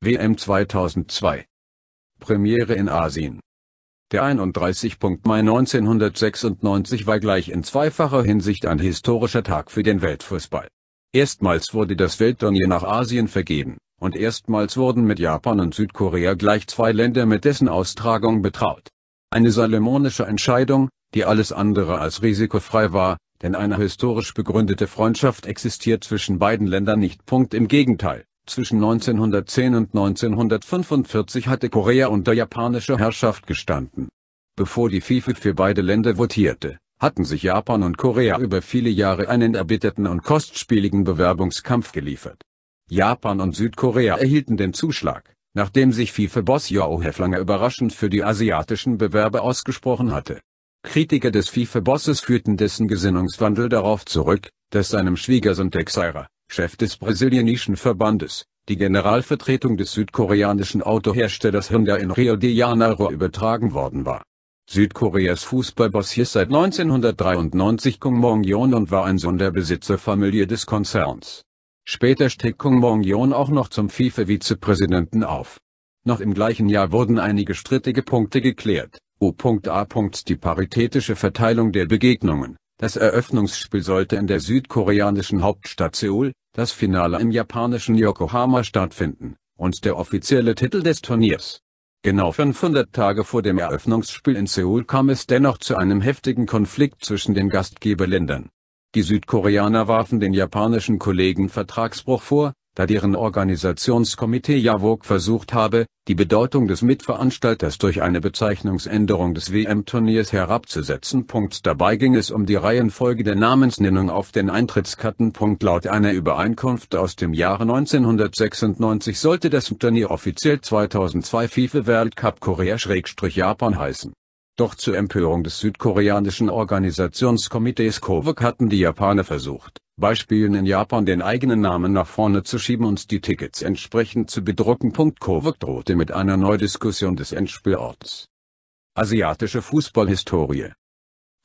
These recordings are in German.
WM 2002. Premiere in Asien. Der 31. Mai 1996 war gleich in zweifacher Hinsicht ein historischer Tag für den Weltfußball. Erstmals wurde das Weltturnier nach Asien vergeben, und erstmals wurden mit Japan und Südkorea gleich zwei Länder mit dessen Austragung betraut. Eine salomonische Entscheidung, die alles andere als risikofrei war, denn eine historisch begründete Freundschaft existiert zwischen beiden Ländern nicht. Punkt Im Gegenteil, zwischen 1910 und 1945 hatte Korea unter japanischer Herrschaft gestanden. Bevor die FIFA für beide Länder votierte, hatten sich Japan und Korea über viele Jahre einen erbitterten und kostspieligen Bewerbungskampf geliefert. Japan und Südkorea erhielten den Zuschlag, nachdem sich FIFA-Boss Joao Heflanger überraschend für die asiatischen Bewerber ausgesprochen hatte. Kritiker des FIFA-Bosses führten dessen Gesinnungswandel darauf zurück, dass seinem Schwiegersohn Texaira, Chef des brasilianischen Verbandes, die Generalvertretung des südkoreanischen Autoherstellers Hyundai in Rio de Janeiro übertragen worden war. Südkoreas Fußballboss hieß seit 1993 Kung Mong-yeon und war ein Sohn der des Konzerns. Später stieg Kung Mong-yeon auch noch zum FIFA-Vizepräsidenten auf. Noch im gleichen Jahr wurden einige strittige Punkte geklärt. U.A. Die paritätische Verteilung der Begegnungen. Das Eröffnungsspiel sollte in der südkoreanischen Hauptstadt Seoul, das Finale im japanischen Yokohama stattfinden, und der offizielle Titel des Turniers. Genau 500 Tage vor dem Eröffnungsspiel in Seoul kam es dennoch zu einem heftigen Konflikt zwischen den Gastgeberländern. Die Südkoreaner warfen den japanischen Kollegen Vertragsbruch vor, da deren Organisationskomitee JAWOG versucht habe, die Bedeutung des Mitveranstalters durch eine Bezeichnungsänderung des WM-Turniers herabzusetzen. Dabei ging es um die Reihenfolge der Namensnennung auf den Eintrittskarten. Laut einer Übereinkunft aus dem Jahre 1996 sollte das Turnier offiziell 2002 FIFA World Cup Korea-Japan heißen doch zur Empörung des südkoreanischen Organisationskomitees COVAC hatten die Japaner versucht, bei Spielen in Japan den eigenen Namen nach vorne zu schieben und die Tickets entsprechend zu bedrucken. COVAC drohte mit einer Neudiskussion des Endspielorts. Asiatische Fußballhistorie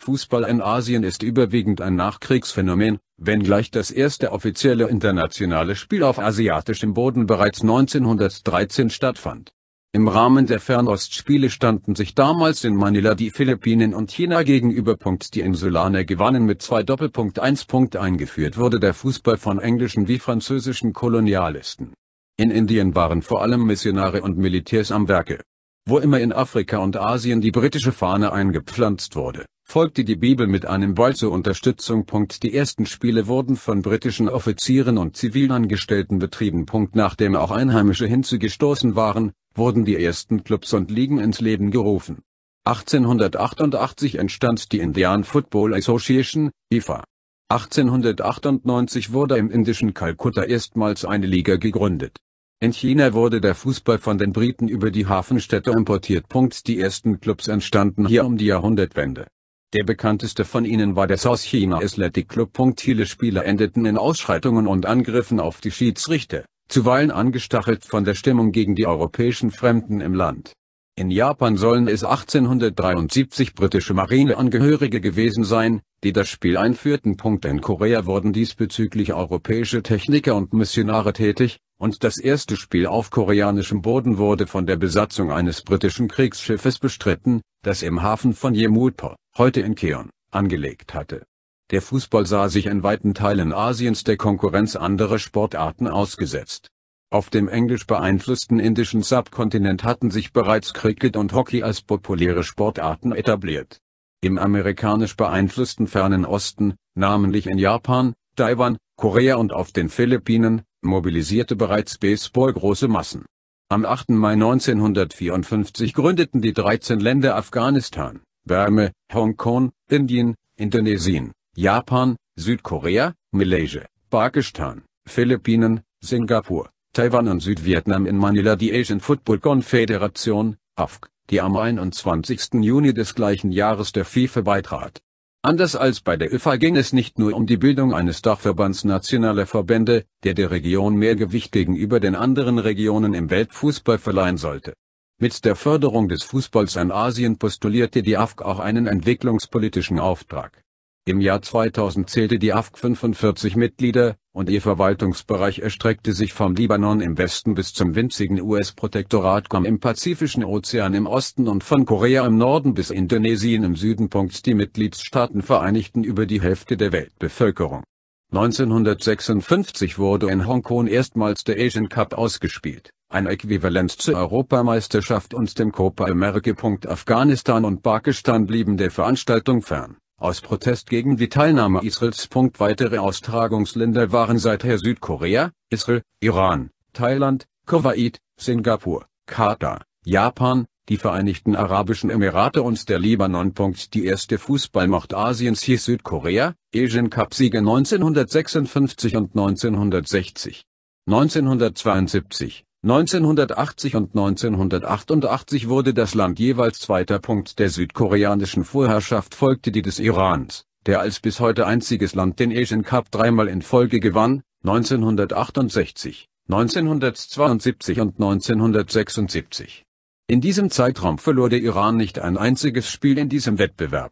Fußball in Asien ist überwiegend ein Nachkriegsphänomen, wenngleich das erste offizielle internationale Spiel auf asiatischem Boden bereits 1913 stattfand im Rahmen der Fernostspiele standen sich damals in Manila die Philippinen und China gegenüber. Die Insulaner gewannen mit zwei Doppelpunkt 2:1. Eingeführt wurde der Fußball von englischen wie französischen Kolonialisten. In Indien waren vor allem Missionare und Militärs am Werke. Wo immer in Afrika und Asien die britische Fahne eingepflanzt wurde, folgte die Bibel mit einem Ball zur Unterstützung. Die ersten Spiele wurden von britischen Offizieren und Zivilangestellten betrieben. Nachdem auch Einheimische hinzugestoßen waren, wurden die ersten Clubs und Ligen ins Leben gerufen. 1888 entstand die Indian Football Association, IFA. 1898 wurde im indischen Kalkutta erstmals eine Liga gegründet. In China wurde der Fußball von den Briten über die Hafenstädte importiert. Die ersten Clubs entstanden hier um die Jahrhundertwende. Der bekannteste von ihnen war der South China Athletic Club. Viele Spiele endeten in Ausschreitungen und Angriffen auf die Schiedsrichter zuweilen angestachelt von der Stimmung gegen die europäischen Fremden im Land. In Japan sollen es 1873 britische Marineangehörige gewesen sein, die das Spiel einführten. In Korea wurden diesbezüglich europäische Techniker und Missionare tätig, und das erste Spiel auf koreanischem Boden wurde von der Besatzung eines britischen Kriegsschiffes bestritten, das im Hafen von Yemupo, heute in Keon, angelegt hatte der Fußball sah sich in weiten Teilen Asiens der Konkurrenz anderer Sportarten ausgesetzt. Auf dem englisch beeinflussten indischen Subkontinent hatten sich bereits Cricket und Hockey als populäre Sportarten etabliert. Im amerikanisch beeinflussten fernen Osten, namentlich in Japan, Taiwan, Korea und auf den Philippinen, mobilisierte bereits Baseball große Massen. Am 8. Mai 1954 gründeten die 13 Länder Afghanistan, Burma, Hongkong, Indien, Indonesien, Japan, Südkorea, Malaysia, Pakistan, Philippinen, Singapur, Taiwan und Südvietnam in Manila die Asian Football Confederation, AFC, die am 21. Juni des gleichen Jahres der FIFA beitrat. Anders als bei der ÖFA ging es nicht nur um die Bildung eines Dachverbands nationaler Verbände, der der Region mehr Gewicht gegenüber den anderen Regionen im Weltfußball verleihen sollte. Mit der Förderung des Fußballs an Asien postulierte die AFK auch einen entwicklungspolitischen Auftrag im Jahr 2000 zählte die AFG 45 Mitglieder, und ihr Verwaltungsbereich erstreckte sich vom Libanon im Westen bis zum winzigen US-Protektorat Guam im Pazifischen Ozean im Osten und von Korea im Norden bis Indonesien im Süden. Die Mitgliedsstaaten vereinigten über die Hälfte der Weltbevölkerung. 1956 wurde in Hongkong erstmals der Asian Cup ausgespielt, ein Äquivalent zur Europameisterschaft und dem Copa America. Afghanistan und Pakistan blieben der Veranstaltung fern aus Protest gegen die Teilnahme Israels. Weitere Austragungsländer waren seither Südkorea, Israel, Iran, Thailand, Kuwait, Singapur, Katar, Japan, die Vereinigten Arabischen Emirate und der Libanon. Die erste Fußballmacht Asiens hieß Südkorea, Asian Cup-Siege 1956 und 1960. 1972 1980 und 1988 wurde das Land jeweils zweiter Punkt der südkoreanischen Vorherrschaft folgte die des Irans, der als bis heute einziges Land den Asian Cup dreimal in Folge gewann, 1968, 1972 und 1976. In diesem Zeitraum verlor der Iran nicht ein einziges Spiel in diesem Wettbewerb.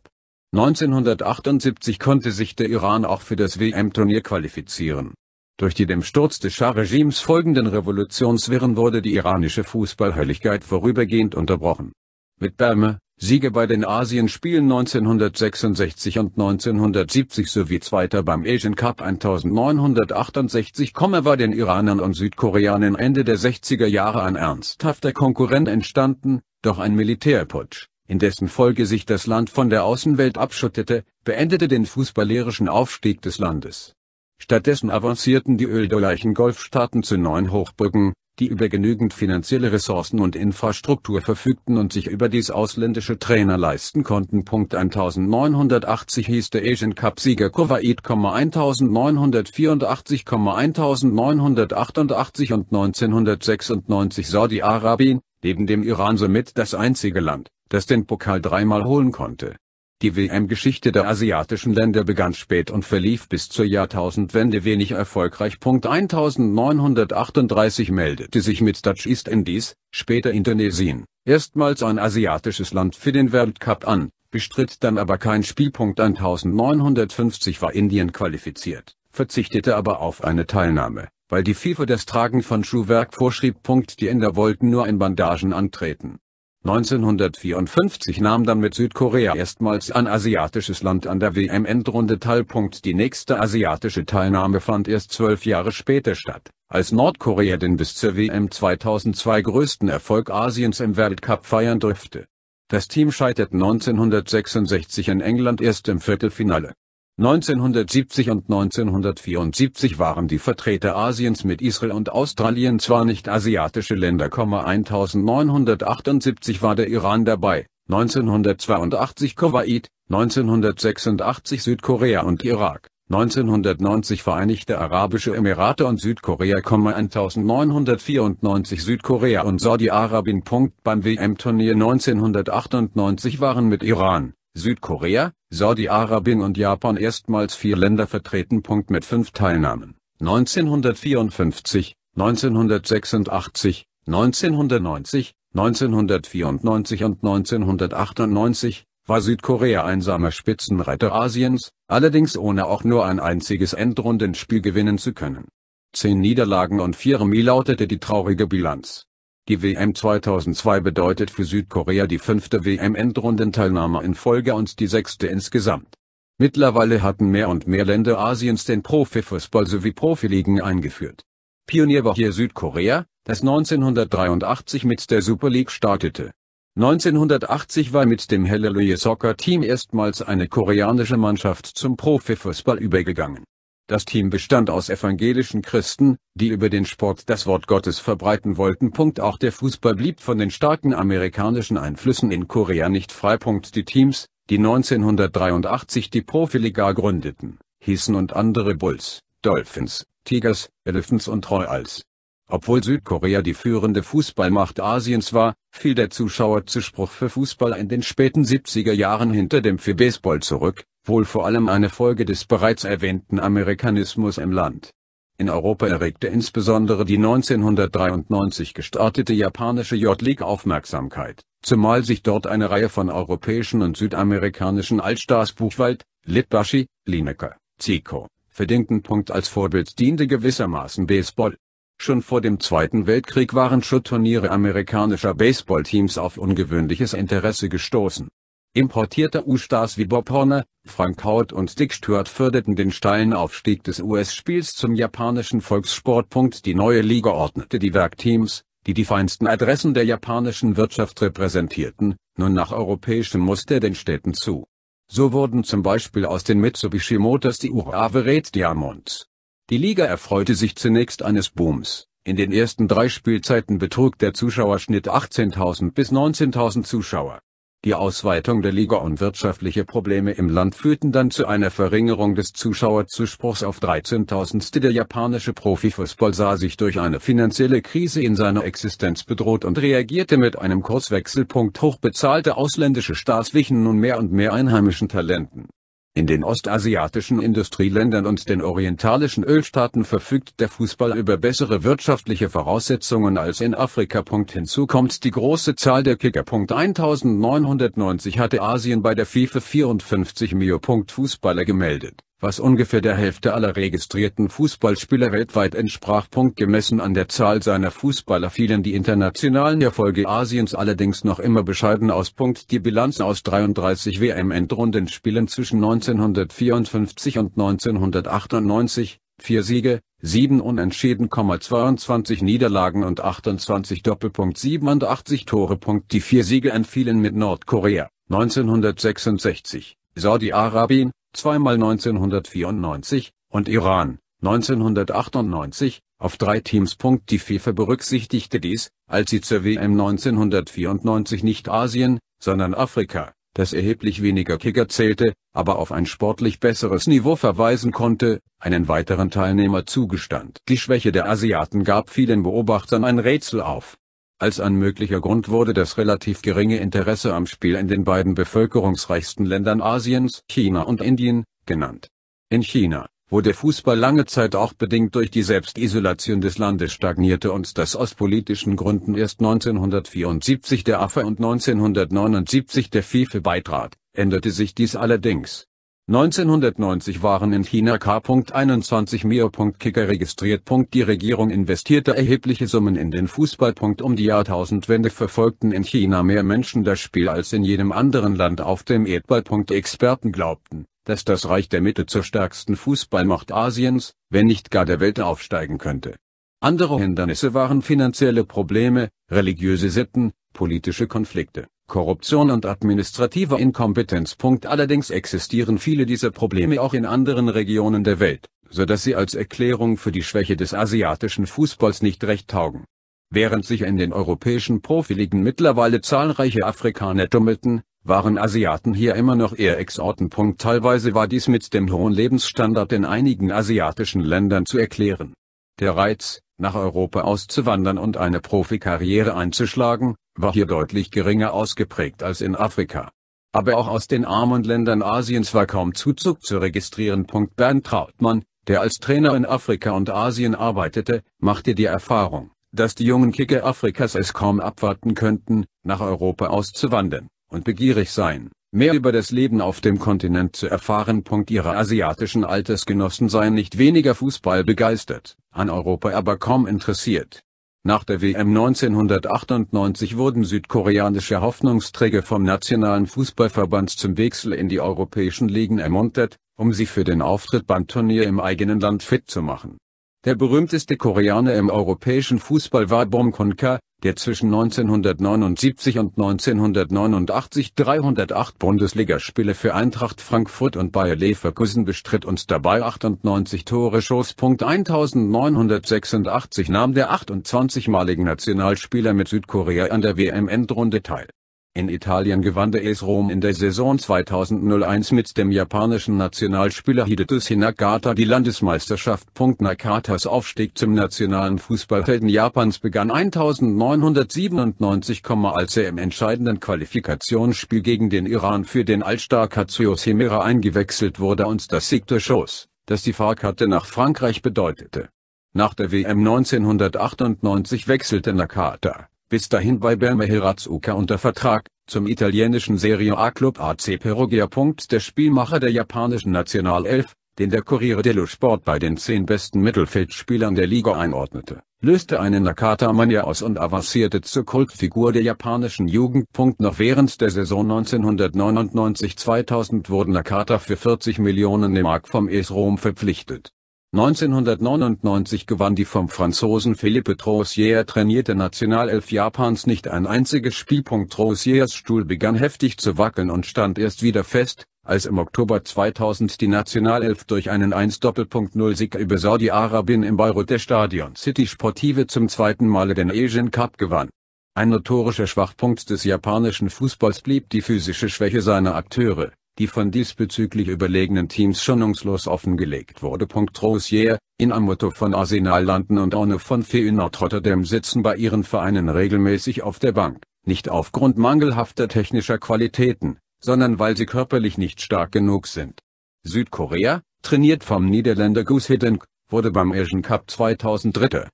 1978 konnte sich der Iran auch für das WM-Turnier qualifizieren durch die dem Sturz des Schah-Regimes folgenden Revolutionswirren wurde die iranische Fußballheiligkeit vorübergehend unterbrochen. Mit Berme, Siege bei den Asienspielen 1966 und 1970 sowie Zweiter beim Asian Cup 1968, war den Iranern und Südkoreanern Ende der 60er Jahre ein ernsthafter Konkurrent entstanden, doch ein Militärputsch, in dessen Folge sich das Land von der Außenwelt abschottete, beendete den fußballerischen Aufstieg des Landes. Stattdessen avancierten die öldolaichen Golfstaaten zu neuen Hochbrücken, die über genügend finanzielle Ressourcen und Infrastruktur verfügten und sich überdies ausländische Trainer leisten konnten. 1980 hieß der Asian Cup-Sieger Kuwait, 1984, 1988 und 1996 Saudi-Arabien, neben dem Iran somit das einzige Land, das den Pokal dreimal holen konnte die WM-Geschichte der asiatischen Länder begann spät und verlief bis zur Jahrtausendwende wenig erfolgreich. 1938 meldete sich mit Dutch East Indies, später Indonesien, erstmals ein asiatisches Land für den Weltcup an, bestritt dann aber kein Spiel. 1950 war Indien qualifiziert, verzichtete aber auf eine Teilnahme, weil die FIFA das Tragen von Schuhwerk vorschrieb. Die Inder wollten nur in Bandagen antreten 1954 nahm dann mit Südkorea erstmals ein asiatisches Land an der WM-Endrunde teil. Die nächste asiatische Teilnahme fand erst zwölf Jahre später statt, als Nordkorea den bis zur WM 2002 größten Erfolg Asiens im Weltcup feiern dürfte. Das Team scheiterte 1966 in England erst im Viertelfinale. 1970 und 1974 waren die Vertreter Asiens mit Israel und Australien zwar nicht asiatische Länder, 1978 war der Iran dabei, 1982 Kuwait, 1986 Südkorea und Irak, 1990 Vereinigte Arabische Emirate und Südkorea, 1994 Südkorea und Saudi-Arabien. Beim WM-Turnier 1998 waren mit Iran, Südkorea, Saudi-Arabien und Japan erstmals vier Länder vertreten. Punkt Mit fünf Teilnahmen, 1954, 1986, 1990, 1994 und 1998, war Südkorea einsamer Spitzenreiter Asiens, allerdings ohne auch nur ein einziges Endrundenspiel gewinnen zu können. Zehn Niederlagen und vier Remis lautete die traurige Bilanz. Die WM 2002 bedeutet für Südkorea die fünfte WM-Endrundenteilnahme in Folge und die sechste insgesamt. Mittlerweile hatten mehr und mehr Länder Asiens den Profifußball sowie Profiligen eingeführt. Pionier war hier Südkorea, das 1983 mit der Super League startete. 1980 war mit dem Hallelujah Soccer Team erstmals eine koreanische Mannschaft zum Profifußball übergegangen. Das Team bestand aus evangelischen Christen, die über den Sport das Wort Gottes verbreiten wollten. Auch der Fußball blieb von den starken amerikanischen Einflüssen in Korea nicht frei. Die Teams, die 1983 die Profiliga gründeten, hießen und andere Bulls, Dolphins, Tigers, Elephants und Royals. Obwohl Südkorea die führende Fußballmacht Asiens war, fiel der Zuschauerzuspruch für Fußball in den späten 70er Jahren hinter dem für Baseball zurück, wohl vor allem eine Folge des bereits erwähnten Amerikanismus im Land. In Europa erregte insbesondere die 1993 gestartete japanische J-League Aufmerksamkeit, zumal sich dort eine Reihe von europäischen und südamerikanischen Altstars Buchwald, Litbashi, Lineker, Zico, Verdington. als Vorbild diente gewissermaßen Baseball. Schon vor dem Zweiten Weltkrieg waren Schutturniere amerikanischer Baseballteams auf ungewöhnliches Interesse gestoßen Importierte U-Stars wie Bob Horner, Frank Howard und Dick Stewart förderten den steilen Aufstieg des US-Spiels zum japanischen Volkssport. Die neue Liga ordnete die Werkteams, die die feinsten Adressen der japanischen Wirtschaft repräsentierten, nun nach europäischem Muster den Städten zu. So wurden zum Beispiel aus den Mitsubishi Motors die Urawa Red Diamonds. Die Liga erfreute sich zunächst eines Booms. In den ersten drei Spielzeiten betrug der Zuschauerschnitt 18.000 bis 19.000 Zuschauer. Die Ausweitung der Liga und wirtschaftliche Probleme im Land führten dann zu einer Verringerung des Zuschauerzuspruchs auf 13.000. Der japanische Profifußball sah sich durch eine finanzielle Krise in seiner Existenz bedroht und reagierte mit einem Kurswechselpunkt. Hochbezahlte ausländische Stars wichen nun mehr und mehr einheimischen Talenten in den ostasiatischen Industrieländern und den orientalischen Ölstaaten verfügt der Fußball über bessere wirtschaftliche Voraussetzungen als in Afrika. Hinzu kommt die große Zahl der Kicker. 1990 hatte Asien bei der FIFA 54 Mio. Fußballer gemeldet was ungefähr der Hälfte aller registrierten Fußballspieler weltweit entsprach. Gemessen an der Zahl seiner Fußballer fielen die internationalen Erfolge Asiens allerdings noch immer bescheiden aus. Die Bilanz aus 33 WM-Endrundenspielen zwischen 1954 und 1998, vier Siege, sieben Unentschieden, 22 Niederlagen und 28 Doppelpunkt 87 Tore. Die vier Siege entfielen mit Nordkorea, 1966, Saudi-Arabien, zweimal 1994, und Iran, 1998, auf drei Teams. Die FIFA berücksichtigte dies, als sie zur WM 1994 nicht Asien, sondern Afrika, das erheblich weniger Kicker zählte, aber auf ein sportlich besseres Niveau verweisen konnte, einen weiteren Teilnehmer zugestand. Die Schwäche der Asiaten gab vielen Beobachtern ein Rätsel auf. Als ein möglicher Grund wurde das relativ geringe Interesse am Spiel in den beiden bevölkerungsreichsten Ländern Asiens, China und Indien, genannt. In China, wo der Fußball lange Zeit auch bedingt durch die Selbstisolation des Landes stagnierte und das aus politischen Gründen erst 1974 der AFA und 1979 der FIFA beitrat, änderte sich dies allerdings 1990 waren in China K.21 Mio.Kicker registriert. Die Regierung investierte erhebliche Summen in den Fußball. Um die Jahrtausendwende verfolgten in China mehr Menschen das Spiel als in jedem anderen Land auf dem Erdball. Experten glaubten, dass das Reich der Mitte zur stärksten Fußballmacht Asiens, wenn nicht gar der Welt aufsteigen könnte. Andere Hindernisse waren finanzielle Probleme, religiöse Sitten, politische Konflikte Korruption und administrative Inkompetenz. Allerdings existieren viele dieser Probleme auch in anderen Regionen der Welt, so dass sie als Erklärung für die Schwäche des asiatischen Fußballs nicht recht taugen. Während sich in den europäischen Profiligen mittlerweile zahlreiche Afrikaner tummelten, waren Asiaten hier immer noch eher Exorten. Teilweise war dies mit dem hohen Lebensstandard in einigen asiatischen Ländern zu erklären der Reiz, nach Europa auszuwandern und eine Profikarriere einzuschlagen, war hier deutlich geringer ausgeprägt als in Afrika. Aber auch aus den armen Ländern Asiens war kaum Zuzug zu registrieren. Bernd Trautmann, der als Trainer in Afrika und Asien arbeitete, machte die Erfahrung, dass die jungen Kicker Afrikas es kaum abwarten könnten, nach Europa auszuwandern, und begierig seien, Mehr über das Leben auf dem Kontinent zu erfahren. Ihre asiatischen Altersgenossen seien nicht weniger Fußball begeistert, an Europa aber kaum interessiert. Nach der WM 1998 wurden südkoreanische Hoffnungsträger vom Nationalen Fußballverband zum Wechsel in die europäischen Ligen ermuntert, um sie für den Auftritt beim Turnier im eigenen Land fit zu machen. Der berühmteste Koreaner im europäischen Fußball war Bom Konka, der zwischen 1979 und 1989 308 Bundesligaspiele für Eintracht Frankfurt und Bayer Leverkusen bestritt und dabei 98 Tore schoss. 1986 nahm der 28-malige Nationalspieler mit Südkorea an der WM-Endrunde teil in Italien gewann der AS Rom in der Saison 2001 mit dem japanischen Nationalspieler Hidetus Hinakata die Landesmeisterschaft. Nakatas Aufstieg zum nationalen Fußballhelden Japans begann 1997, als er im entscheidenden Qualifikationsspiel gegen den Iran für den Allstar Katsuyos Semira eingewechselt wurde und das Sieg der schoss, das die Fahrkarte nach Frankreich bedeutete. Nach der WM 1998 wechselte Nakata bis dahin bei Berme Hiratsuka unter Vertrag, zum italienischen Serie A-Club AC Perugia. Der Spielmacher der japanischen Nationalelf, den der Corriere dello Sport bei den zehn besten Mittelfeldspielern der Liga einordnete, löste einen Nakata Mania aus und avancierte zur Kultfigur der japanischen Jugend. Noch während der Saison 1999-2000 wurden Nakata für 40 Millionen Mark vom ES Rom verpflichtet 1999 gewann die vom Franzosen Philippe Troussier trainierte Nationalelf Japans nicht ein einziges Spiel. Troussiers Stuhl begann heftig zu wackeln und stand erst wieder fest, als im Oktober 2000 die Nationalelf durch einen 1-0-Sieg über Saudi-Arabien im Beiruter Stadion City Sportive zum zweiten Male den Asian Cup gewann. Ein notorischer Schwachpunkt des japanischen Fußballs blieb die physische Schwäche seiner Akteure die von diesbezüglich überlegenen Teams schonungslos offengelegt wurde. Rosier, in am von Arsenal landen und Orne von Feyenoord Rotterdam sitzen bei ihren Vereinen regelmäßig auf der Bank, nicht aufgrund mangelhafter technischer Qualitäten, sondern weil sie körperlich nicht stark genug sind. Südkorea, trainiert vom Niederländer Goose Hiddink, wurde beim Asian Cup 2003.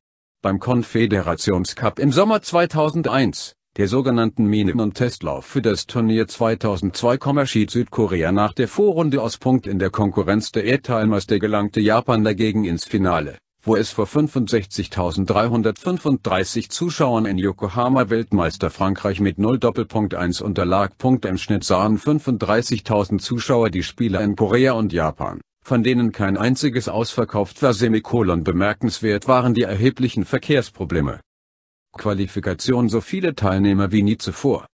Beim Konföderationscup im Sommer 2001 der sogenannten Minen- und Testlauf für das Turnier 2002, schied Südkorea nach der Vorrunde aus Punkt in der Konkurrenz der airtime Erdteilmeister gelangte Japan dagegen ins Finale, wo es vor 65.335 Zuschauern in Yokohama Weltmeister Frankreich mit 0 Doppelpunkt 1 unterlag. Im Schnitt sahen 35.000 Zuschauer die Spieler in Korea und Japan von denen kein einziges ausverkauft war. Semikolon bemerkenswert waren die erheblichen Verkehrsprobleme, Qualifikation so viele Teilnehmer wie nie zuvor.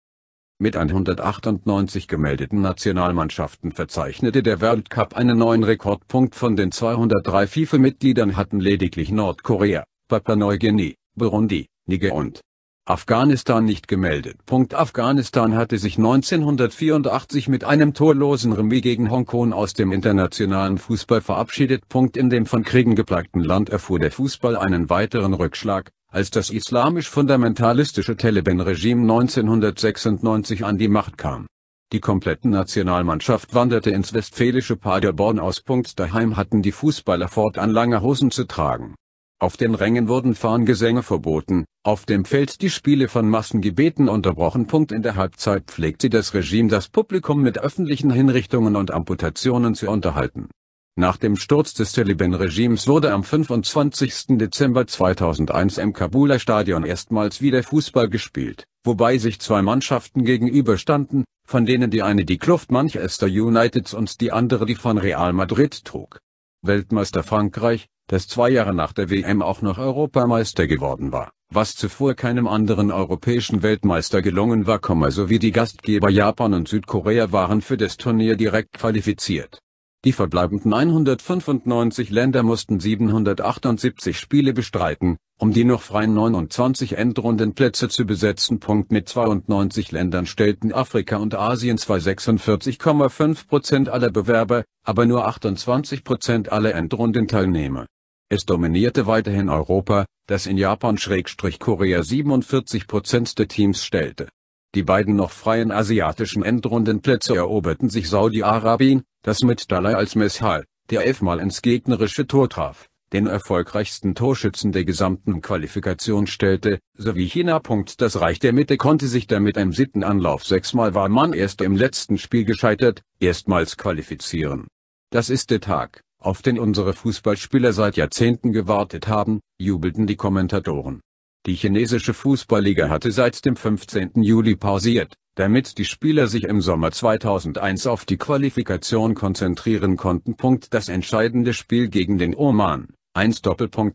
Mit 198 gemeldeten Nationalmannschaften verzeichnete der World Cup einen neuen Rekordpunkt von den 203 FIFA-Mitgliedern hatten lediglich Nordkorea, Papua-Neuguinea, Burundi, Niger und Afghanistan nicht gemeldet. Afghanistan hatte sich 1984 mit einem torlosen Remis gegen Hongkong aus dem internationalen Fußball verabschiedet. In dem von Kriegen geplagten Land erfuhr der Fußball einen weiteren Rückschlag, als das islamisch-fundamentalistische Taliban-Regime 1996 an die Macht kam. Die komplette Nationalmannschaft wanderte ins westfälische Paderborn aus. Daheim hatten die Fußballer fortan lange Hosen zu tragen auf den Rängen wurden Fahngesänge verboten, auf dem Feld die Spiele von Massengebeten unterbrochen. In der Halbzeit pflegte das Regime das Publikum mit öffentlichen Hinrichtungen und Amputationen zu unterhalten. Nach dem Sturz des Taliban-Regimes wurde am 25. Dezember 2001 im Kabuler Stadion erstmals wieder Fußball gespielt, wobei sich zwei Mannschaften gegenüberstanden, von denen die eine die Kluft Manchester Uniteds und die andere die von Real Madrid trug. Weltmeister Frankreich, das zwei Jahre nach der WM auch noch Europameister geworden war, was zuvor keinem anderen europäischen Weltmeister gelungen war, sowie die Gastgeber Japan und Südkorea waren für das Turnier direkt qualifiziert. Die verbleibenden 195 Länder mussten 778 Spiele bestreiten, um die noch freien 29 Endrundenplätze zu besetzen. Punkt mit 92 Ländern stellten Afrika und Asien zwar 46,5 aller Bewerber, aber nur 28 aller Endrundenteilnehmer. Es dominierte weiterhin Europa, das in Japan-Korea 47 Prozent der Teams stellte. Die beiden noch freien asiatischen Endrundenplätze eroberten sich Saudi-Arabien, das mit Dalai als Messhal, der elfmal ins gegnerische Tor traf, den erfolgreichsten Torschützen der gesamten Qualifikation stellte, sowie China. Das Reich der Mitte konnte sich damit im siebten Anlauf sechsmal war man erst im letzten Spiel gescheitert, erstmals qualifizieren. Das ist der Tag, auf den unsere Fußballspieler seit Jahrzehnten gewartet haben, jubelten die Kommentatoren. Die chinesische Fußballliga hatte seit dem 15. Juli pausiert, damit die Spieler sich im Sommer 2001 auf die Qualifikation konzentrieren konnten. Das entscheidende Spiel gegen den Oman, 1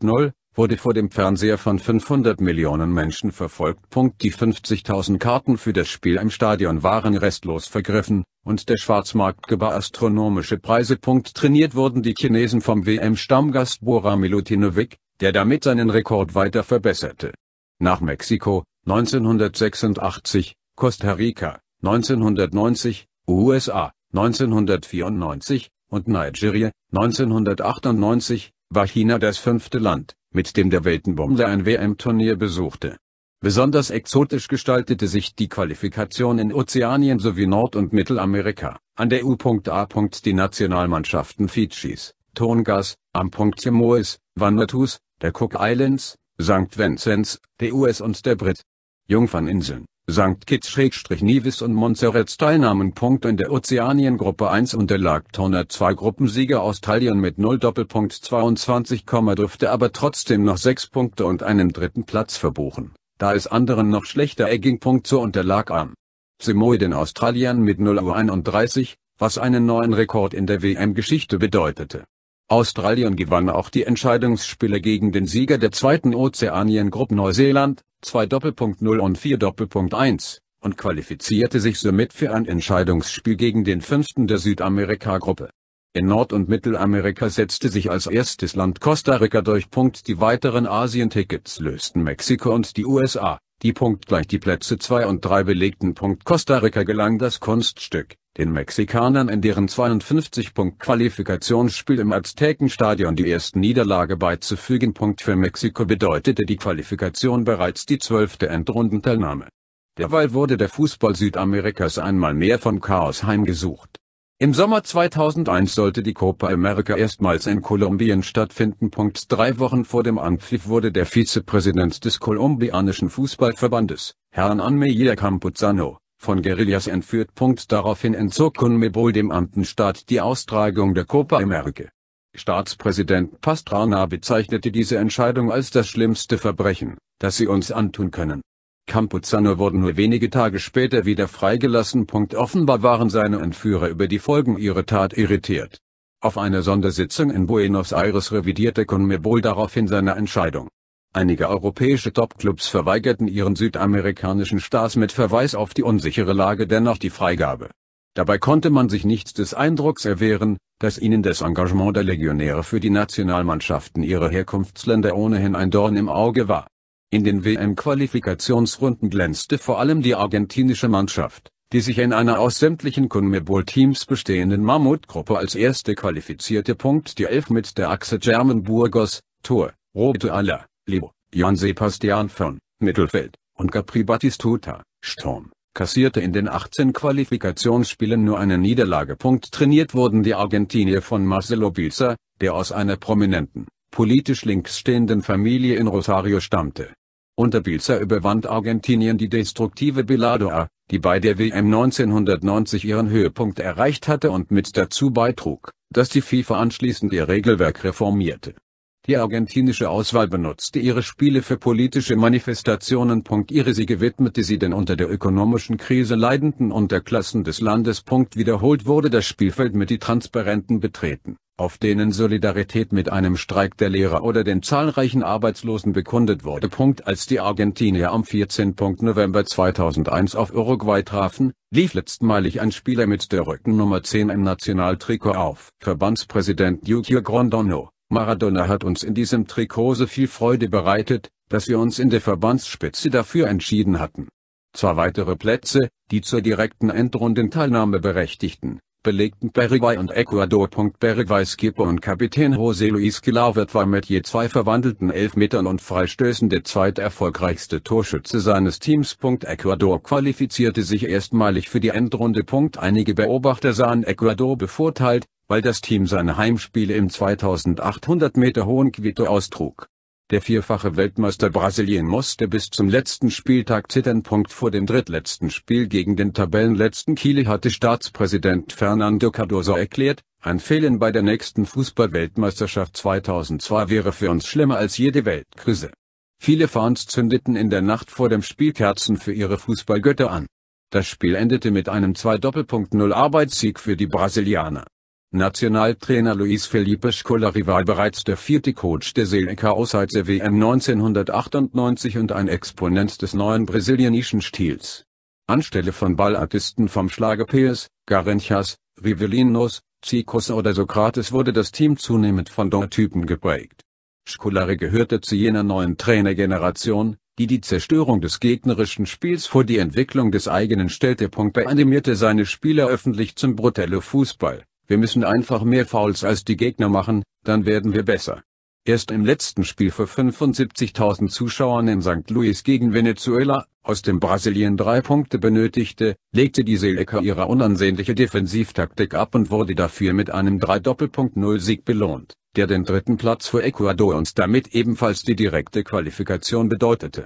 0 wurde vor dem Fernseher von 500 Millionen Menschen verfolgt. Die 50.000 Karten für das Spiel im Stadion waren restlos vergriffen, und der Schwarzmarkt gebar astronomische Preise. Trainiert wurden die Chinesen vom WM-Stammgast Bora Milutinovic, der damit seinen Rekord weiter verbesserte. Nach Mexiko, 1986, Costa Rica, 1990, USA, 1994, und Nigeria, 1998, war China das fünfte Land, mit dem der Weltenbummler ein WM-Turnier besuchte. Besonders exotisch gestaltete sich die Qualifikation in Ozeanien sowie Nord- und Mittelamerika. An der U.A. die Nationalmannschaften Fidschis, Tongas, am Punkt Vanuatus, der Cook Islands, St. Vincents, der US und der Brit. Jungferninseln St. Kitts-Nevis und Montserrat teilnahmen. In der Ozeaniengruppe 1 unterlag Tonga 2 Gruppensieger Australien mit 0 Doppelpunkt 22, dürfte aber trotzdem noch 6 Punkte und einen dritten Platz verbuchen, da es anderen noch schlechter erging. So unterlag am Simoi den Australiern mit 0 Uhr 31, was einen neuen Rekord in der WM-Geschichte bedeutete. Australien gewann auch die Entscheidungsspiele gegen den Sieger der zweiten Ozeaniengruppe Neuseeland 2.0 und 4.1 und qualifizierte sich somit für ein Entscheidungsspiel gegen den fünften der Südamerika-Gruppe. In Nord- und Mittelamerika setzte sich als erstes Land Costa Rica durch. Punkt Die weiteren Asien-Tickets lösten Mexiko und die USA, die Punkt gleich die Plätze 2 und 3 belegten. Punkt Costa Rica gelang das Kunststück, den Mexikanern in deren 52-Punkt-Qualifikationsspiel im Aztekenstadion die erste Niederlage beizufügen. Für Mexiko bedeutete die Qualifikation bereits die zwölfte Endrundenteilnahme. Derweil wurde der Fußball Südamerikas einmal mehr vom Chaos heimgesucht. Im Sommer 2001 sollte die Copa America erstmals in Kolumbien stattfinden. Drei Wochen vor dem Anpfiff wurde der Vizepräsident des kolumbianischen Fußballverbandes, Herrn Meyer Campuzano, von Guerillas entführt. Daraufhin entzog Kunmebol dem Amtenstaat die Austragung der Copa America. Staatspräsident Pastrana bezeichnete diese Entscheidung als das schlimmste Verbrechen, das sie uns antun können. Campuzano wurde nur wenige Tage später wieder freigelassen. Offenbar waren seine Entführer über die Folgen ihrer Tat irritiert. Auf einer Sondersitzung in Buenos Aires revidierte Conmebol daraufhin seine Entscheidung Einige europäische Topclubs verweigerten ihren südamerikanischen Stars mit Verweis auf die unsichere Lage dennoch die Freigabe. Dabei konnte man sich nichts des Eindrucks erwehren, dass ihnen das Engagement der Legionäre für die Nationalmannschaften ihrer Herkunftsländer ohnehin ein Dorn im Auge war. In den WM-Qualifikationsrunden glänzte vor allem die argentinische Mannschaft, die sich in einer aus sämtlichen CONMEBOL-Teams bestehenden Mammutgruppe als erste qualifizierte. Punkt die Elf mit der Achse German Burgos, Tor, Rote Aller. Leo, Jan Sebastian von, Mittelfeld, und Capri Battistuta, Sturm, kassierte in den 18 Qualifikationsspielen nur eine Niederlage. Trainiert wurden die Argentinier von Marcelo Bielsa, der aus einer prominenten, politisch links stehenden Familie in Rosario stammte. Unter Bielsa überwand Argentinien die destruktive Biladoa, die bei der WM 1990 ihren Höhepunkt erreicht hatte und mit dazu beitrug, dass die FIFA anschließend ihr Regelwerk reformierte die argentinische Auswahl benutzte ihre Spiele für politische Manifestationen. Ihre widmete sie den unter der ökonomischen Krise leidenden Unterklassen des Landes. Wiederholt wurde das Spielfeld mit die Transparenten betreten, auf denen Solidarität mit einem Streik der Lehrer oder den zahlreichen Arbeitslosen bekundet wurde. Als die Argentinier am 14. November 2001 auf Uruguay trafen, lief letztmalig ein Spieler mit der Rückennummer 10 im Nationaltrikot auf. Verbandspräsident Yukio Grondano Maradona hat uns in diesem Trikot so viel Freude bereitet, dass wir uns in der Verbandsspitze dafür entschieden hatten. Zwei weitere Plätze, die zur direkten Endrundenteilnahme berechtigten, belegten Paraguay und Ecuador. Paraguays Keeper und Kapitän José Luis Gilavert war mit je zwei verwandelten Elfmetern und Freistößen der zweiterfolgreichste Torschütze seines Teams. Ecuador qualifizierte sich erstmalig für die Endrunde. Einige Beobachter sahen Ecuador bevorteilt, weil das Team seine Heimspiele im 2800 Meter hohen Quito austrug. Der vierfache Weltmeister Brasilien musste bis zum letzten Spieltag zittern. Vor dem drittletzten Spiel gegen den Tabellenletzten Chile hatte Staatspräsident Fernando Cardoso erklärt, ein Fehlen bei der nächsten Fußballweltmeisterschaft 2002 wäre für uns schlimmer als jede Weltkrise. Viele Fans zündeten in der Nacht vor dem Spiel Kerzen für ihre Fußballgötter an. Das Spiel endete mit einem 2-0 Arbeitssieg für die Brasilianer. Nationaltrainer Luis Felipe Scolari war bereits der vierte Coach der Seleka aus der WM 1998 und ein Exponent des neuen brasilianischen Stils. Anstelle von Ballartisten vom Schlage PS, Garinchas, Rivelinos, Zikos oder Sokrates wurde das Team zunehmend von don geprägt. Scolari gehörte zu jener neuen Trainergeneration, die die Zerstörung des gegnerischen Spiels vor die Entwicklung des eigenen stellte. Er animierte seine Spieler öffentlich zum Brutelle Fußball wir müssen einfach mehr Fouls als die Gegner machen, dann werden wir besser. Erst im letzten Spiel vor 75.000 Zuschauern in St. Louis gegen Venezuela, aus dem Brasilien drei Punkte benötigte, legte die Seleka ihre unansehnliche Defensivtaktik ab und wurde dafür mit einem 3-Doppelpunkt-0-Sieg belohnt, der den dritten Platz für Ecuador und damit ebenfalls die direkte Qualifikation bedeutete.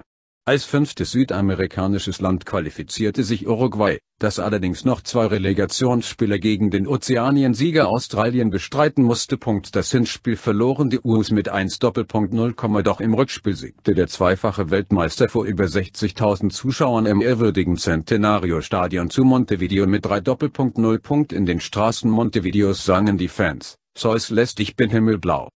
Als fünftes südamerikanisches Land qualifizierte sich Uruguay, das allerdings noch zwei Relegationsspiele gegen den Ozeaniensieger Australien bestreiten musste. Das Hinspiel verloren die US mit 1 Doppelpunkt 0, doch im Rückspiel siegte der zweifache Weltmeister vor über 60.000 Zuschauern im ehrwürdigen Centenario-Stadion zu Montevideo mit 3 Doppelpunkt 0. In den Straßen Montevideos sangen die Fans, Zeus lässt dich bin himmelblau.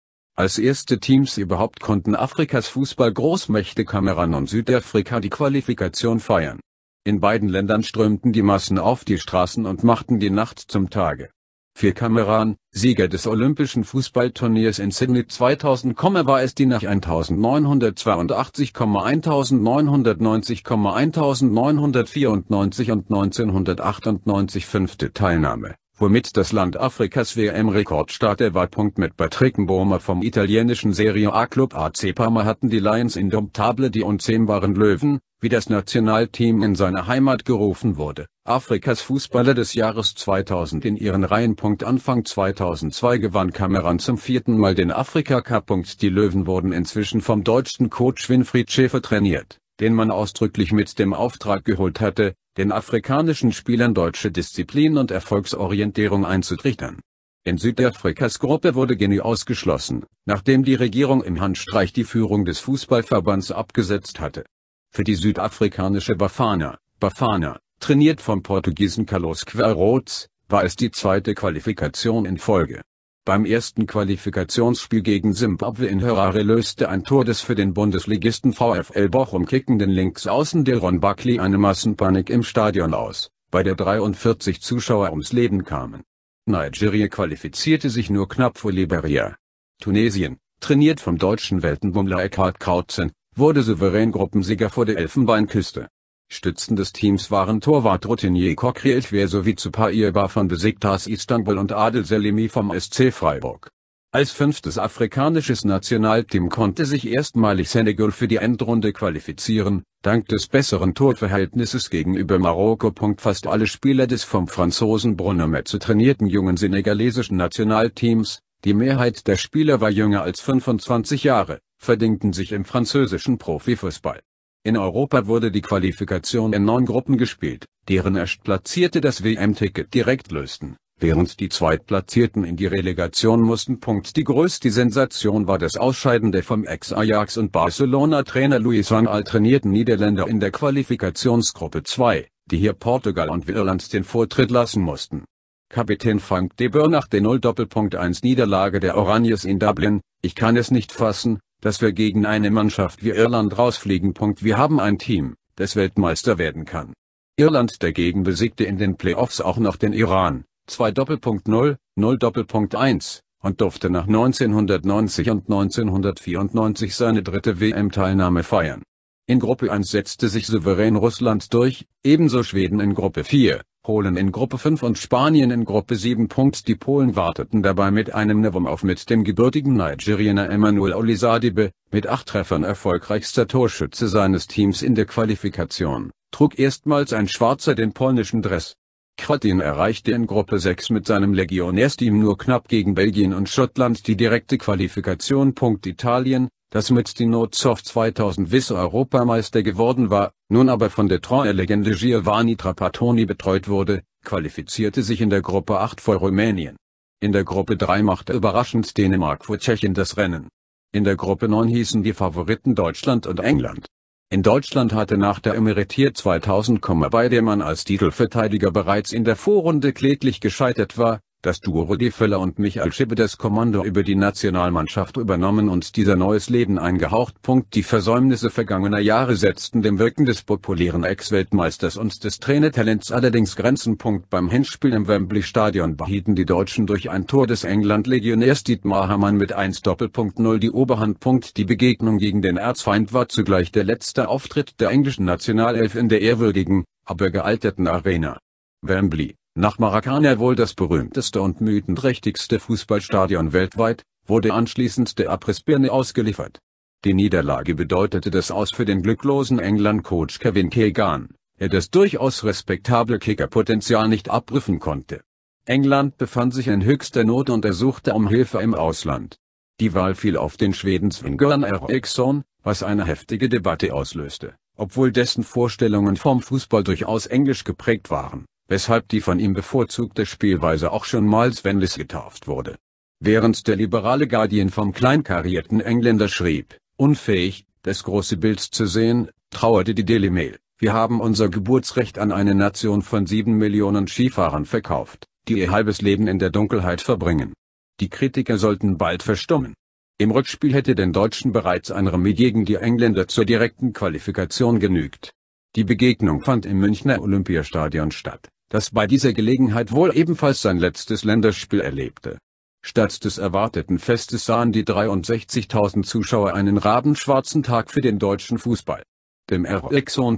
Als erste Teams überhaupt konnten Afrikas Fußball-Großmächte Kamerun und Südafrika die Qualifikation feiern. In beiden Ländern strömten die Massen auf die Straßen und machten die Nacht zum Tage. Für Kamerun, Sieger des Olympischen Fußballturniers in Sydney 2000, war es die nach 1982, 1990, 1994 und 1998 fünfte Teilnahme womit das Land Afrikas WM-Rekordstarter war. Mit Patrick Mboma vom italienischen Serie A-Club AC Parma hatten die Lions Indomptable die unzähmbaren Löwen, wie das Nationalteam in seine Heimat gerufen wurde, Afrikas Fußballer des Jahres 2000 in ihren Reihen. Anfang 2002 gewann Cameron zum vierten Mal den Afrika Cup. Die Löwen wurden inzwischen vom deutschen Coach Winfried Schäfer trainiert, den man ausdrücklich mit dem Auftrag geholt hatte, den afrikanischen Spielern deutsche Disziplin und Erfolgsorientierung einzutrichtern. In Südafrikas Gruppe wurde Genü ausgeschlossen, nachdem die Regierung im Handstreich die Führung des Fußballverbands abgesetzt hatte. Für die südafrikanische Bafana, Bafana, trainiert vom Portugiesen Carlos Queiroz, war es die zweite Qualifikation in Folge. Beim ersten Qualifikationsspiel gegen Simbabwe in Harare löste ein Tor des für den Bundesligisten VfL Bochum kickenden Linksaußen Deron Buckley eine Massenpanik im Stadion aus, bei der 43 Zuschauer ums Leben kamen. Nigeria qualifizierte sich nur knapp vor Liberia. Tunesien, trainiert vom deutschen Weltenbummler Eckhard Krautzen, wurde souverän Gruppensieger vor der Elfenbeinküste. Stützen des Teams waren Torwart Routinier Kokrielchwer sowie Zupaiba von Besiktas Istanbul und Adel Selimi vom SC Freiburg. Als fünftes afrikanisches Nationalteam konnte sich erstmalig Senegal für die Endrunde qualifizieren, dank des besseren Torverhältnisses gegenüber Marokko. Fast alle Spieler des vom Franzosen Bruno Metze trainierten jungen senegalesischen Nationalteams, die Mehrheit der Spieler war jünger als 25 Jahre, verdingten sich im französischen Profifußball. In Europa wurde die Qualifikation in neun Gruppen gespielt, deren Erstplatzierte das WM-Ticket direkt lösten, während die Zweitplatzierten in die Relegation mussten. Die größte Sensation war das Ausscheiden der vom Ex-Ajax und Barcelona-Trainer Luis van Al trainierten Niederländer in der Qualifikationsgruppe 2, die hier Portugal und Irland den Vortritt lassen mussten. Kapitän Frank de Boer nach der 0-1 Niederlage der Oranjes in Dublin, ich kann es nicht fassen, dass wir gegen eine Mannschaft wie Irland rausfliegen. Wir haben ein Team, das Weltmeister werden kann. Irland dagegen besiegte in den Playoffs auch noch den Iran, 2 Doppelpunkt 0, 0 Doppelpunkt 1, und durfte nach 1990 und 1994 seine dritte WM-Teilnahme feiern. In Gruppe 1 setzte sich souverän Russland durch, ebenso Schweden in Gruppe 4, Polen in Gruppe 5 und Spanien in Gruppe 7. Die Polen warteten dabei mit einem Novum auf mit dem gebürtigen Nigerianer Emmanuel Olizadibe, mit acht Treffern erfolgreichster Torschütze seines Teams in der Qualifikation, trug erstmals ein Schwarzer den polnischen Dress. Kratin erreichte in Gruppe 6 mit seinem Legionärsteam nur knapp gegen Belgien und Schottland die direkte Qualifikation. Italien, das mit die Notsoft 2000 Wiss Europameister geworden war, nun aber von der treue legende Giovanni Trapattoni betreut wurde, qualifizierte sich in der Gruppe 8 vor Rumänien. In der Gruppe 3 machte überraschend Dänemark vor Tschechien das Rennen. In der Gruppe 9 hießen die Favoriten Deutschland und England. In Deutschland hatte nach der Emeritier 2000, bei der man als Titelverteidiger bereits in der Vorrunde kläglich gescheitert war, das Duo Rudi Völler und Michael Schippe das Kommando über die Nationalmannschaft übernommen und dieser neues Leben eingehaucht. Die Versäumnisse vergangener Jahre setzten dem Wirken des populären Ex-Weltmeisters und des Trainertalents allerdings Grenzen. Beim Hinspiel im Wembley Stadion behielten die Deutschen durch ein Tor des England-Legionärs Dietmar Hamann mit 1 Doppelpunkt 0 die Oberhand. Die Begegnung gegen den Erzfeind war zugleich der letzte Auftritt der englischen Nationalelf in der ehrwürdigen, aber gealterten Arena. Wembley nach Maracana wohl das berühmteste und mythenträchtigste Fußballstadion weltweit, wurde anschließend der Abrissbirne ausgeliefert. Die Niederlage bedeutete das Aus für den glücklosen England-Coach Kevin Keegan, er das durchaus respektable Kickerpotenzial nicht abrufen konnte. England befand sich in höchster Not und ersuchte um Hilfe im Ausland. Die Wahl fiel auf den Schweden Sven Göran Eriksson, was eine heftige Debatte auslöste, obwohl dessen Vorstellungen vom Fußball durchaus englisch geprägt waren weshalb die von ihm bevorzugte Spielweise auch schon mal Svenlis getauft wurde. Während der liberale Guardian vom kleinkarierten Engländer schrieb, unfähig, das große Bild zu sehen, trauerte die Daily Mail, wir haben unser Geburtsrecht an eine Nation von sieben Millionen Skifahrern verkauft, die ihr halbes Leben in der Dunkelheit verbringen. Die Kritiker sollten bald verstummen. Im Rückspiel hätte den Deutschen bereits ein Remis gegen die Engländer zur direkten Qualifikation genügt. Die Begegnung fand im Münchner Olympiastadion statt das bei dieser Gelegenheit wohl ebenfalls sein letztes Länderspiel erlebte. Statt des erwarteten Festes sahen die 63.000 Zuschauer einen rabenschwarzen Tag für den deutschen Fußball dem r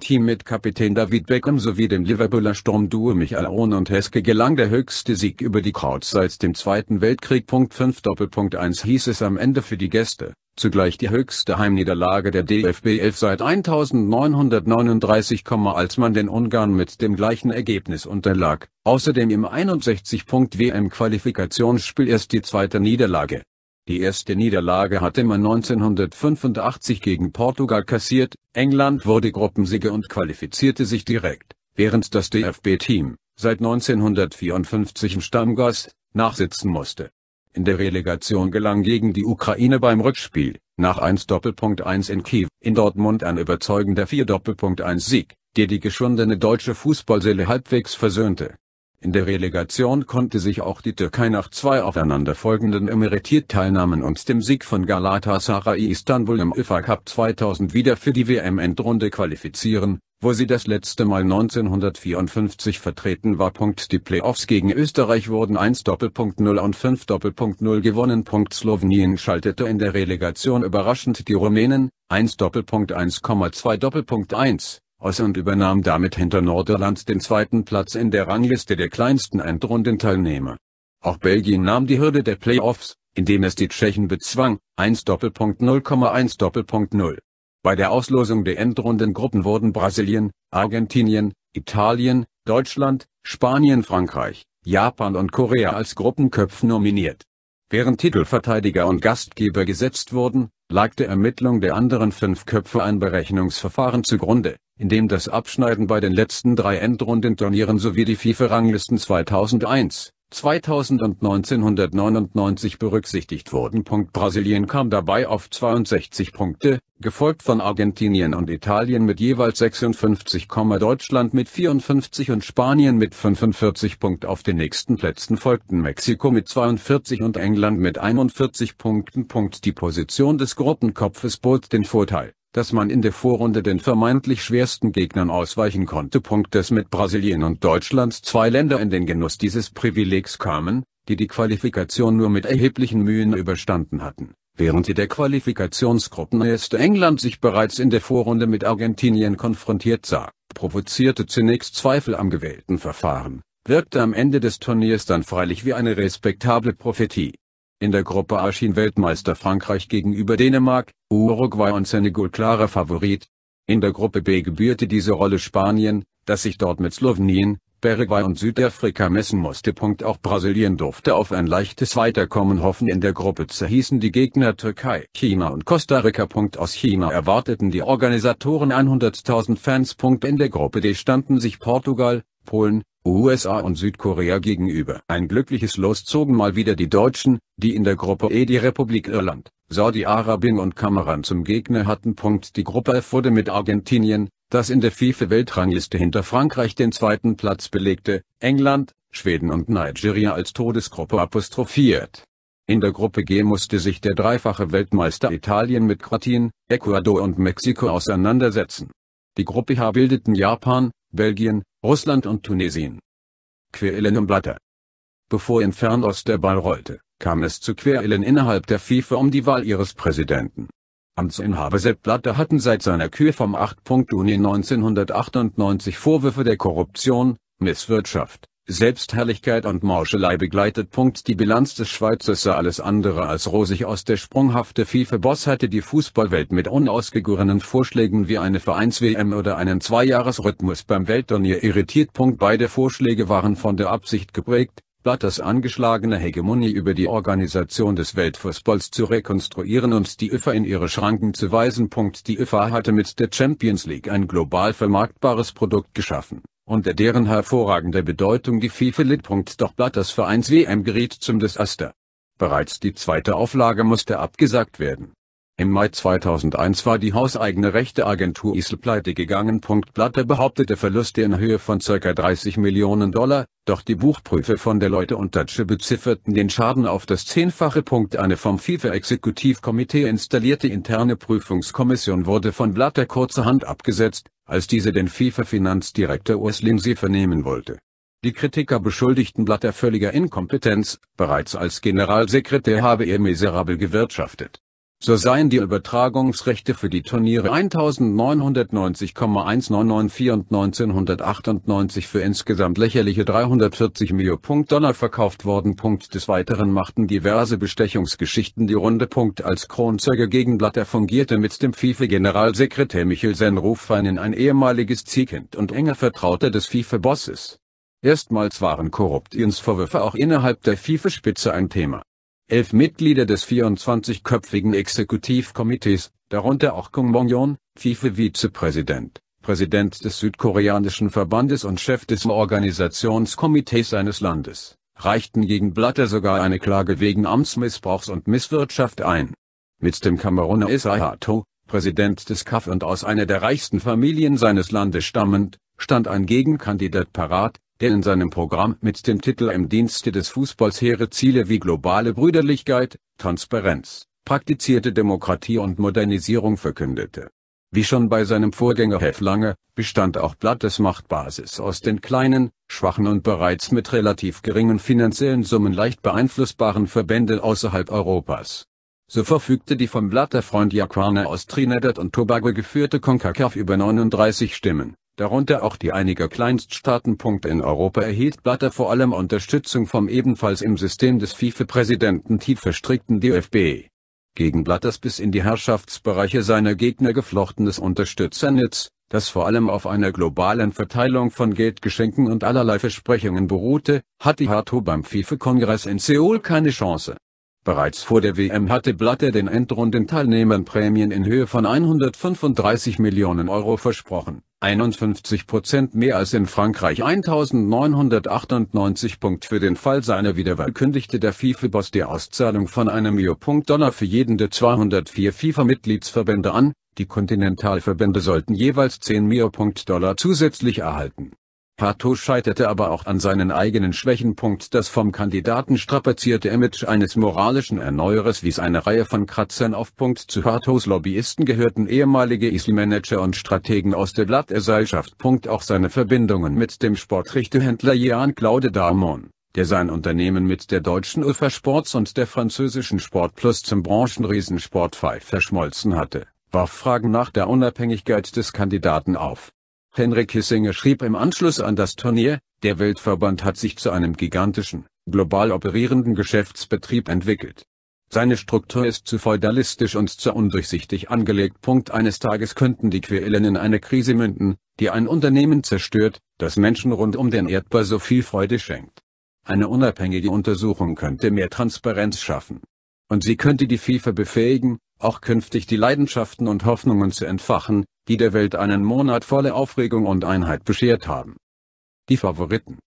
team mit Kapitän David Beckham sowie dem Liverpooler Sturmduo Michael Owen und Heske gelang der höchste Sieg über die Krauts seit dem Zweiten Weltkrieg. 5 Doppelpunkt 1 hieß es am Ende für die Gäste, zugleich die höchste Heimniederlage der DFB 11 seit 1939, als man den Ungarn mit dem gleichen Ergebnis unterlag, außerdem im 61-Punkt-WM-Qualifikationsspiel erst die zweite Niederlage. Die erste Niederlage hatte man 1985 gegen Portugal kassiert, England wurde Gruppensieger und qualifizierte sich direkt, während das DFB-Team, seit 1954 im Stammgast, nachsitzen musste. In der Relegation gelang gegen die Ukraine beim Rückspiel, nach 1-1 in Kiew, in Dortmund ein überzeugender 4-1-Sieg, der die geschundene deutsche Fußballseele halbwegs versöhnte. In der Relegation konnte sich auch die Türkei nach zwei aufeinanderfolgenden Emeritierteilnahmen und dem Sieg von Galatasaray Istanbul im UEFA Cup 2000 wieder für die WM-Endrunde qualifizieren, wo sie das letzte Mal 1954 vertreten war. Die Playoffs gegen Österreich wurden 1 Doppelpunkt 0 und 5 Doppelpunkt 0 gewonnen. Slowenien schaltete in der Relegation überraschend die Rumänen 1 Doppelpunkt Doppelpunkt 1,2 1:1,2:1 aus und übernahm damit hinter Norderland den zweiten Platz in der Rangliste der kleinsten Endrundenteilnehmer. Auch Belgien nahm die Hürde der Playoffs, indem es die Tschechen bezwang, 1 Doppelpunkt 0,1 Doppelpunkt 0. Bei der Auslosung der Endrundengruppen wurden Brasilien, Argentinien, Italien, Deutschland, Spanien, Frankreich, Japan und Korea als Gruppenköpfe nominiert. Während Titelverteidiger und Gastgeber gesetzt wurden, lag der Ermittlung der anderen fünf Köpfe ein Berechnungsverfahren zugrunde in dem das Abschneiden bei den letzten drei Endrundenturnieren sowie die FIFA-Ranglisten 2001, 2000 und 1999 berücksichtigt wurden. Brasilien kam dabei auf 62 Punkte, gefolgt von Argentinien und Italien mit jeweils 56, Deutschland mit 54 und Spanien mit 45 Punkten. Auf den nächsten Plätzen folgten Mexiko mit 42 und England mit 41 Punkten. Die Position des Gruppenkopfes bot den Vorteil dass man in der Vorrunde den vermeintlich schwersten Gegnern ausweichen konnte. Dass mit Brasilien und Deutschland zwei Länder in den Genuss dieses Privilegs kamen, die die Qualifikation nur mit erheblichen Mühen überstanden hatten, während sie der Qualifikationsgruppen erste England sich bereits in der Vorrunde mit Argentinien konfrontiert sah, provozierte zunächst Zweifel am gewählten Verfahren, wirkte am Ende des Turniers dann freilich wie eine respektable Prophetie. In der Gruppe A schien Weltmeister Frankreich gegenüber Dänemark, Uruguay und Senegal klarer Favorit. In der Gruppe B gebührte diese Rolle Spanien, das sich dort mit Slowenien, Paraguay und Südafrika messen musste. Auch Brasilien durfte auf ein leichtes Weiterkommen hoffen. In der Gruppe C hießen die Gegner Türkei, China und Costa Rica. Aus China erwarteten die Organisatoren 100.000 Fans. In der Gruppe D standen sich Portugal, Polen, USA und Südkorea gegenüber. Ein glückliches Los zogen mal wieder die Deutschen, die in der Gruppe E die Republik Irland, Saudi-Arabien und Kamerun zum Gegner hatten. Die Gruppe F wurde mit Argentinien, das in der FIFA-Weltrangliste hinter Frankreich den zweiten Platz belegte, England, Schweden und Nigeria als Todesgruppe apostrophiert. In der Gruppe G musste sich der dreifache Weltmeister Italien mit Kroatien, Ecuador und Mexiko auseinandersetzen. Die Gruppe H bildeten Japan, Belgien, Russland und Tunesien. Querelen im Blatter. Bevor in Fernost der Ball rollte, kam es zu Querelen innerhalb der FIFA um die Wahl ihres Präsidenten. Amtsinhaber Sepp Blatter hatten seit seiner Kür vom 8. Juni 1998 Vorwürfe der Korruption, Misswirtschaft, Selbstherrlichkeit und Mauschelei begleitet. Die Bilanz des Schweizers sah alles andere als rosig aus. Der sprunghafte FIFA-Boss hatte die Fußballwelt mit unausgegorenen Vorschlägen wie eine Vereins-WM oder einen Zweijahresrhythmus beim Weltturnier irritiert. Beide Vorschläge waren von der Absicht geprägt, Blatters angeschlagene Hegemonie über die Organisation des Weltfußballs zu rekonstruieren und die ÖFA in ihre Schranken zu weisen. Die ÖFA hatte mit der Champions League ein global vermarktbares Produkt geschaffen unter deren hervorragende Bedeutung die FIFA litt. Doch Blatters Vereins WM geriet zum Desaster. Bereits die zweite Auflage musste abgesagt werden. Im Mai 2001 war die hauseigene Rechteagentur ISL pleite gegangen. Blatter behauptete Verluste in Höhe von ca. 30 Millionen Dollar, doch die Buchprüfe von der Leute und Deutsche bezifferten den Schaden auf das Zehnfache. Eine vom FIFA-Exekutivkomitee installierte interne Prüfungskommission wurde von Blatter kurzerhand abgesetzt, als diese den FIFA-Finanzdirektor Urs See vernehmen wollte. Die Kritiker beschuldigten Blatter völliger Inkompetenz, bereits als Generalsekretär habe er miserabel gewirtschaftet so seien die Übertragungsrechte für die Turniere 1990,199 und 1998 für insgesamt lächerliche 340 Mio. Dollar verkauft worden. Des Weiteren machten diverse Bestechungsgeschichten die Runde. Als Kronzeuge gegen Blatter fungierte mit dem FIFA-Generalsekretär Michel Senrufeinen ein ehemaliges Ziehkind und enger Vertrauter des FIFA-Bosses. Erstmals waren Korruptionsvorwürfe auch innerhalb der FIFA-Spitze ein Thema elf Mitglieder des 24-köpfigen Exekutivkomitees, darunter auch Kung Mong-yeon, FIFA-Vizepräsident, Präsident des südkoreanischen Verbandes und Chef des Organisationskomitees seines Landes, reichten gegen Blatter sogar eine Klage wegen Amtsmissbrauchs und Misswirtschaft ein. Mit dem Kameruner Isahato, Präsident des KAF und aus einer der reichsten Familien seines Landes stammend, stand ein Gegenkandidat parat, der in seinem Programm mit dem Titel Im Dienste des Fußballs hehre Ziele wie globale Brüderlichkeit, Transparenz, praktizierte Demokratie und Modernisierung verkündete. Wie schon bei seinem Vorgänger Heflange, bestand auch Blattes Machtbasis aus den kleinen, schwachen und bereits mit relativ geringen finanziellen Summen leicht beeinflussbaren Verbänden außerhalb Europas. So verfügte die vom Blatter Freund Jaquane aus Trinidad und Tobago geführte CONCACAF über 39 Stimmen, darunter auch die einiger Kleinststaaten. In Europa erhielt Blatter vor allem Unterstützung vom ebenfalls im System des FIFA-Präsidenten tief verstrickten DFB. Gegen Blatters bis in die Herrschaftsbereiche seiner Gegner geflochtenes Unterstützernetz, das vor allem auf einer globalen Verteilung von Geldgeschenken und allerlei Versprechungen beruhte, hat die Hato beim FIFA-Kongress in Seoul keine Chance Bereits vor der WM hatte Blatter den Endrundenteilnehmern Prämien in Höhe von 135 Millionen Euro versprochen, 51 Prozent mehr als in Frankreich 1998. Für den Fall seiner Wiederwahl kündigte der FIFA-Boss die Auszahlung von einem Mio.-Dollar für jeden der 204 FIFA-Mitgliedsverbände an, die Kontinentalverbände sollten jeweils 10 Mio.-Dollar zusätzlich erhalten Pato scheiterte aber auch an seinen eigenen Schwächen. Das vom Kandidaten strapazierte Image eines moralischen Erneuerers wies eine Reihe von Kratzern auf. Zu Patos Lobbyisten gehörten ehemalige Easy-Manager und Strategen aus der Blattgesellschaft. Auch seine Verbindungen mit dem Sportrichterhändler Jean Claude Damon, der sein Unternehmen mit der deutschen UFA Sports und der französischen Sport Plus zum Branchenriesen Sportfive verschmolzen hatte, warf Fragen nach der Unabhängigkeit des Kandidaten auf Henry Kissinger schrieb im Anschluss an das Turnier, der Weltverband hat sich zu einem gigantischen, global operierenden Geschäftsbetrieb entwickelt. Seine Struktur ist zu feudalistisch und zu undurchsichtig angelegt. Eines Tages könnten die Quellen in eine Krise münden, die ein Unternehmen zerstört, das Menschen rund um den Erdball so viel Freude schenkt. Eine unabhängige Untersuchung könnte mehr Transparenz schaffen. Und sie könnte die FIFA befähigen, auch künftig die Leidenschaften und Hoffnungen zu entfachen, die der Welt einen Monat volle Aufregung und Einheit beschert haben. Die Favoriten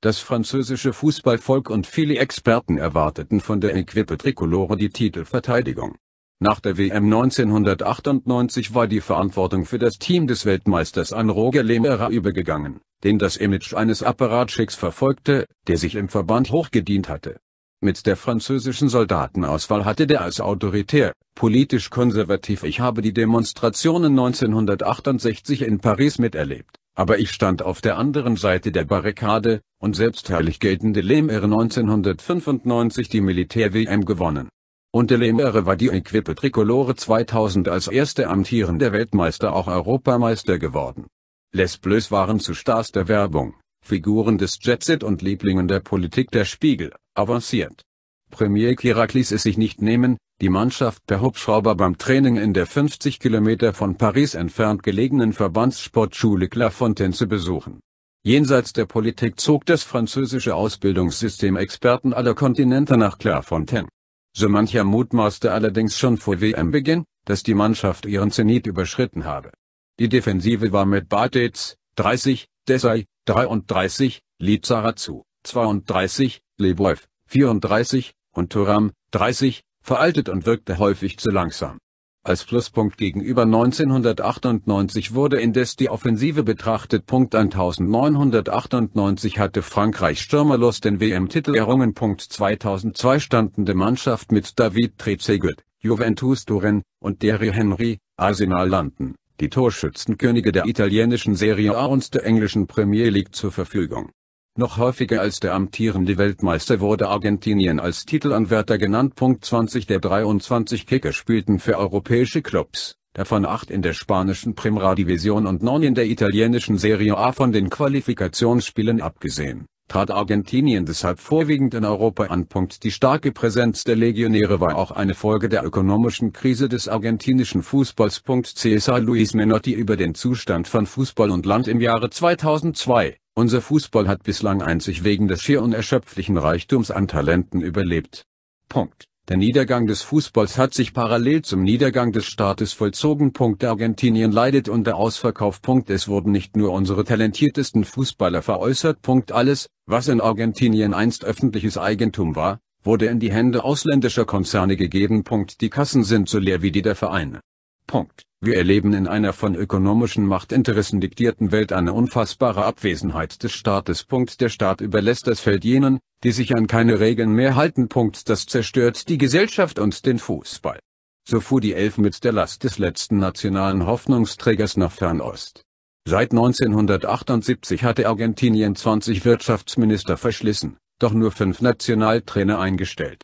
Das französische Fußballvolk und viele Experten erwarteten von der Equipe Tricolore die Titelverteidigung. Nach der WM 1998 war die Verantwortung für das Team des Weltmeisters an Roger Lemera übergegangen, den das Image eines Apparatschicks verfolgte, der sich im Verband hochgedient hatte. Mit der französischen Soldatenauswahl hatte der als autoritär, politisch konservativ Ich habe die Demonstrationen 1968 in Paris miterlebt, aber ich stand auf der anderen Seite der Barrikade, und selbst herrlich geltende Lemaire 1995 die Militär-WM gewonnen. Unter Lemaire war die Equipe Tricolore 2000 als erste amtierende Weltmeister auch Europameister geworden. Les Bleus waren zu Stars der Werbung, Figuren des Jetset und Lieblingen der Politik der Spiegel avanciert. Premier ließ es sich nicht nehmen, die Mannschaft per Hubschrauber beim Training in der 50 Kilometer von Paris entfernt gelegenen Verbandssportschule Clairefontaine zu besuchen. Jenseits der Politik zog das französische Ausbildungssystem Experten aller Kontinente nach Clairefontaine. So mancher mutmaßte allerdings schon vor WM-Beginn, dass die Mannschaft ihren Zenit überschritten habe. Die Defensive war mit Bartets, 30, Desai, 33, Lizarazu, 32, Leboev, 34, und Turam, 30, veraltet und wirkte häufig zu langsam. Als Pluspunkt gegenüber 1998 wurde indes die Offensive betrachtet. 1998 hatte Frankreich stürmerlos den WM-Titel errungen. 2002 standen die Mannschaft mit David Trezeguet, Juventus Turin, und Derry Henry, Arsenal landen, die Torschützenkönige der italienischen Serie A und der englischen Premier League zur Verfügung noch häufiger als der amtierende Weltmeister wurde Argentinien als Titelanwärter genannt. 20 der 23 Kicker spielten für europäische Clubs, davon acht in der spanischen Primera Division und neun in der italienischen Serie A von den Qualifikationsspielen abgesehen trat Argentinien deshalb vorwiegend in Europa an. Die starke Präsenz der Legionäre war auch eine Folge der ökonomischen Krise des argentinischen Fußballs. Cesar Luis Menotti über den Zustand von Fußball und Land im Jahre 2002 Unser Fußball hat bislang einzig wegen des schier unerschöpflichen Reichtums an Talenten überlebt. Punkt. Der Niedergang des Fußballs hat sich parallel zum Niedergang des Staates vollzogen. Argentinien leidet unter Ausverkauf. Es wurden nicht nur unsere talentiertesten Fußballer veräußert. Alles, was in Argentinien einst öffentliches Eigentum war, wurde in die Hände ausländischer Konzerne gegeben. Die Kassen sind so leer wie die der Vereine Punkt. Wir erleben in einer von ökonomischen Machtinteressen diktierten Welt eine unfassbare Abwesenheit des Staates. Punkt. Der Staat überlässt das Feld jenen, die sich an keine Regeln mehr halten. Punkt. Das zerstört die Gesellschaft und den Fußball. So fuhr die Elf mit der Last des letzten nationalen Hoffnungsträgers nach Fernost. Seit 1978 hatte Argentinien 20 Wirtschaftsminister verschlissen, doch nur fünf Nationaltrainer eingestellt.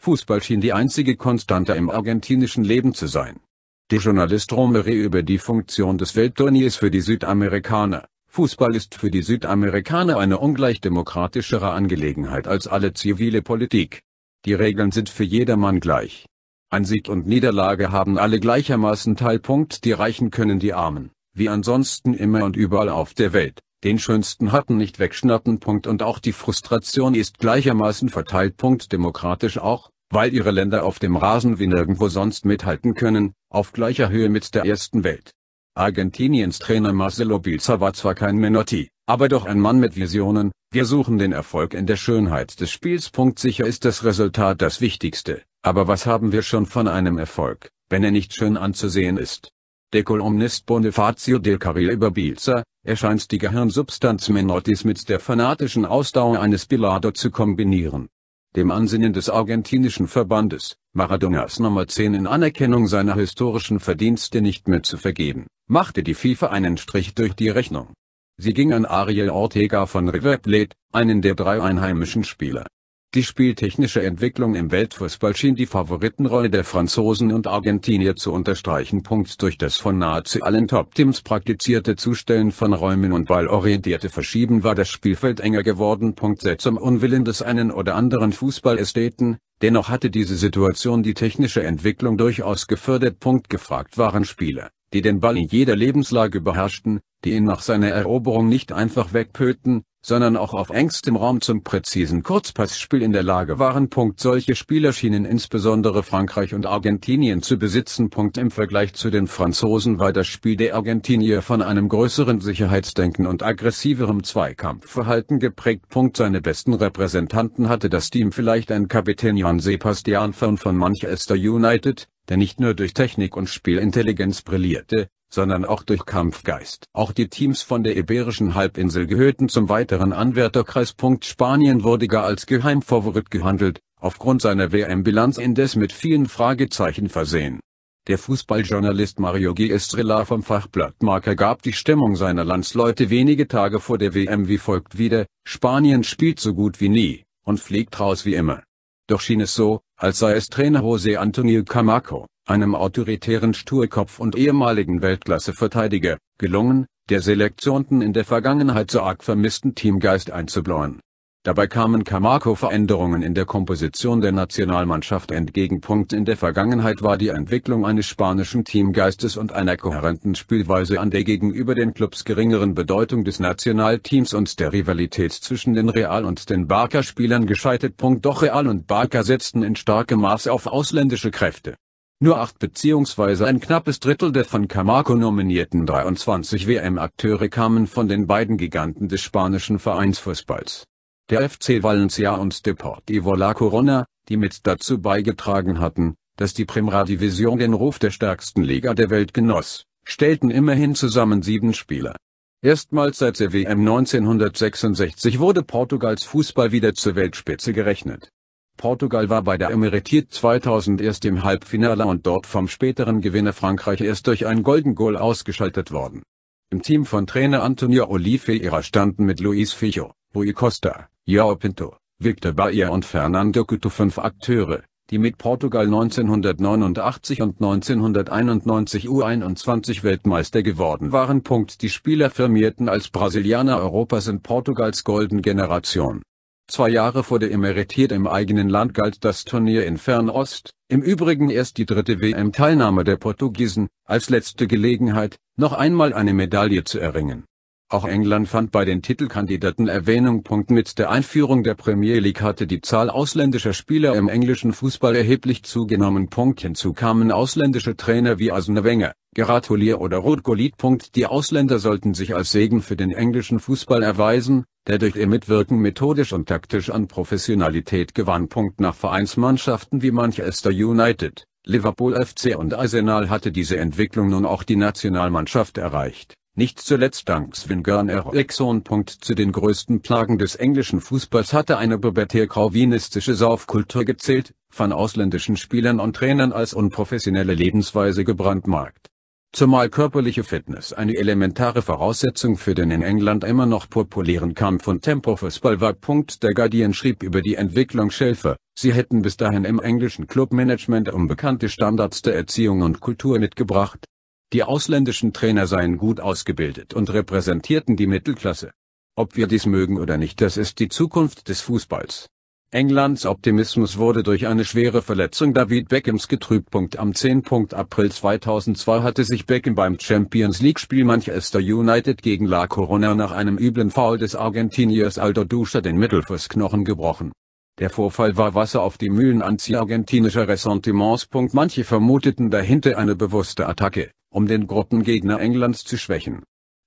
Fußball schien die einzige Konstante im argentinischen Leben zu sein. Die Journalist Romere über die Funktion des Weltturniers für die Südamerikaner. Fußball ist für die Südamerikaner eine ungleich demokratischere Angelegenheit als alle zivile Politik. Die Regeln sind für jedermann gleich. An Sieg und Niederlage haben alle gleichermaßen Teilpunkt, die Reichen können die Armen, wie ansonsten immer und überall auf der Welt, den schönsten Hatten nicht wegschnappen. Punkt und auch die Frustration ist gleichermaßen verteilt. Punkt demokratisch auch, weil ihre Länder auf dem Rasen wie nirgendwo sonst mithalten können, auf gleicher Höhe mit der ersten Welt. Argentiniens Trainer Marcelo Bielsa war zwar kein Menotti, aber doch ein Mann mit Visionen, wir suchen den Erfolg in der Schönheit des Spiels. Punkt sicher ist das Resultat das Wichtigste, aber was haben wir schon von einem Erfolg, wenn er nicht schön anzusehen ist? Der Kolumnist Bonifacio del Carril über Bielsa, erscheint die Gehirnsubstanz Menottis mit der fanatischen Ausdauer eines Bilardo zu kombinieren dem Ansinnen des argentinischen Verbandes, Maradonas Nummer 10 in Anerkennung seiner historischen Verdienste nicht mehr zu vergeben, machte die FIFA einen Strich durch die Rechnung. Sie ging an Ariel Ortega von River Plate, einen der drei einheimischen Spieler die spieltechnische Entwicklung im Weltfußball schien die Favoritenrolle der Franzosen und Argentinier zu unterstreichen. Durch das von nahezu allen Top-Teams praktizierte Zustellen von Räumen und ballorientierte Verschieben war das Spielfeld enger geworden. Sehr zum Unwillen des einen oder anderen Fußballästheten, dennoch hatte diese Situation die technische Entwicklung durchaus gefördert. Gefragt waren Spieler, die den Ball in jeder Lebenslage beherrschten, die ihn nach seiner Eroberung nicht einfach wegpöten, sondern auch auf engstem Raum zum präzisen Kurzpassspiel in der Lage waren. Solche Spieler schienen insbesondere Frankreich und Argentinien zu besitzen. Im Vergleich zu den Franzosen war das Spiel der Argentinier von einem größeren Sicherheitsdenken und aggressiverem Zweikampfverhalten geprägt. Seine besten Repräsentanten hatte das Team vielleicht ein Kapitän Johan Sebastian von Manchester United, der nicht nur durch Technik und Spielintelligenz brillierte, sondern auch durch Kampfgeist. Auch die Teams von der Iberischen Halbinsel gehörten zum weiteren Anwärterkreis. Spanien wurde gar als Geheimfavorit gehandelt, aufgrund seiner WM-Bilanz indes mit vielen Fragezeichen versehen. Der Fußballjournalist Mario G. Estrella vom Fachblatt Marker gab die Stimmung seiner Landsleute wenige Tage vor der WM wie folgt wieder, Spanien spielt so gut wie nie, und fliegt raus wie immer. Doch schien es so, als sei es Trainer José Antonio Camacho, einem autoritären Sturkopf und ehemaligen Weltklasseverteidiger, gelungen, der Selektionen in der Vergangenheit so arg vermissten Teamgeist einzubläuen. Dabei kamen Camargo Veränderungen in der Komposition der Nationalmannschaft entgegen. In der Vergangenheit war die Entwicklung eines spanischen Teamgeistes und einer kohärenten Spielweise an der gegenüber den Clubs geringeren Bedeutung des Nationalteams und der Rivalität zwischen den Real- und den Barca-Spielern gescheitert. Doch Real und Barca setzten in starkem Maß auf ausländische Kräfte. Nur acht bzw. ein knappes Drittel der von Camargo nominierten 23 WM-Akteure kamen von den beiden Giganten des spanischen Vereinsfußballs. Der FC Valencia und Deportivo La Corona, die mit dazu beigetragen hatten, dass die Primera Division den Ruf der stärksten Liga der Welt genoss, stellten immerhin zusammen sieben Spieler. Erstmals seit der WM 1966 wurde Portugals Fußball wieder zur Weltspitze gerechnet. Portugal war bei der Emeritiert 2000 erst im Halbfinale und dort vom späteren Gewinner Frankreich erst durch ein Golden Goal ausgeschaltet worden. Im Team von Trainer Antonio Oliveira standen mit Luis Fijo, Rui Costa, Joao Pinto, Victor Bahia und Fernando Couto fünf Akteure, die mit Portugal 1989 und 1991 U21 Weltmeister geworden waren. Die Spieler firmierten als Brasilianer Europas in Portugals Golden Generation. Zwei Jahre vor der Emeritiert im eigenen Land galt das Turnier in Fernost, im Übrigen erst die dritte WM-Teilnahme der Portugiesen, als letzte Gelegenheit, noch einmal eine Medaille zu erringen. Auch England fand bei den Titelkandidaten Erwähnung. Mit der Einführung der Premier League hatte die Zahl ausländischer Spieler im englischen Fußball erheblich zugenommen. Hinzu kamen ausländische Trainer wie Arsene Wenger, Gratulier oder Rod Gullit. Die Ausländer sollten sich als Segen für den englischen Fußball erweisen, der durch ihr Mitwirken methodisch und taktisch an Professionalität gewann. Nach Vereinsmannschaften wie Manchester United, Liverpool FC und Arsenal hatte diese Entwicklung nun auch die Nationalmannschaft erreicht. Nicht zuletzt dank Sven Göran Eriksson. Zu den größten Plagen des englischen Fußballs hatte eine pubertär-calvinistische Saufkultur gezählt, von ausländischen Spielern und Trainern als unprofessionelle Lebensweise gebrandmarkt. Zumal körperliche Fitness eine elementare Voraussetzung für den in England immer noch populären Kampf- und Tempofußball war. Der Guardian schrieb über die Entwicklung Schelfer, sie hätten bis dahin im englischen Clubmanagement unbekannte Standards der Erziehung und Kultur mitgebracht. Die ausländischen Trainer seien gut ausgebildet und repräsentierten die Mittelklasse. Ob wir dies mögen oder nicht, das ist die Zukunft des Fußballs. Englands Optimismus wurde durch eine schwere Verletzung David Beckhams getrübt. Am 10. April 2002 hatte sich Beckham beim Champions League-Spiel Manchester United gegen La Corona nach einem üblen Foul des Argentiniers Aldo Duscher den Mittelfußknochen gebrochen. Der Vorfall war Wasser auf die Mühlen anzieher argentinischer Ressentiments. Manche vermuteten dahinter eine bewusste Attacke, um den Gruppengegner Englands zu schwächen.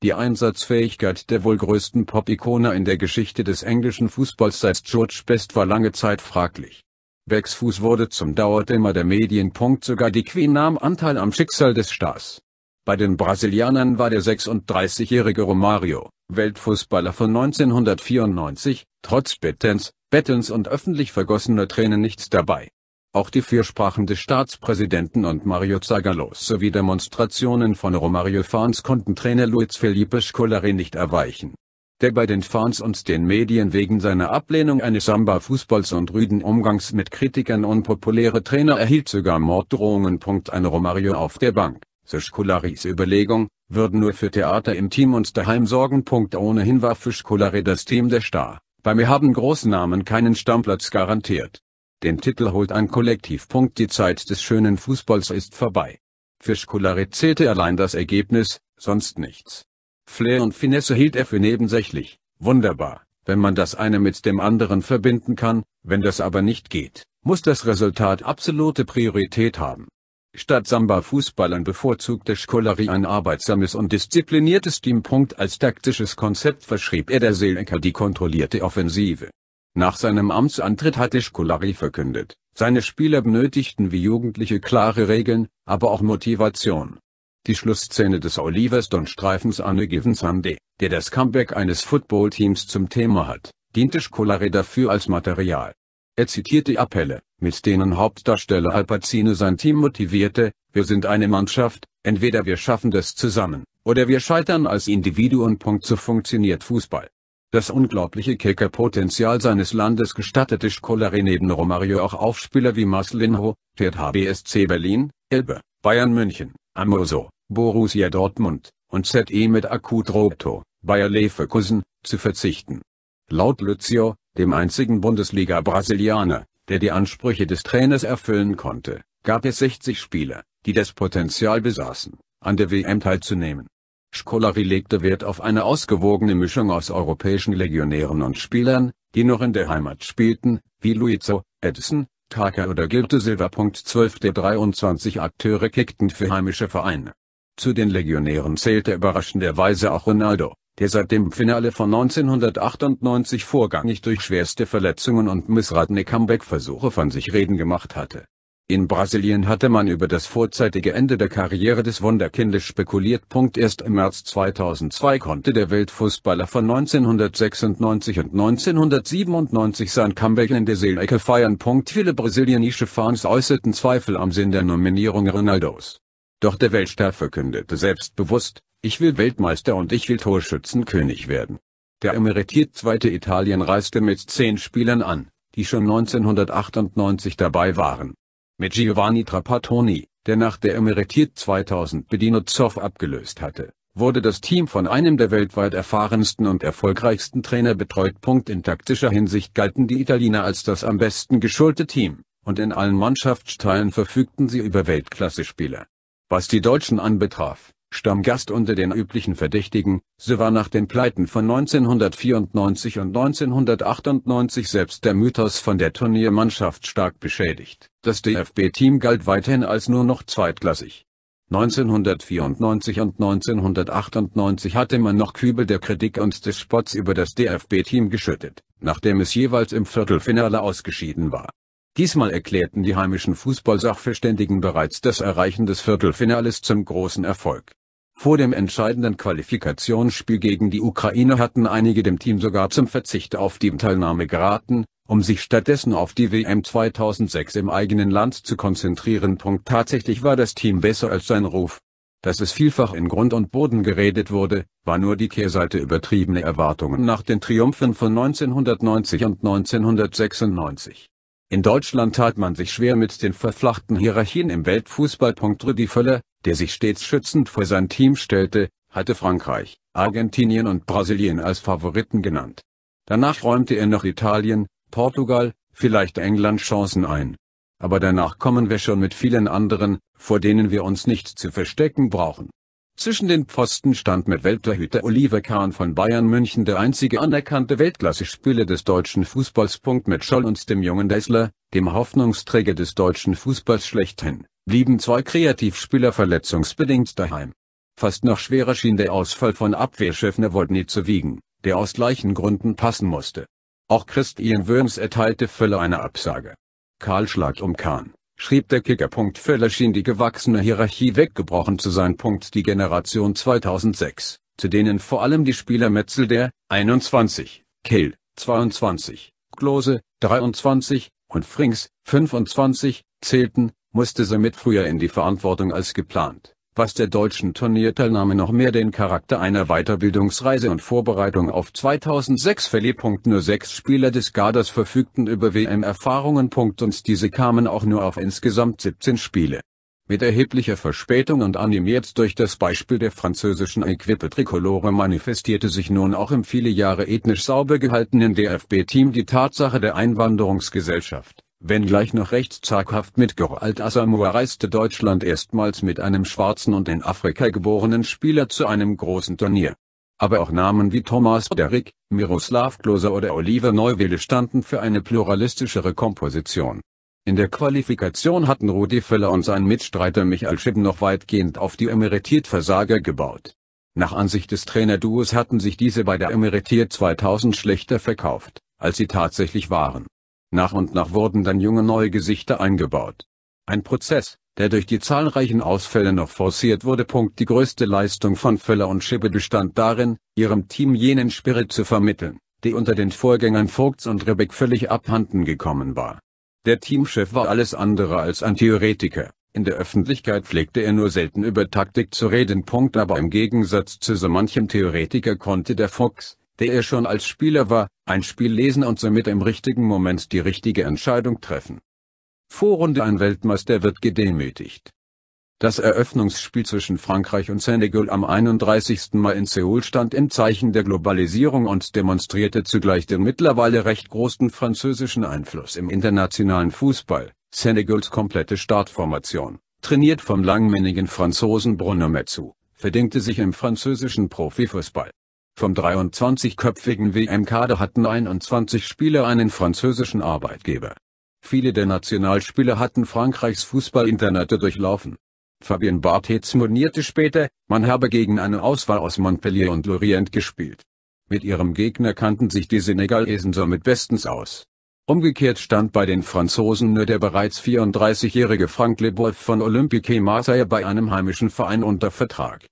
Die Einsatzfähigkeit der wohl größten Pop-Ikone in der Geschichte des englischen Fußballs seit George Best war lange Zeit fraglich. Becks Fuß wurde zum Dauerthema der Medien. Sogar die Queen nahm Anteil am Schicksal des Stars. Bei den Brasilianern war der 36-jährige Romario, Weltfußballer von 1994, trotz Bettens, Bettens und öffentlich vergossener Tränen nichts dabei. Auch die Fürsprachen des Staatspräsidenten und Mario Zagalos sowie Demonstrationen von Romario-Fans konnten Trainer Luis Felipe Scolari nicht erweichen. Der bei den Fans und den Medien wegen seiner Ablehnung eines Samba-Fußballs und rüden Umgangs mit Kritikern unpopuläre Trainer erhielt sogar Morddrohungen. Ein Romario auf der Bank, so Scolaris Überlegung, würden nur für Theater im Team und daheim sorgen. Ohnehin war für Scolari das Team der Star. Bei mir haben Großnamen keinen Stammplatz garantiert. Den Titel holt ein Kollektiv. Die Zeit des schönen Fußballs ist vorbei. Für Schkularit zählte allein das Ergebnis, sonst nichts. Flair und Finesse hielt er für nebensächlich, wunderbar, wenn man das eine mit dem anderen verbinden kann, wenn das aber nicht geht, muss das Resultat absolute Priorität haben. Statt Samba-Fußballern bevorzugte Scolari ein arbeitsames und diszipliniertes Team. Als taktisches Konzept verschrieb er der Seleka die kontrollierte Offensive. Nach seinem Amtsantritt hatte Scolari verkündet, seine Spieler benötigten wie Jugendliche klare Regeln, aber auch Motivation. Die Schlussszene des Oliver Stone-Streifens Anne a Given Sunday, der das Comeback eines Footballteams zum Thema hat, diente Scolari dafür als Material. Er zitierte Appelle, mit denen Hauptdarsteller Al Pacino sein Team motivierte, wir sind eine Mannschaft, entweder wir schaffen das zusammen, oder wir scheitern als Individuen. So funktioniert Fußball. Das unglaubliche Kickerpotenzial seines Landes gestattete Scolari neben Romario auch Aufspieler wie Maslinho, Ted HBSC Berlin, Elbe, Bayern München, Amoso, Borussia Dortmund und ZE mit Akut Roto, Bayer Leverkusen, zu verzichten. Laut Lucio, dem einzigen Bundesliga-Brasilianer, der die Ansprüche des Trainers erfüllen konnte, gab es 60 Spieler, die das Potenzial besaßen, an der WM teilzunehmen. Scolari legte Wert auf eine ausgewogene Mischung aus europäischen Legionären und Spielern, die noch in der Heimat spielten, wie Luizzo, Edison, Taka oder Gilde Silva. 12 der 23 Akteure kickten für heimische Vereine. Zu den Legionären zählte überraschenderweise auch Ronaldo, der seit dem Finale von 1998 vorgängig durch schwerste Verletzungen und missratene Comeback-Versuche von sich reden gemacht hatte. In Brasilien hatte man über das vorzeitige Ende der Karriere des Wunderkindes spekuliert. Erst im März 2002 konnte der Weltfußballer von 1996 und 1997 sein Comeback in der Seelecke feiern. Viele brasilianische Fans äußerten Zweifel am Sinn der Nominierung Ronaldos. Doch der Weltstar verkündete selbstbewusst, ich will Weltmeister und ich will Torschützenkönig werden. Der emeritiert zweite Italien reiste mit zehn Spielern an, die schon 1998 dabei waren mit Giovanni Trapattoni, der nach der emeritiert 2000 Bedinozow abgelöst hatte, wurde das Team von einem der weltweit erfahrensten und erfolgreichsten Trainer betreut. In taktischer Hinsicht galten die Italiener als das am besten geschulte Team, und in allen Mannschaftsteilen verfügten sie über Weltklasse-Spieler. Was die Deutschen anbetraf, Stammgast unter den üblichen Verdächtigen, so war nach den Pleiten von 1994 und 1998 selbst der Mythos von der Turniermannschaft stark beschädigt. Das DFB-Team galt weiterhin als nur noch zweitklassig. 1994 und 1998 hatte man noch Kübel der Kritik und des Spots über das DFB-Team geschüttet, nachdem es jeweils im Viertelfinale ausgeschieden war. Diesmal erklärten die heimischen Fußballsachverständigen bereits das Erreichen des Viertelfinales zum großen Erfolg. Vor dem entscheidenden Qualifikationsspiel gegen die Ukraine hatten einige dem Team sogar zum Verzicht auf die teilnahme geraten, um sich stattdessen auf die WM 2006 im eigenen Land zu konzentrieren. Tatsächlich war das Team besser als sein Ruf. Dass es vielfach in Grund und Boden geredet wurde, war nur die Kehrseite übertriebene Erwartungen nach den Triumphen von 1990 und 1996. In Deutschland tat man sich schwer mit den verflachten Hierarchien im Weltfußball. Rudi Völler, der sich stets schützend vor sein Team stellte, hatte Frankreich, Argentinien und Brasilien als Favoriten genannt. Danach räumte er noch Italien, Portugal, vielleicht England Chancen ein. Aber danach kommen wir schon mit vielen anderen, vor denen wir uns nicht zu verstecken brauchen. Zwischen den Pfosten stand mit Welttorhüter Oliver Kahn von Bayern München der einzige anerkannte Weltklasse-Spieler des deutschen Fußballs. Mit Scholl und dem jungen Dessler, dem Hoffnungsträger des deutschen Fußballs schlechthin, blieben zwei Kreativspieler verletzungsbedingt daheim. Fast noch schwerer schien der Ausfall von Abwehrchef Nowodny zu wiegen, der aus gleichen Gründen passen musste. Auch Christian Würms erteilte Völler eine Absage. Karl schlägt um Kahn schrieb der Kicker. Völler schien die gewachsene Hierarchie weggebrochen zu sein. Die Generation 2006, zu denen vor allem die Spieler Metzel der 21, Kill, 22, Klose 23 und Frings 25 zählten, musste somit früher in die Verantwortung als geplant was der deutschen Turnierteilnahme noch mehr den Charakter einer Weiterbildungsreise und Vorbereitung auf 2006 verlieh. Nur sechs Spieler des Gardas verfügten über WM-Erfahrungen. Und diese kamen auch nur auf insgesamt 17 Spiele. Mit erheblicher Verspätung und animiert durch das Beispiel der französischen Equipe Tricolore manifestierte sich nun auch im viele Jahre ethnisch sauber gehaltenen DFB-Team die Tatsache der Einwanderungsgesellschaft wenngleich noch recht zaghaft mit Gerald Asamoah reiste Deutschland erstmals mit einem schwarzen und in Afrika geborenen Spieler zu einem großen Turnier. Aber auch Namen wie Thomas Derrick, Miroslav Klose oder Oliver Neuwille standen für eine pluralistischere Komposition. In der Qualifikation hatten Rudi Völler und sein Mitstreiter Michael Schippen noch weitgehend auf die emeritiert Versager gebaut. Nach Ansicht des Trainerduos hatten sich diese bei der Emeritiert 2000 schlechter verkauft, als sie tatsächlich waren. Nach und nach wurden dann junge neue Gesichter eingebaut. Ein Prozess, der durch die zahlreichen Ausfälle noch forciert wurde. Die größte Leistung von Völler und Schibbe bestand darin, ihrem Team jenen Spirit zu vermitteln, der unter den Vorgängern Vogts und Rebeck völlig abhanden gekommen war. Der Teamchef war alles andere als ein Theoretiker, in der Öffentlichkeit pflegte er nur selten über Taktik zu reden. Aber im Gegensatz zu so manchem Theoretiker konnte der Fuchs, der er schon als Spieler war, ein Spiel lesen und somit im richtigen Moment die richtige Entscheidung treffen. Vorrunde ein Weltmeister wird gedemütigt. Das Eröffnungsspiel zwischen Frankreich und Senegal am 31. Mai in Seoul stand im Zeichen der Globalisierung und demonstrierte zugleich den mittlerweile recht großen französischen Einfluss im internationalen Fußball. Senegals komplette Startformation, trainiert vom langmännigen Franzosen Bruno Metsu, verdingte sich im französischen Profifußball. Vom 23-köpfigen WM-Kader hatten 21 Spieler einen französischen Arbeitgeber. Viele der Nationalspieler hatten Frankreichs Fußballinternate durchlaufen. Fabien Barthez monierte später, man habe gegen eine Auswahl aus Montpellier und Lorient gespielt. Mit ihrem Gegner kannten sich die Senegalesen somit bestens aus. Umgekehrt stand bei den Franzosen nur der bereits 34-jährige Frank Leboeuf von Olympique Marseille bei einem heimischen Verein unter Vertrag.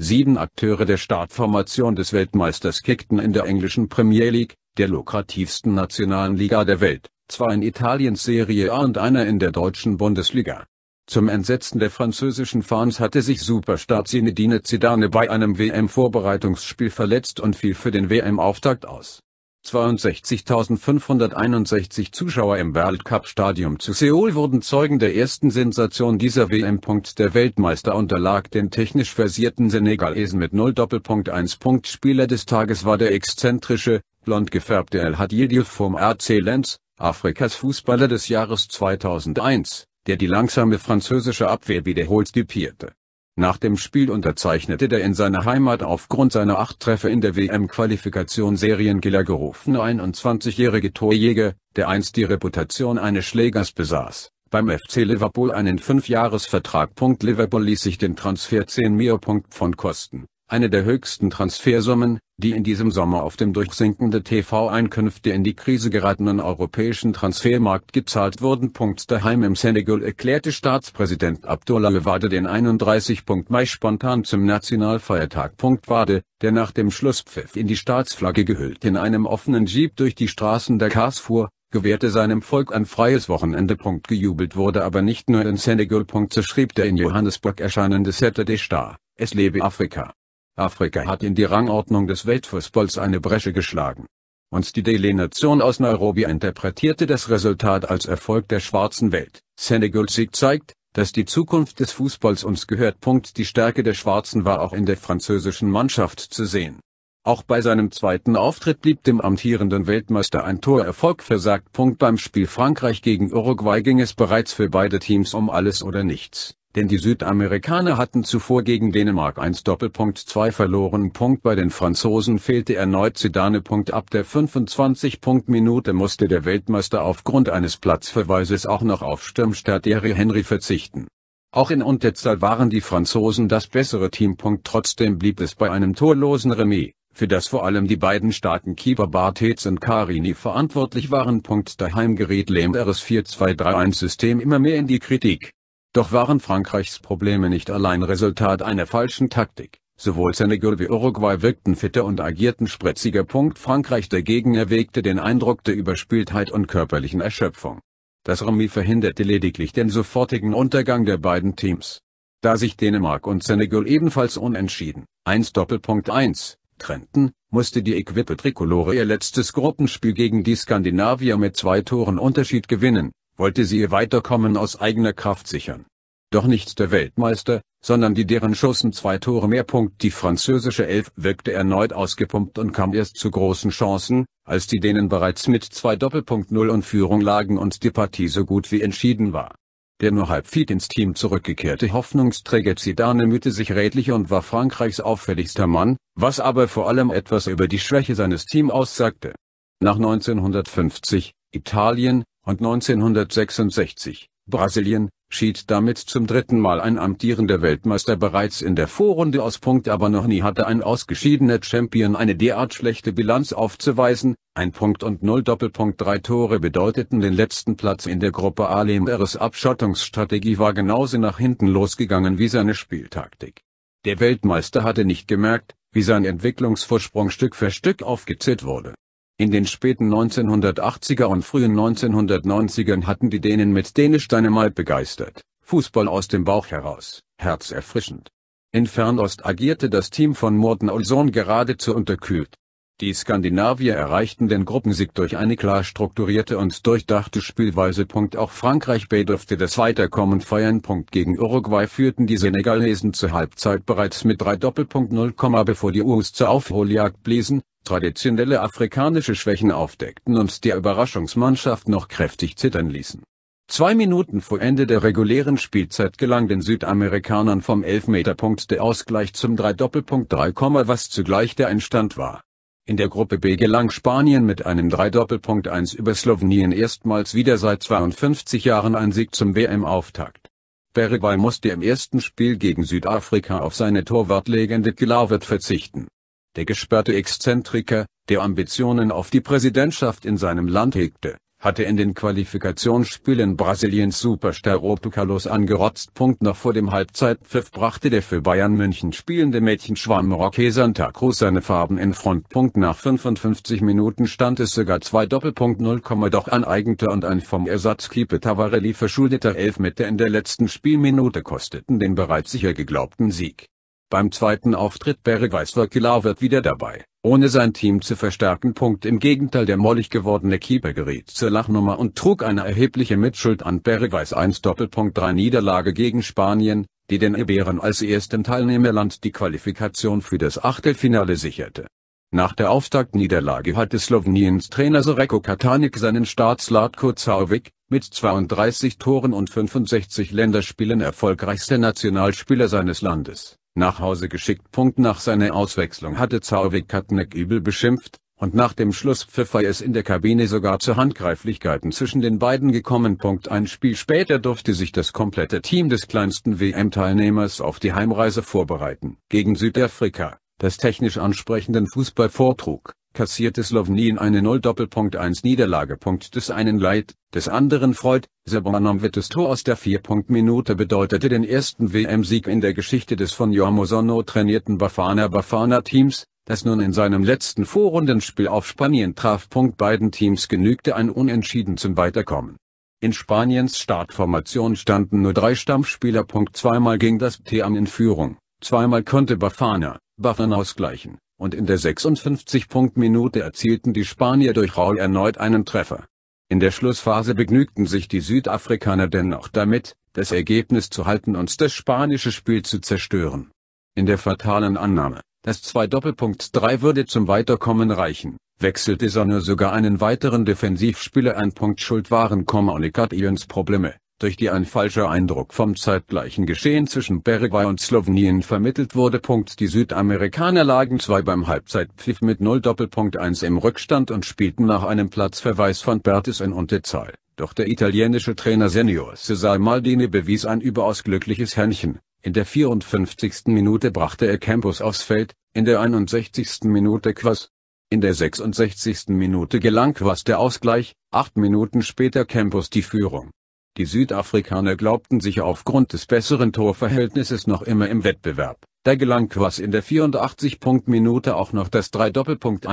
Sieben Akteure der Startformation des Weltmeisters kickten in der englischen Premier League, der lukrativsten nationalen Liga der Welt, zwei in Italiens Serie A und einer in der deutschen Bundesliga. Zum Entsetzen der französischen Fans hatte sich Superstar Zinedine Zidane bei einem WM-Vorbereitungsspiel verletzt und fiel für den WM-Auftakt aus 62.561 Zuschauer im World Cup Stadium zu Seoul wurden Zeugen der ersten Sensation dieser WM. Der Weltmeister unterlag den technisch versierten Senegalesen mit 0 Doppelpunkt 1 Spieler des Tages war der exzentrische, blond gefärbte El Hadji vom RC Lens, Afrikas Fußballer des Jahres 2001, der die langsame französische Abwehr wiederholt dupierte. Nach dem Spiel unterzeichnete der in seiner Heimat aufgrund seiner acht Treffer in der WM-Qualifikation Serienkiller gerufene 21-jährige Torjäger, der einst die Reputation eines Schlägers besaß, beim FC Liverpool einen Fünfjahresvertrag. Liverpool ließ sich den Transfer 10 Mio. von kosten eine der höchsten Transfersummen, die in diesem Sommer auf dem durchsinkende TV-Einkünfte in die Krise geratenen europäischen Transfermarkt gezahlt wurden. Daheim im Senegal erklärte Staatspräsident Abdullah Wade den 31. Mai spontan zum Nationalfeiertag. Wade, der nach dem Schlusspfiff in die Staatsflagge gehüllt in einem offenen Jeep durch die Straßen der Kars fuhr, gewährte seinem Volk ein freies Wochenende. Gejubelt wurde aber nicht nur in Senegal. So schrieb der in Johannesburg erscheinende Saturday Star, es lebe Afrika. Afrika hat in die Rangordnung des Weltfußballs eine Bresche geschlagen. Und die Delegation aus Nairobi interpretierte das Resultat als Erfolg der schwarzen Welt. Senegals Sieg zeigt, dass die Zukunft des Fußballs uns gehört. Punkt. Die Stärke der Schwarzen war auch in der französischen Mannschaft zu sehen. Auch bei seinem zweiten Auftritt blieb dem amtierenden Weltmeister ein Torerfolg versagt. Punkt. Beim Spiel Frankreich gegen Uruguay ging es bereits für beide Teams um alles oder nichts denn die Südamerikaner hatten zuvor gegen Dänemark 1-2 Doppelpunkt verloren. Bei den Franzosen fehlte erneut Zidane. Ab der 25. Punkt Minute musste der Weltmeister aufgrund eines Platzverweises auch noch auf Stürmstadt Stürmstartere Henry verzichten. Auch in Unterzahl waren die Franzosen das bessere Team. Trotzdem blieb es bei einem torlosen Remis für das vor allem die beiden starken Keeper Barthez und Carini verantwortlich waren. Daheim geriet Lehmer's 4-2-3-1-System immer mehr in die Kritik. Doch waren Frankreichs Probleme nicht allein Resultat einer falschen Taktik. Sowohl Senegal wie Uruguay wirkten fitter und agierten spritziger. Punkt Frankreich dagegen erwägte den Eindruck der Überspieltheit und körperlichen Erschöpfung. Das Remis verhinderte lediglich den sofortigen Untergang der beiden Teams. Da sich Dänemark und Senegal ebenfalls unentschieden, 1 Doppelpunkt 1, trennten, musste die Equipe Tricolore ihr letztes Gruppenspiel gegen die Skandinavier mit zwei Toren Unterschied gewinnen, wollte sie ihr Weiterkommen aus eigener Kraft sichern. Doch nicht der Weltmeister, sondern die deren Schussen zwei Tore mehr. Punkt. Die französische Elf wirkte erneut ausgepumpt und kam erst zu großen Chancen, als die denen bereits mit zwei Doppelpunkt Null und Führung lagen und die Partie so gut wie entschieden war. Der nur halb fit ins Team zurückgekehrte Hoffnungsträger Zidane mühte sich redlich und war Frankreichs auffälligster Mann, was aber vor allem etwas über die Schwäche seines Teams aussagte. Nach 1950, Italien, und 1966, Brasilien, schied damit zum dritten Mal ein amtierender Weltmeister bereits in der Vorrunde aus Punkt aber noch nie hatte ein ausgeschiedener Champion eine derart schlechte Bilanz aufzuweisen, ein Punkt und null Doppelpunkt drei Tore bedeuteten den letzten Platz in der Gruppe A. Lehmeres Abschottungsstrategie war genauso nach hinten losgegangen wie seine Spieltaktik. Der Weltmeister hatte nicht gemerkt, wie sein Entwicklungsvorsprung Stück für Stück aufgezählt wurde in den späten 1980er und frühen 1990ern hatten die Dänen mit Dänisch Dänemark begeistert, Fußball aus dem Bauch heraus, herzerfrischend. In Fernost agierte das Team von Morten Olsson geradezu unterkühlt. Die Skandinavier erreichten den Gruppensieg durch eine klar strukturierte und durchdachte Spielweise. Auch Frankreich bedurfte das Weiterkommen feiern. Gegen Uruguay führten die Senegalesen zur Halbzeit bereits mit 3 Doppelpunkt 0, bevor die US zur Aufholjagd bliesen, traditionelle afrikanische Schwächen aufdeckten und die Überraschungsmannschaft noch kräftig zittern ließen. Zwei Minuten vor Ende der regulären Spielzeit gelang den Südamerikanern vom Elfmeterpunkt der Ausgleich zum 3 Doppelpunkt 3, was zugleich der Einstand war. In der Gruppe B gelang Spanien mit einem 3-1 über Slowenien erstmals wieder seit 52 Jahren ein Sieg zum WM-Auftakt. Paraguay musste im ersten Spiel gegen Südafrika auf seine Torwartlegende Kilavert verzichten. Der gesperrte Exzentriker, der Ambitionen auf die Präsidentschaft in seinem Land hegte, hatte in den Qualifikationsspielen Brasiliens Superstar Roberto Carlos angerotzt. Noch vor dem Halbzeitpfiff brachte der für Bayern München spielende Mädchenschwamm Roque Santa Cruz seine Farben in Front. Nach 55 Minuten stand es sogar 2 Doppelpunkt 0, doch ein Eigentor und ein vom Ersatzkeeper Tavarelli verschuldeter Elfmeter in der letzten Spielminute kosteten den bereits sicher geglaubten Sieg. Beim zweiten Auftritt Bergweis war wird wieder dabei, ohne sein Team zu verstärken. Im Gegenteil der mollig gewordene Keeper geriet zur Lachnummer und trug eine erhebliche Mitschuld an 1 Doppelpunkt 3 Niederlage gegen Spanien, die den Iberen als erstem Teilnehmerland die Qualifikation für das Achtelfinale sicherte. Nach der Auftaktniederlage hatte Sloweniens Trainer Sereko Katanik seinen Start Slatko Zaovic, mit 32 Toren und 65 Länderspielen erfolgreichster Nationalspieler seines Landes nach Hause geschickt. Nach seiner Auswechslung hatte Zauwig Katnick übel beschimpft, und nach dem Schlusspfiff war es in der Kabine sogar zu Handgreiflichkeiten zwischen den beiden gekommen. Ein Spiel später durfte sich das komplette Team des kleinsten WM-Teilnehmers auf die Heimreise vorbereiten. Gegen Südafrika, das technisch ansprechenden Fußball vortrug kassierte Slowenien eine 0-1 Niederlage. Des einen Leid, des anderen Freud, Sebonomvetes Tor aus der 4-Minute bedeutete den ersten WM-Sieg in der Geschichte des von Jormo Sonno trainierten Bafana Bafana Teams, das nun in seinem letzten Vorrundenspiel auf Spanien traf. Beiden Teams genügte ein Unentschieden zum Weiterkommen. In Spaniens Startformation standen nur drei Stammspieler. Zweimal ging das Team in Führung, zweimal konnte Bafana, Bafana ausgleichen und in der 56-Punkt-Minute erzielten die Spanier durch Raul erneut einen Treffer. In der Schlussphase begnügten sich die Südafrikaner dennoch damit, das Ergebnis zu halten und das spanische Spiel zu zerstören. In der fatalen Annahme, dass 2 Doppelpunkt 3 würde zum Weiterkommen reichen, wechselte Sonne sogar einen weiteren Defensivspieler ein Punkt schuld waren Kommunikationsprobleme, durch die ein falscher Eindruck vom zeitgleichen Geschehen zwischen Paraguay und Slowenien vermittelt wurde. Die Südamerikaner lagen zwei beim Halbzeitpfiff mit 0:1 im Rückstand und spielten nach einem Platzverweis von Bertes in Unterzahl, doch der italienische Trainer Senior Cesar Maldini bewies ein überaus glückliches Händchen. In der 54. Minute brachte er Campus aufs Feld, in der 61. Minute Quas. In der 66. Minute gelang Quas der Ausgleich, acht Minuten später Campus die Führung. Die Südafrikaner glaubten sich aufgrund des besseren Torverhältnisses noch immer im Wettbewerb. Da gelang Quas in der 84-Punkt-Minute auch noch das 3-1. doppelpunkt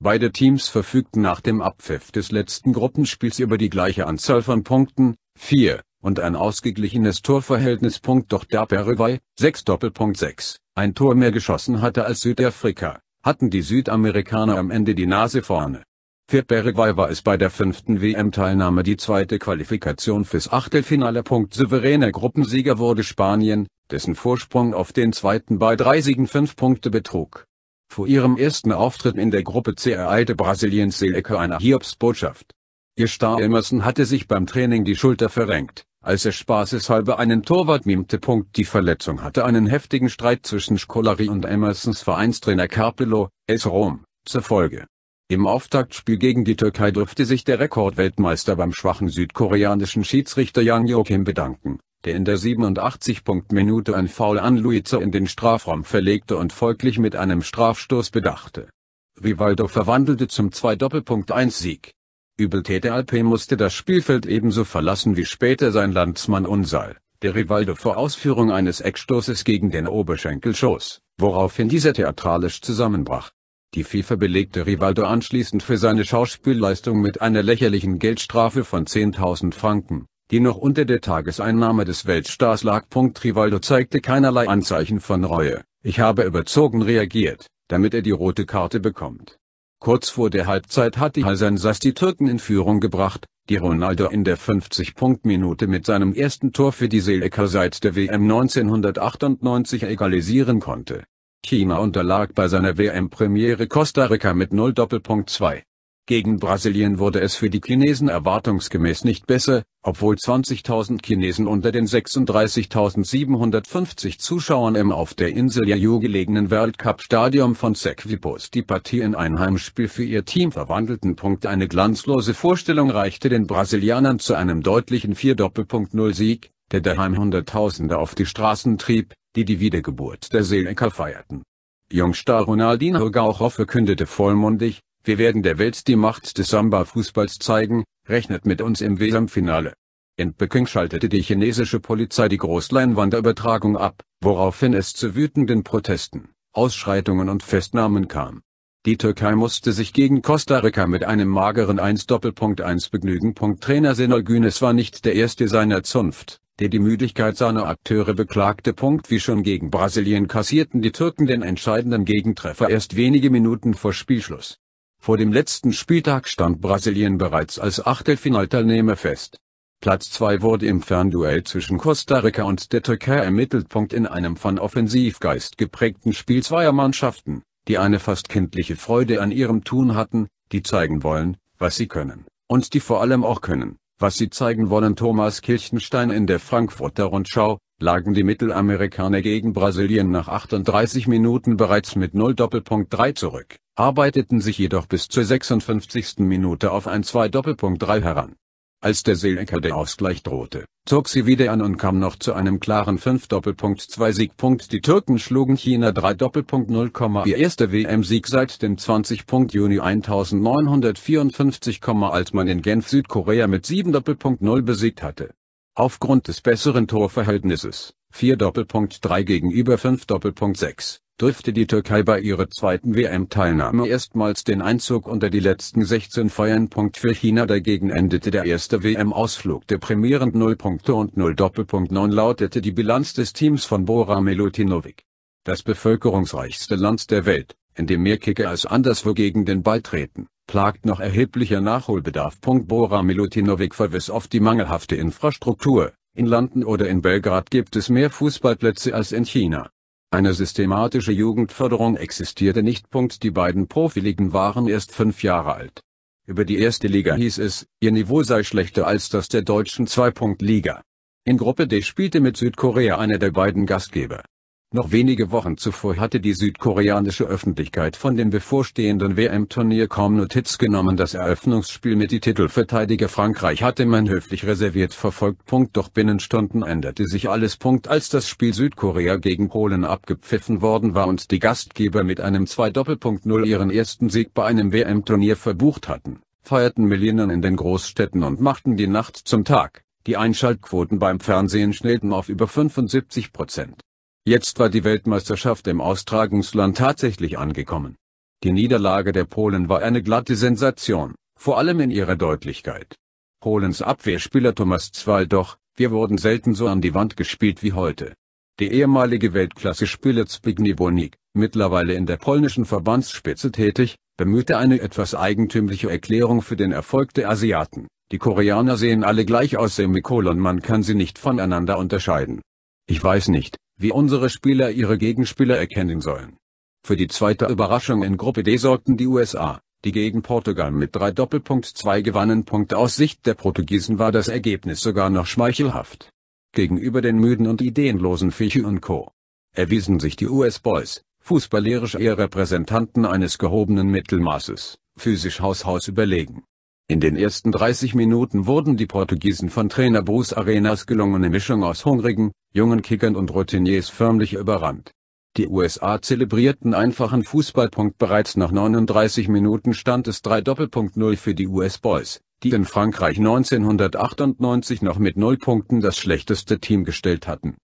Beide Teams verfügten nach dem Abpfiff des letzten Gruppenspiels über die gleiche Anzahl von Punkten, 4, und ein ausgeglichenes Torverhältnis. Doch da Paraguay, 6 Doppelpunkt 6, ein Tor mehr geschossen hatte als Südafrika, hatten die Südamerikaner am Ende die Nase vorne. Für Paraguay war es bei der fünften WM-Teilnahme die zweite Qualifikation fürs Achtelfinale. Souveräner Gruppensieger wurde Spanien, dessen Vorsprung auf den zweiten bei drei Siegen fünf Punkte betrug. Vor ihrem ersten Auftritt in der Gruppe C ereilte Brasiliens Seelecke eine Hiobsbotschaft. Ihr Star Emerson hatte sich beim Training die Schulter verrenkt, als er spaßeshalber einen Torwart mimte. Die Verletzung hatte einen heftigen Streit zwischen Scolari und Emersons Vereinstrainer Carpelo, S. Rom, zur Folge im Auftaktspiel gegen die Türkei durfte sich der Rekordweltmeister beim schwachen südkoreanischen Schiedsrichter Yang Jo-kim bedanken, der in der 87-Punkt-Minute ein Foul an Luizer in den Strafraum verlegte und folglich mit einem Strafstoß bedachte. Rivaldo verwandelte zum 2-1-Sieg. doppelpunkt Übeltäter Alpe musste das Spielfeld ebenso verlassen wie später sein Landsmann Unsal, der Rivaldo vor Ausführung eines Eckstoßes gegen den Oberschenkel schoss, woraufhin dieser theatralisch zusammenbrach. Die FIFA belegte Rivaldo anschließend für seine Schauspielleistung mit einer lächerlichen Geldstrafe von 10.000 Franken, die noch unter der Tageseinnahme des Weltstars lag. Rivaldo zeigte keinerlei Anzeichen von Reue. Ich habe überzogen reagiert, damit er die rote Karte bekommt. Kurz vor der Halbzeit hat die Hasan Sass die Türken in Führung gebracht, die Ronaldo in der 50-Punkt-Minute mit seinem ersten Tor für die Seelecker seit der WM 1998 egalisieren konnte. China unterlag bei seiner WM-Premiere Costa Rica mit 0 Doppelpunkt 2. Gegen Brasilien wurde es für die Chinesen erwartungsgemäß nicht besser, obwohl 20.000 Chinesen unter den 36.750 Zuschauern im auf der Insel Yayu gelegenen Weltcup-Stadion von Sequipos die Partie in ein Heimspiel für ihr Team verwandelten. Punkt eine glanzlose Vorstellung reichte den Brasilianern zu einem deutlichen 4-Sieg, doppelpunkt 0 der daheim Hunderttausende auf die Straßen trieb, die die Wiedergeburt der Seelecker feierten. Jungstar Ronaldinho Gaucho verkündete vollmundig, wir werden der Welt die Macht des Samba-Fußballs zeigen, rechnet mit uns im WM-Finale. In Peking schaltete die chinesische Polizei die Großleinwanderübertragung ab, woraufhin es zu wütenden Protesten, Ausschreitungen und Festnahmen kam. Die Türkei musste sich gegen Costa Rica mit einem mageren 1-1 doppelpunkt begnügen. Trainer Senol Günes war nicht der erste seiner Zunft, der die Müdigkeit seiner Akteure beklagte. Punkt Wie schon gegen Brasilien kassierten die Türken den entscheidenden Gegentreffer erst wenige Minuten vor Spielschluss. Vor dem letzten Spieltag stand Brasilien bereits als Achtelfinalteilnehmer fest. Platz 2 wurde im Fernduell zwischen Costa Rica und der Türkei ermittelt. Punkt In einem von Offensivgeist geprägten Spiel zweier Mannschaften, die eine fast kindliche Freude an ihrem Tun hatten, die zeigen wollen, was sie können, und die vor allem auch können was sie zeigen wollen. Thomas Kirchenstein in der Frankfurter Rundschau, lagen die Mittelamerikaner gegen Brasilien nach 38 Minuten bereits mit 0 Doppelpunkt 3 zurück, arbeiteten sich jedoch bis zur 56. Minute auf ein 2 Doppelpunkt 3 heran als der Seelecker der Ausgleich drohte, zog sie wieder an und kam noch zu einem klaren 5-2 Siegpunkt. Die Türken schlugen China 3-0, ihr erster WM-Sieg seit dem 20. Juni 1954, als man in Genf Südkorea mit 7-0 besiegt hatte. Aufgrund des besseren Torverhältnisses, 4-3 gegenüber 5-6, dürfte die Türkei bei ihrer zweiten WM-Teilnahme erstmals den Einzug unter die letzten 16 feiern. Für China dagegen endete der erste WM-Ausflug deprimierend 0 Punkte und 0 Doppelpunkt 9 lautete die Bilanz des Teams von Bora Melutinovic. Das bevölkerungsreichste Land der Welt, in dem mehr Kicker als anderswo gegen den Ball treten, plagt noch erheblicher Nachholbedarf. Bora Milutinovic verwies auf die mangelhafte Infrastruktur. In London oder in Belgrad gibt es mehr Fußballplätze als in China. Eine systematische Jugendförderung existierte nicht. Die beiden Profiligen waren erst fünf Jahre alt. Über die erste Liga hieß es, ihr Niveau sei schlechter als das der deutschen Zweipunktliga. In Gruppe D spielte mit Südkorea einer der beiden Gastgeber noch wenige Wochen zuvor hatte die südkoreanische Öffentlichkeit von dem bevorstehenden WM-Turnier kaum Notiz genommen. Das Eröffnungsspiel mit die Titelverteidiger Frankreich hatte man höflich reserviert verfolgt. Doch binnen Stunden änderte sich alles. Als das Spiel Südkorea gegen Polen abgepfiffen worden war und die Gastgeber mit einem 2-0 ihren ersten Sieg bei einem WM-Turnier verbucht hatten, feierten Millionen in den Großstädten und machten die Nacht zum Tag. Die Einschaltquoten beim Fernsehen schnellten auf über 75 Prozent. Jetzt war die Weltmeisterschaft im Austragungsland tatsächlich angekommen. Die Niederlage der Polen war eine glatte Sensation, vor allem in ihrer Deutlichkeit. Polens Abwehrspieler Thomas Zwal doch, wir wurden selten so an die Wand gespielt wie heute. Der ehemalige Weltklasse-Spieler Zbigniew Bonik, mittlerweile in der polnischen Verbandsspitze tätig, bemühte eine etwas eigentümliche Erklärung für den Erfolg der Asiaten. Die Koreaner sehen alle gleich aus Semikolon, man kann sie nicht voneinander unterscheiden. Ich weiß nicht, wie unsere Spieler ihre Gegenspieler erkennen sollen. Für die zweite Überraschung in Gruppe D sorgten die USA, die gegen Portugal mit 3 Doppelpunkt 2 gewannen. Punkt aus Sicht der Portugiesen war das Ergebnis sogar noch schmeichelhaft. Gegenüber den müden und ideenlosen Fichu und Co. erwiesen sich die US-Boys, fußballerisch eher Repräsentanten eines gehobenen Mittelmaßes, physisch haushaus überlegen. In den ersten 30 Minuten wurden die Portugiesen von Trainer Bruce Arenas gelungene Mischung aus hungrigen, jungen Kickern und Routiniers förmlich überrannt. Die USA zelebrierten einfachen Fußballpunkt Bereits nach 39 Minuten stand es 3 0 für die US Boys, die in Frankreich 1998 noch mit 0 Punkten das schlechteste Team gestellt hatten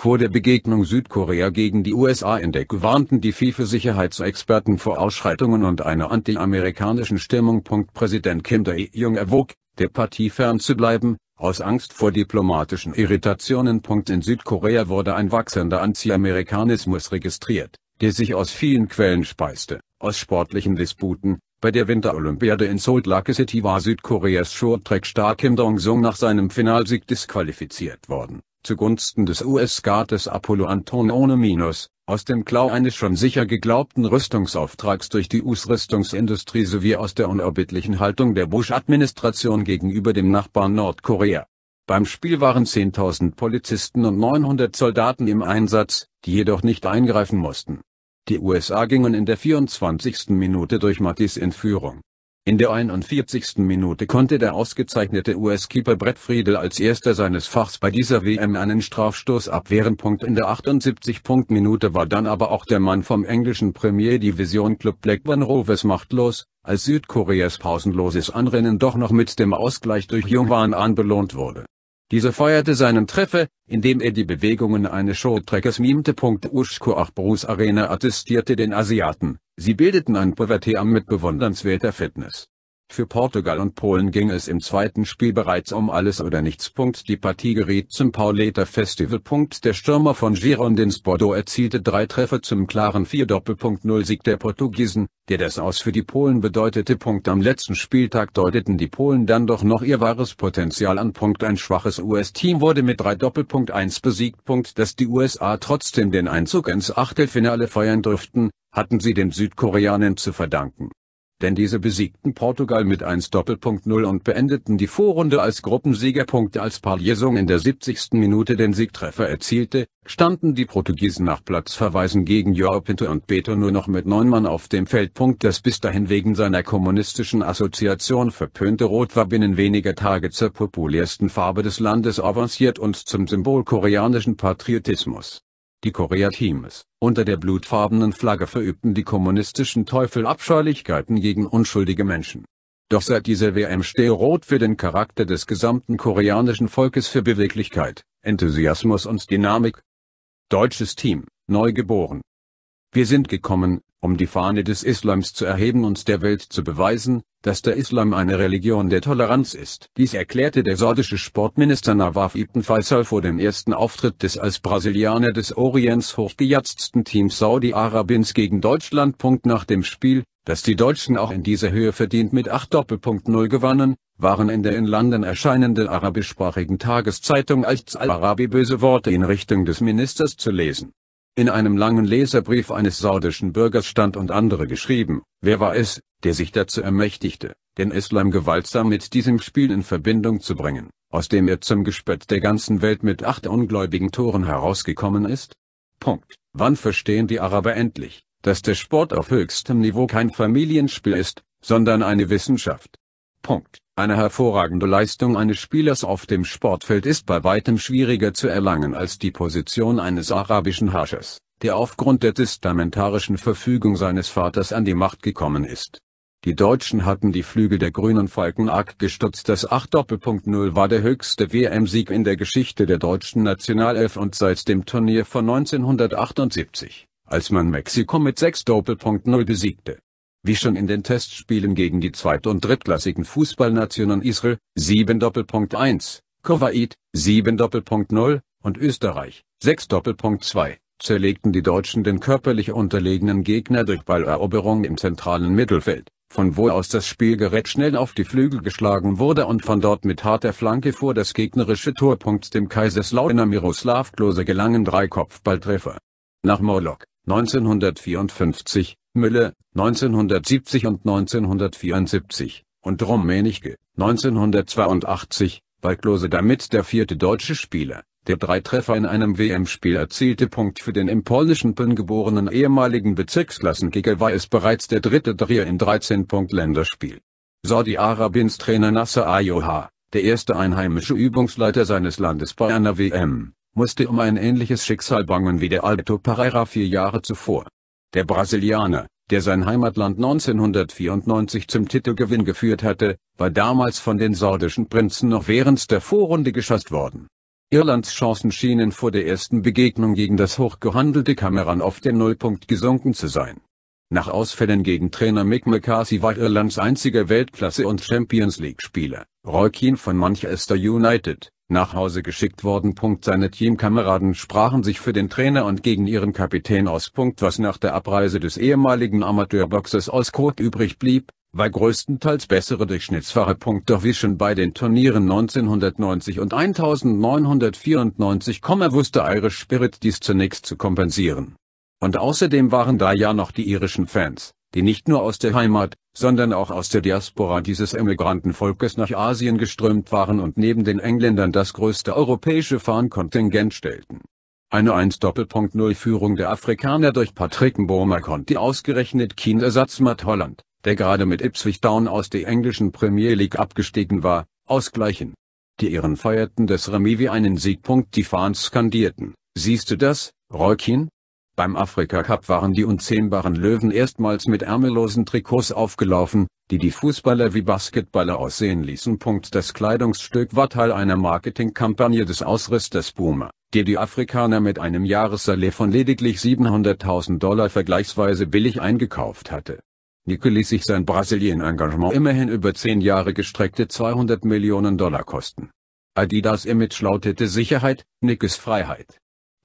vor der Begegnung Südkorea gegen die USA in Daegu warnten die FIFA-Sicherheitsexperten vor Ausschreitungen und einer antiamerikanischen Stimmung. Präsident Kim Dae-jung erwog, der Partie fern zu bleiben, aus Angst vor diplomatischen Irritationen. In Südkorea wurde ein wachsender Anti-Amerikanismus registriert, der sich aus vielen Quellen speiste, aus sportlichen Disputen, bei der Winterolympiade in Salt Lake City war Südkoreas short track star Kim Dong-sung nach seinem Finalsieg disqualifiziert worden zugunsten des US-Gardes Apollo Anton ohne Minus, aus dem Klau eines schon sicher geglaubten Rüstungsauftrags durch die US-Rüstungsindustrie sowie aus der unerbittlichen Haltung der Bush-Administration gegenüber dem Nachbarn Nordkorea. Beim Spiel waren 10.000 Polizisten und 900 Soldaten im Einsatz, die jedoch nicht eingreifen mussten. Die USA gingen in der 24. Minute durch Mattis in Führung. In der 41. Minute konnte der ausgezeichnete US-Keeper Brett Friedel als erster seines Fachs bei dieser WM einen Strafstoß abwehren. In der 78. Minute war dann aber auch der Mann vom englischen Premier Division Club Blackburn Rovers machtlos, als Südkoreas pausenloses Anrennen doch noch mit dem Ausgleich durch Jongwan Ahn belohnt wurde dieser feuerte seinen Treffer, indem er die Bewegungen eines Showtreckers mimte. Uschko Achbrus Arena attestierte den Asiaten, sie bildeten ein Powerteam mit bewundernswerter Fitness für Portugal und Polen ging es im zweiten Spiel bereits um alles oder nichts. Die Partie geriet zum Pauleta Festival. Der Stürmer von Girondins Bordeaux erzielte drei Treffer zum klaren 4 0 Sieg der Portugiesen, der das Aus für die Polen bedeutete. Am letzten Spieltag deuteten die Polen dann doch noch ihr wahres Potenzial an. Ein schwaches US-Team wurde mit 3-1 besiegt. Dass die USA trotzdem den Einzug ins Achtelfinale feiern durften, hatten sie den Südkoreanern zu verdanken denn diese besiegten Portugal mit 1 Doppelpunkt 0 und beendeten die Vorrunde als Gruppensieger. Als Paljesung in der 70. Minute den Siegtreffer erzielte, standen die Portugiesen nach Platzverweisen gegen Joao Pinto und Beto nur noch mit neun Mann auf dem Feldpunkt. Das bis dahin wegen seiner kommunistischen Assoziation verpönte Rot war binnen weniger Tage zur populärsten Farbe des Landes avanciert und zum Symbol koreanischen Patriotismus die Korea-Teams, unter der blutfarbenen Flagge verübten die kommunistischen Teufel Abscheulichkeiten gegen unschuldige Menschen. Doch seit dieser WM stehe Rot für den Charakter des gesamten koreanischen Volkes für Beweglichkeit, Enthusiasmus und Dynamik. Deutsches Team, neu geboren. Wir sind gekommen, um die Fahne des Islams zu erheben und der Welt zu beweisen, dass der Islam eine Religion der Toleranz ist. Dies erklärte der sordische Sportminister Nawaf Ibn Faisal vor dem ersten Auftritt des als Brasilianer des Orients hochgejatzten Teams saudi Arabins gegen Deutschland. Nach dem Spiel, das die Deutschen auch in dieser Höhe verdient mit 8 Doppelpunkt 0 gewannen, waren in der in London erscheinenden arabischsprachigen Tageszeitung als Al-Arabi böse Worte in Richtung des Ministers zu lesen. In einem langen Leserbrief eines saudischen Bürgers stand und andere geschrieben, wer war es, der sich dazu ermächtigte, den Islam gewaltsam mit diesem Spiel in Verbindung zu bringen, aus dem er zum Gespött der ganzen Welt mit acht ungläubigen Toren herausgekommen ist? Punkt. Wann verstehen die Araber endlich, dass der Sport auf höchstem Niveau kein Familienspiel ist, sondern eine Wissenschaft? Punkt. Eine hervorragende Leistung eines Spielers auf dem Sportfeld ist bei weitem schwieriger zu erlangen als die Position eines arabischen Herrschers, der aufgrund der testamentarischen Verfügung seines Vaters an die Macht gekommen ist. Die Deutschen hatten die Flügel der grünen Falken arg gestutzt. Das 8.0 war der höchste WM-Sieg in der Geschichte der deutschen Nationalelf und seit dem Turnier von 1978, als man Mexiko mit 6.0 besiegte wie schon in den Testspielen gegen die zweit- und drittklassigen Fußballnationen Israel 7 Doppelpunkt 1, Kuwait 7 Doppelpunkt 0, und Österreich 6 Doppelpunkt 2, zerlegten die Deutschen den körperlich unterlegenen Gegner durch Balleroberung im zentralen Mittelfeld, von wo aus das Spielgerät schnell auf die Flügel geschlagen wurde und von dort mit harter Flanke vor das gegnerische Torpunkt dem Kaiserslauterer Miroslav Klose gelangen drei Kopfballtreffer. Nach Morlock, 1954, Mülle, 1970 und 1974, und Rummenigge, 1982, war Klose damit der vierte deutsche Spieler, der drei Treffer in einem WM-Spiel erzielte. Punkt für den im polnischen Pön geborenen ehemaligen Bezirksklassenkicker war es bereits der dritte Dreher im 13-Punkt-Länderspiel. Saudi-Arabiens Trainer Nasser Ayoha, der erste einheimische Übungsleiter seines Landes bei einer WM, musste um ein ähnliches Schicksal bangen wie der Alberto Pereira vier Jahre zuvor. Der Brasilianer, der sein Heimatland 1994 zum Titelgewinn geführt hatte, war damals von den sordischen Prinzen noch während der Vorrunde geschasst worden. Irlands Chancen schienen vor der ersten Begegnung gegen das hochgehandelte Kameran auf den Nullpunkt gesunken zu sein. Nach Ausfällen gegen Trainer Mick McCarthy war Irlands einziger Weltklasse- und Champions League-Spieler, Roy Keane von Manchester United, nach Hause geschickt worden. Seine Teamkameraden sprachen sich für den Trainer und gegen ihren Kapitän aus. Was nach der Abreise des ehemaligen Amateurboxers aus Kurt übrig blieb, war größtenteils bessere Durchschnittsfahrer. Doch wie schon bei den Turnieren 1990 und 1994, wusste Irish Spirit dies zunächst zu kompensieren. Und außerdem waren da ja noch die irischen Fans die nicht nur aus der Heimat, sondern auch aus der Diaspora dieses Emigrantenvolkes nach Asien geströmt waren und neben den Engländern das größte europäische Fahnenkontingent stellten. Eine 1-0-Führung doppelpunkt der Afrikaner durch Patrick Mboma konnte ausgerechnet Kienersatz Matt Holland, der gerade mit Ipswich Down aus der englischen Premier League abgestiegen war, ausgleichen. Die Ehren feierten das Remis wie einen Siegpunkt die Fans skandierten. Siehst du das, Reukin? Beim Afrika Cup waren die unzähmbaren Löwen erstmals mit ärmellosen Trikots aufgelaufen, die die Fußballer wie Basketballer aussehen ließen. Das Kleidungsstück war Teil einer Marketingkampagne des Ausrüsters Boomer, der die Afrikaner mit einem Jahressalär von lediglich 700.000 Dollar vergleichsweise billig eingekauft hatte. Nike ließ sich sein Brasilien-Engagement immerhin über zehn Jahre gestreckte 200 Millionen Dollar kosten. Adidas Image lautete Sicherheit, Nickes Freiheit.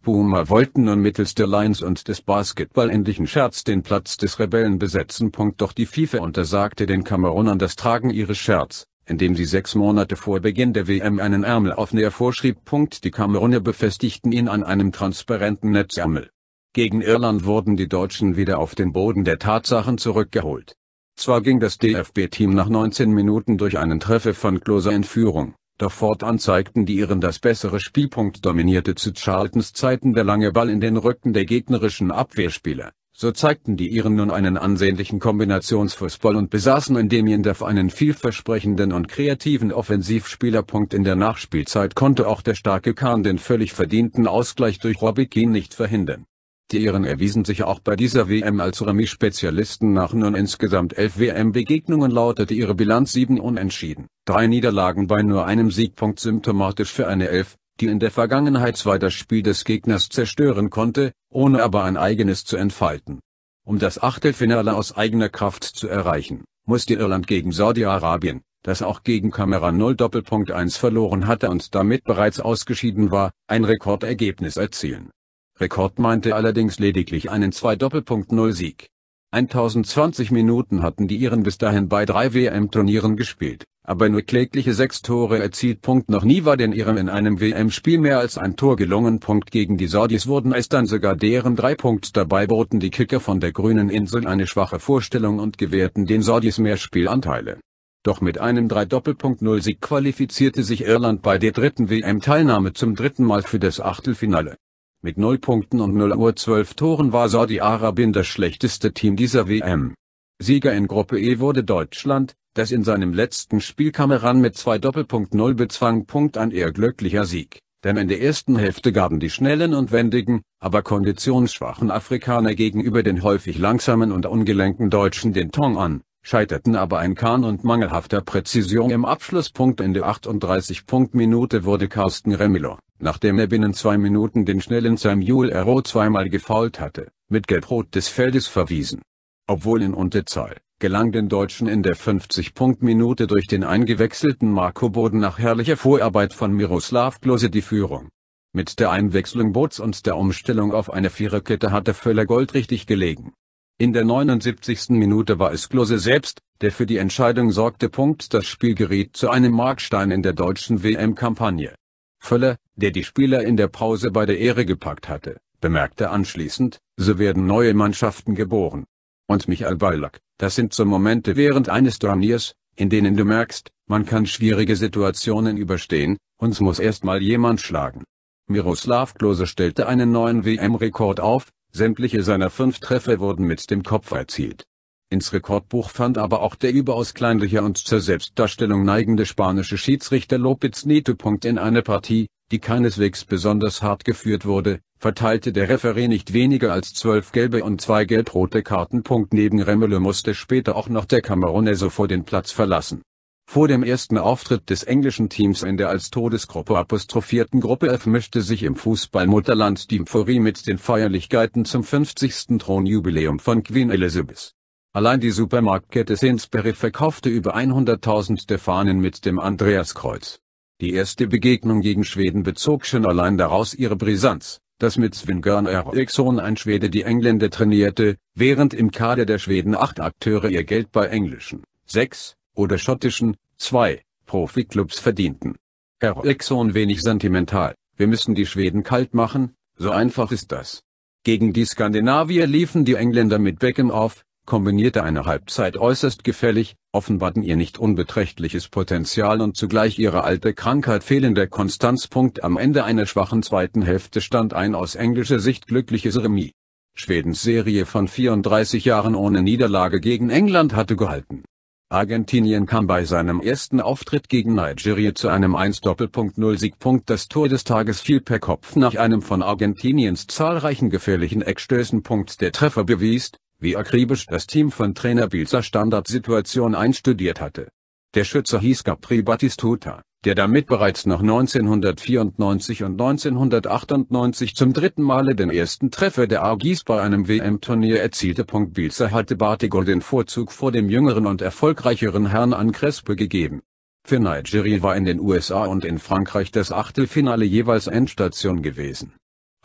Boomer wollten nun mittels der Lines und des basketballähnlichen Shirts den Platz des Rebellen besetzen. Doch die FIFA untersagte den Kamerunern das Tragen ihres Shirts, indem sie sechs Monate vor Beginn der WM einen Ärmel aufnäher vorschrieb. Die Kameruner befestigten ihn an einem transparenten Netzärmel. Gegen Irland wurden die Deutschen wieder auf den Boden der Tatsachen zurückgeholt. Zwar ging das DFB-Team nach 19 Minuten durch einen Treffer von Klose in Führung, doch fortan zeigten die Iren das bessere Spielpunkt dominierte zu Charltons Zeiten der lange Ball in den Rücken der gegnerischen Abwehrspieler. So zeigten die Iren nun einen ansehnlichen Kombinationsfußball und besaßen in Demjendev einen vielversprechenden und kreativen Offensivspielerpunkt in der Nachspielzeit konnte auch der starke Kahn den völlig verdienten Ausgleich durch Robbie Keane nicht verhindern. Die Iren erwiesen sich auch bei dieser WM als Remis-Spezialisten nach nun insgesamt elf WM-Begegnungen lautete ihre Bilanz sieben Unentschieden, drei Niederlagen bei nur einem Siegpunkt symptomatisch für eine Elf, die in der Vergangenheit zwar das Spiel des Gegners zerstören konnte, ohne aber ein eigenes zu entfalten. Um das Achtelfinale aus eigener Kraft zu erreichen, musste Irland gegen Saudi-Arabien, das auch gegen Kamerun 0.1 verloren hatte und damit bereits ausgeschieden war, ein Rekordergebnis erzielen Rekord meinte allerdings lediglich einen 2-0-Sieg. 1020 Minuten hatten die Iren bis dahin bei drei WM-Turnieren gespielt, aber nur klägliche sechs Tore erzielt. Punkt noch nie war den Iren in einem WM-Spiel mehr als ein Tor gelungen. Punkt gegen die Saudis wurden es dann sogar deren drei Punkte. dabei boten die Kicker von der grünen Insel eine schwache Vorstellung und gewährten den Saudis mehr Spielanteile. Doch mit einem 3-0-Sieg qualifizierte sich Irland bei der dritten WM-Teilnahme zum dritten Mal für das Achtelfinale. Mit 0 Punkten und 0 Uhr 12 Toren war Saudi Arabien das schlechteste Team dieser WM. Sieger in Gruppe E wurde Deutschland, das in seinem letzten Spiel Kamerun mit 2 Doppelpunkt 0 bezwang. Punkt ein eher glücklicher Sieg, denn in der ersten Hälfte gaben die schnellen und wendigen, aber konditionsschwachen Afrikaner gegenüber den häufig langsamen und ungelenken Deutschen den Tong an scheiterten aber ein Kahn und mangelhafter Präzision im Abschlusspunkt. In der 38-Punkt-Minute wurde Carsten Remilo, nachdem er binnen zwei Minuten den schnellen Samuel Ero zweimal gefault hatte, mit Gelbrot des Feldes verwiesen. Obwohl in Unterzahl, gelang den Deutschen in der 50-Punkt-Minute durch den eingewechselten Marco Boden nach herrlicher Vorarbeit von Miroslav Klose die Führung. Mit der Einwechslung Boots und der Umstellung auf eine Viererkette hatte Völler Gold richtig gelegen. In der 79. Minute war es Klose selbst, der für die Entscheidung sorgte. Das Spiel geriet zu einem Markstein in der deutschen WM-Kampagne. Völler, der die Spieler in der Pause bei der Ehre gepackt hatte, bemerkte anschließend, so werden neue Mannschaften geboren. Und Michael Ballack, das sind so Momente während eines Turniers, in denen du merkst, man kann schwierige Situationen überstehen, uns muss erstmal jemand schlagen. Miroslav Klose stellte einen neuen WM-Rekord auf, Sämtliche seiner fünf Treffer wurden mit dem Kopf erzielt. Ins Rekordbuch fand aber auch der überaus kleinliche und zur Selbstdarstellung neigende spanische Schiedsrichter Lopez Neto. In einer Partie, die keineswegs besonders hart geführt wurde, verteilte der Referee nicht weniger als zwölf gelbe und zwei gelb-rote Karten. Neben Remele musste später auch noch der Kameronese vor den Platz verlassen vor dem ersten Auftritt des englischen Teams in der als Todesgruppe apostrophierten Gruppe F mischte sich im Fußballmutterland die Euphorie mit den Feierlichkeiten zum 50. Thronjubiläum von Queen Elizabeth. Allein die Supermarktkette Sainsbury verkaufte über 100.000 der Fahnen mit dem Andreaskreuz. Die erste Begegnung gegen Schweden bezog schon allein daraus ihre Brisanz, dass mit Sven-Göran Eriksson ein Schwede die Engländer trainierte, während im Kader der Schweden acht Akteure ihr Geld bei englischen, sechs, oder schottischen, zwei Profiklubs verdienten. Eriksson wenig sentimental, wir müssen die Schweden kalt machen, so einfach ist das. Gegen die Skandinavier liefen die Engländer mit Beckham auf, kombinierte eine Halbzeit äußerst gefällig, offenbarten ihr nicht unbeträchtliches Potenzial und zugleich ihre alte Krankheit fehlender Konstanzpunkt am Ende einer schwachen zweiten Hälfte stand ein aus englischer Sicht glückliches Remis. Schwedens Serie von 34 Jahren ohne Niederlage gegen England hatte gehalten. Argentinien kam bei seinem ersten Auftritt gegen Nigeria zu einem 1-0-Siegpunkt. doppelpunkt Das Tor des Tages fiel per Kopf nach einem von Argentiniens zahlreichen gefährlichen Eckstößen. Der Treffer bewies, wie akribisch das Team von Trainer Bielsa Standardsituation einstudiert hatte der Schütze hieß Capri Battistuta, der damit bereits nach 1994 und 1998 zum dritten Male den ersten Treffer der Argies bei einem WM-Turnier erzielte. Bielsa hatte Bartigol den Vorzug vor dem jüngeren und erfolgreicheren Herrn an Crespo gegeben. Für Nigeria war in den USA und in Frankreich das Achtelfinale jeweils Endstation gewesen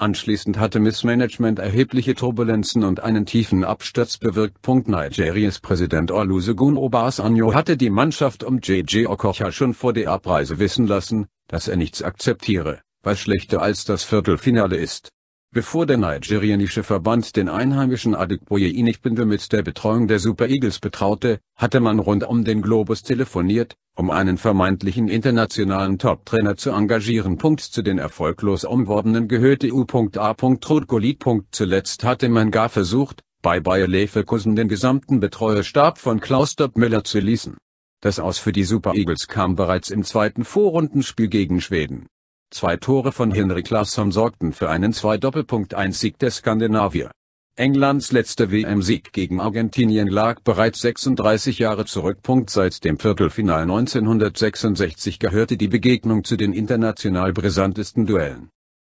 Anschließend hatte Missmanagement erhebliche Turbulenzen und einen tiefen Absturz bewirkt. Nigerias Präsident Olusegun Obasanjo hatte die Mannschaft um JJ Okocha schon vor der Abreise wissen lassen, dass er nichts akzeptiere, was schlechter als das Viertelfinale ist. Bevor der nigerianische Verband den einheimischen Adekoye Inigbenbe mit der Betreuung der Super Eagles betraute, hatte man rund um den Globus telefoniert, um einen vermeintlichen internationalen Top-Trainer zu engagieren. Zu den erfolglos umworbenen gehörte U.A. Rudgolit. Zuletzt hatte man gar versucht, bei Bayer Leverkusen den gesamten Betreuerstab von Klaus Dopp zu ließen. Das Aus für die Super Eagles kam bereits im zweiten Vorrundenspiel gegen Schweden. Zwei Tore von Henrik Larsson sorgten für einen 2 doppelpunkt sieg der Skandinavier. Englands letzter WM-Sieg gegen Argentinien lag bereits 36 Jahre zurück. Seit dem Viertelfinal 1966 gehörte die Begegnung zu den international brisantesten Duellen.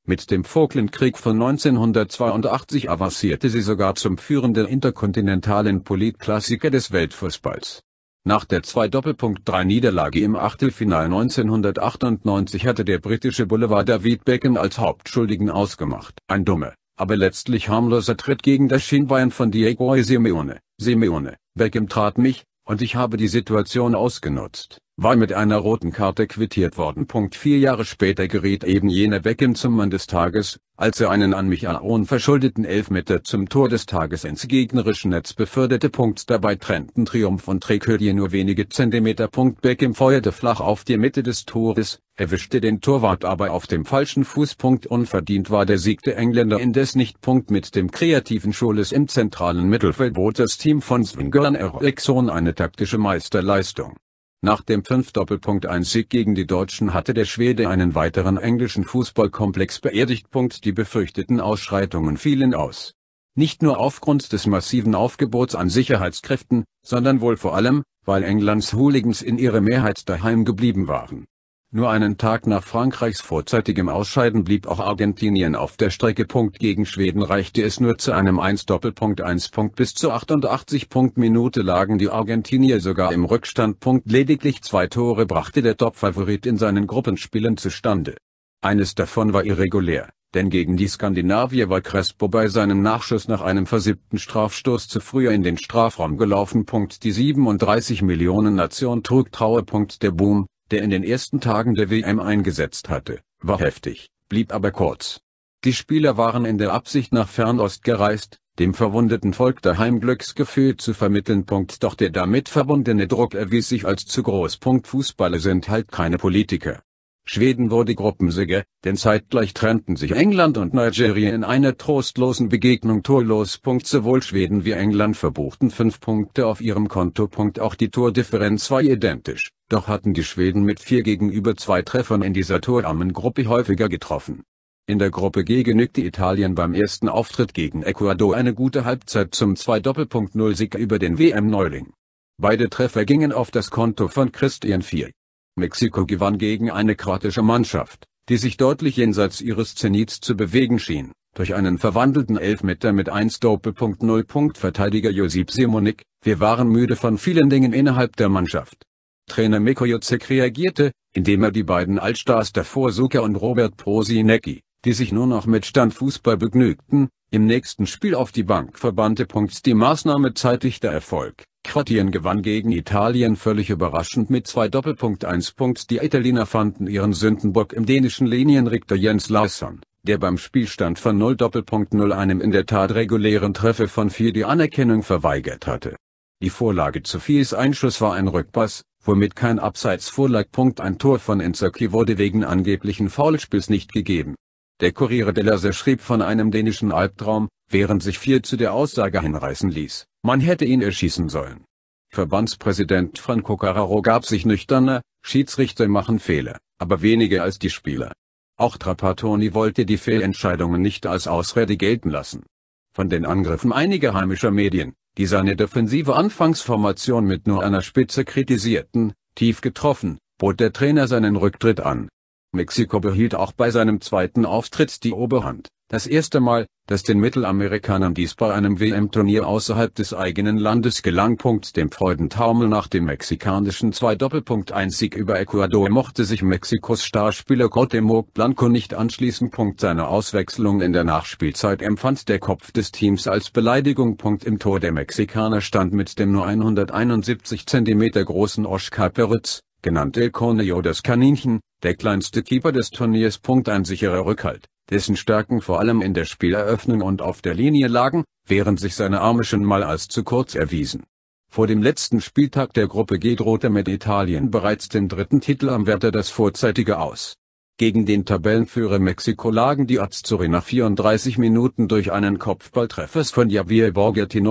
Mit dem Falklandkrieg von 1982 avancierte sie sogar zum führenden interkontinentalen Politklassiker des Weltfußballs. Nach der 2-3-Niederlage im Achtelfinal 1998 hatte der britische Boulevard David Beckham als Hauptschuldigen ausgemacht. Ein dummer, aber letztlich harmloser Tritt gegen das Schienbein von Diego Simeone. Simeone, Beckham trat mich, und ich habe die Situation ausgenutzt war mit einer roten Karte quittiert worden. Vier Jahre später geriet eben jener Beckham zum Mann des Tages, als er einen an Michael verschuldeten Elfmeter zum Tor des Tages ins gegnerische Netz beförderte. Dabei trennten Triumph und Triködie nur wenige Zentimeter. Beckham feuerte flach auf die Mitte des Tores, erwischte den Torwart aber auf dem falschen Fuß. Unverdient war der Sieg der Engländer indes nicht. Mit dem kreativen Scholes im zentralen Mittelfeld bot das Team von Swingern göran Eriksson eine taktische Meisterleistung. Nach dem 5-1-Sieg doppelpunkt gegen die Deutschen hatte der Schwede einen weiteren englischen Fußballkomplex beerdigt. Die befürchteten Ausschreitungen fielen aus. Nicht nur aufgrund des massiven Aufgebots an Sicherheitskräften, sondern wohl vor allem, weil Englands Hooligans in ihrer Mehrheit daheim geblieben waren nur einen Tag nach Frankreichs vorzeitigem Ausscheiden blieb auch Argentinien auf der Strecke. Gegen Schweden reichte es nur zu einem 1 1 Doppelpunkt Punkt Bis zur 88. Punkt Minute lagen die Argentinier sogar im Rückstand. Lediglich zwei Tore brachte der Topfavorit in seinen Gruppenspielen zustande. Eines davon war irregulär, denn gegen die Skandinavier war Crespo bei seinem Nachschuss nach einem versiebten Strafstoß zu früh in den Strafraum gelaufen. Die 37 Millionen Nation trug Trauerpunkt Der Boom, der in den ersten Tagen der WM eingesetzt hatte, war heftig, blieb aber kurz. Die Spieler waren in der Absicht nach Fernost gereist, dem verwundeten Volk daheim Glücksgefühl zu vermitteln. Doch der damit verbundene Druck erwies sich als zu groß. Fußballer sind halt keine Politiker. Schweden wurde Gruppensieger, denn zeitgleich trennten sich England und Nigeria in einer trostlosen Begegnung torlos. Sowohl Schweden wie England verbuchten fünf Punkte auf ihrem Konto. Auch die Tordifferenz war identisch doch hatten die Schweden mit vier gegenüber zwei Treffern in dieser torarmen Gruppe häufiger getroffen. In der Gruppe G genügte Italien beim ersten Auftritt gegen Ecuador eine gute Halbzeit zum 2-0-Sieg über den WM-Neuling. Beide Treffer gingen auf das Konto von Christian Vier. Mexiko gewann gegen eine kroatische Mannschaft, die sich deutlich jenseits ihres Zenits zu bewegen schien, durch einen verwandelten Elfmeter mit 1-0-Verteidiger Josip Simonik, wir waren müde von vielen Dingen innerhalb der Mannschaft. Trainer Miko Jutzek reagierte, indem er die beiden Altstars davor Suka und Robert Prosinecki, die sich nur noch mit Standfußball begnügten, im nächsten Spiel auf die Bank verbannte. Die Maßnahme zeitigte Erfolg. Kroatien gewann gegen Italien völlig überraschend mit zwei Doppelpunkt 1 Punkt. Die Italiener fanden ihren Sündenbock im dänischen Linienrichter Jens Larsson, der beim Spielstand von 0 Doppelpunkt 0 einem in der Tat regulären Treffer von 4 die Anerkennung verweigert hatte. Die Vorlage zu Fies Einschuss war ein Rückpass, womit kein Abseits vorlag. Ein Tor von Inzaki wurde wegen angeblichen Foulspiels nicht gegeben. Der Corriere della Sera schrieb von einem dänischen Albtraum, während sich viel zu der Aussage hinreißen ließ, man hätte ihn erschießen sollen. Verbandspräsident Franco Carraro gab sich nüchterner, Schiedsrichter machen Fehler, aber weniger als die Spieler. Auch Trapattoni wollte die Fehlentscheidungen nicht als Ausrede gelten lassen. Von den Angriffen einiger heimischer Medien, die seine defensive Anfangsformation mit nur einer Spitze kritisierten, tief getroffen, bot der Trainer seinen Rücktritt an. Mexiko behielt auch bei seinem zweiten Auftritt die Oberhand das erste Mal, dass den Mittelamerikanern dies bei einem WM-Turnier außerhalb des eigenen Landes gelang. Dem Freudentaumel nach dem mexikanischen 2-1-Sieg über Ecuador mochte sich Mexikos Starspieler Cuauhtemoc Blanco nicht anschließen. Seine Auswechslung in der Nachspielzeit empfand der Kopf des Teams als Beleidigung. Im Tor der Mexikaner stand mit dem nur 171 cm großen Oscar Peretz, genannt El Corneo das Kaninchen, der kleinste Keeper des Turniers. Ein sicherer Rückhalt dessen Stärken vor allem in der Spieleröffnung und auf der Linie lagen, während sich seine Arme schon mal als zu kurz erwiesen. Vor dem letzten Spieltag der Gruppe G drohte mit Italien bereits den dritten Titel am Werder das vorzeitige aus. Gegen den Tabellenführer Mexiko lagen die Azzurri nach 34 Minuten durch einen Kopfballtreffers von Javier Borgetti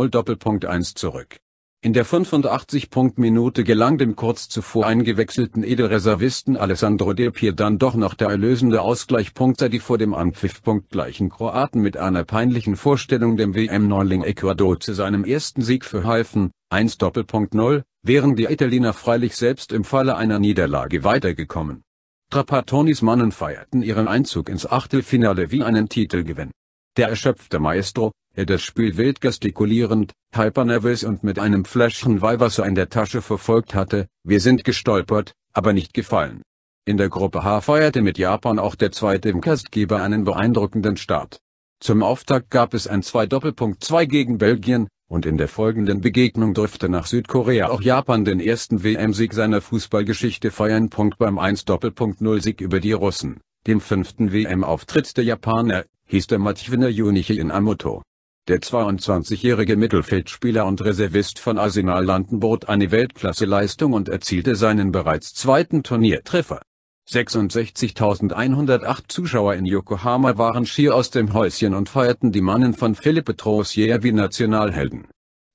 1 zurück. In der 85-Punkt-Minute gelang dem kurz zuvor eingewechselten Edelreservisten Alessandro De Pier dann doch noch der erlösende Ausgleichpunkt, da die vor dem Anpfiffpunkt gleichen Kroaten mit einer peinlichen Vorstellung dem WM-Neuling Ecuador zu seinem ersten Sieg verhalfen, 1 Doppelpunkt 0, wären die Italiener freilich selbst im Falle einer Niederlage weitergekommen. Trapattonis Mannen feierten ihren Einzug ins Achtelfinale wie einen Titelgewinn. Der erschöpfte Maestro, er das Spiel wild gestikulierend, hypernervös und mit einem Fläschchen Weihwasser in der Tasche verfolgt hatte, wir sind gestolpert, aber nicht gefallen. In der Gruppe H feierte mit Japan auch der zweite im Gastgeber einen beeindruckenden Start. Zum Auftakt gab es ein 2-2 gegen Belgien, und in der folgenden Begegnung durfte nach Südkorea auch Japan den ersten WM-Sieg seiner Fußballgeschichte feiern. Beim 1-0-Sieg über die Russen, dem fünften WM-Auftritt der Japaner, hieß der Matwine Junichi in Amoto. Der 22-jährige Mittelfeldspieler und Reservist von Arsenal landen bot eine Weltklasseleistung und erzielte seinen bereits zweiten Turniertreffer. 66.108 Zuschauer in Yokohama waren schier aus dem Häuschen und feierten die Mannen von Philippe Trossier wie Nationalhelden.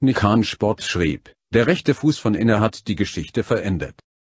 Nikan Sport schrieb, der rechte Fuß von Inner hat die Geschichte verändert.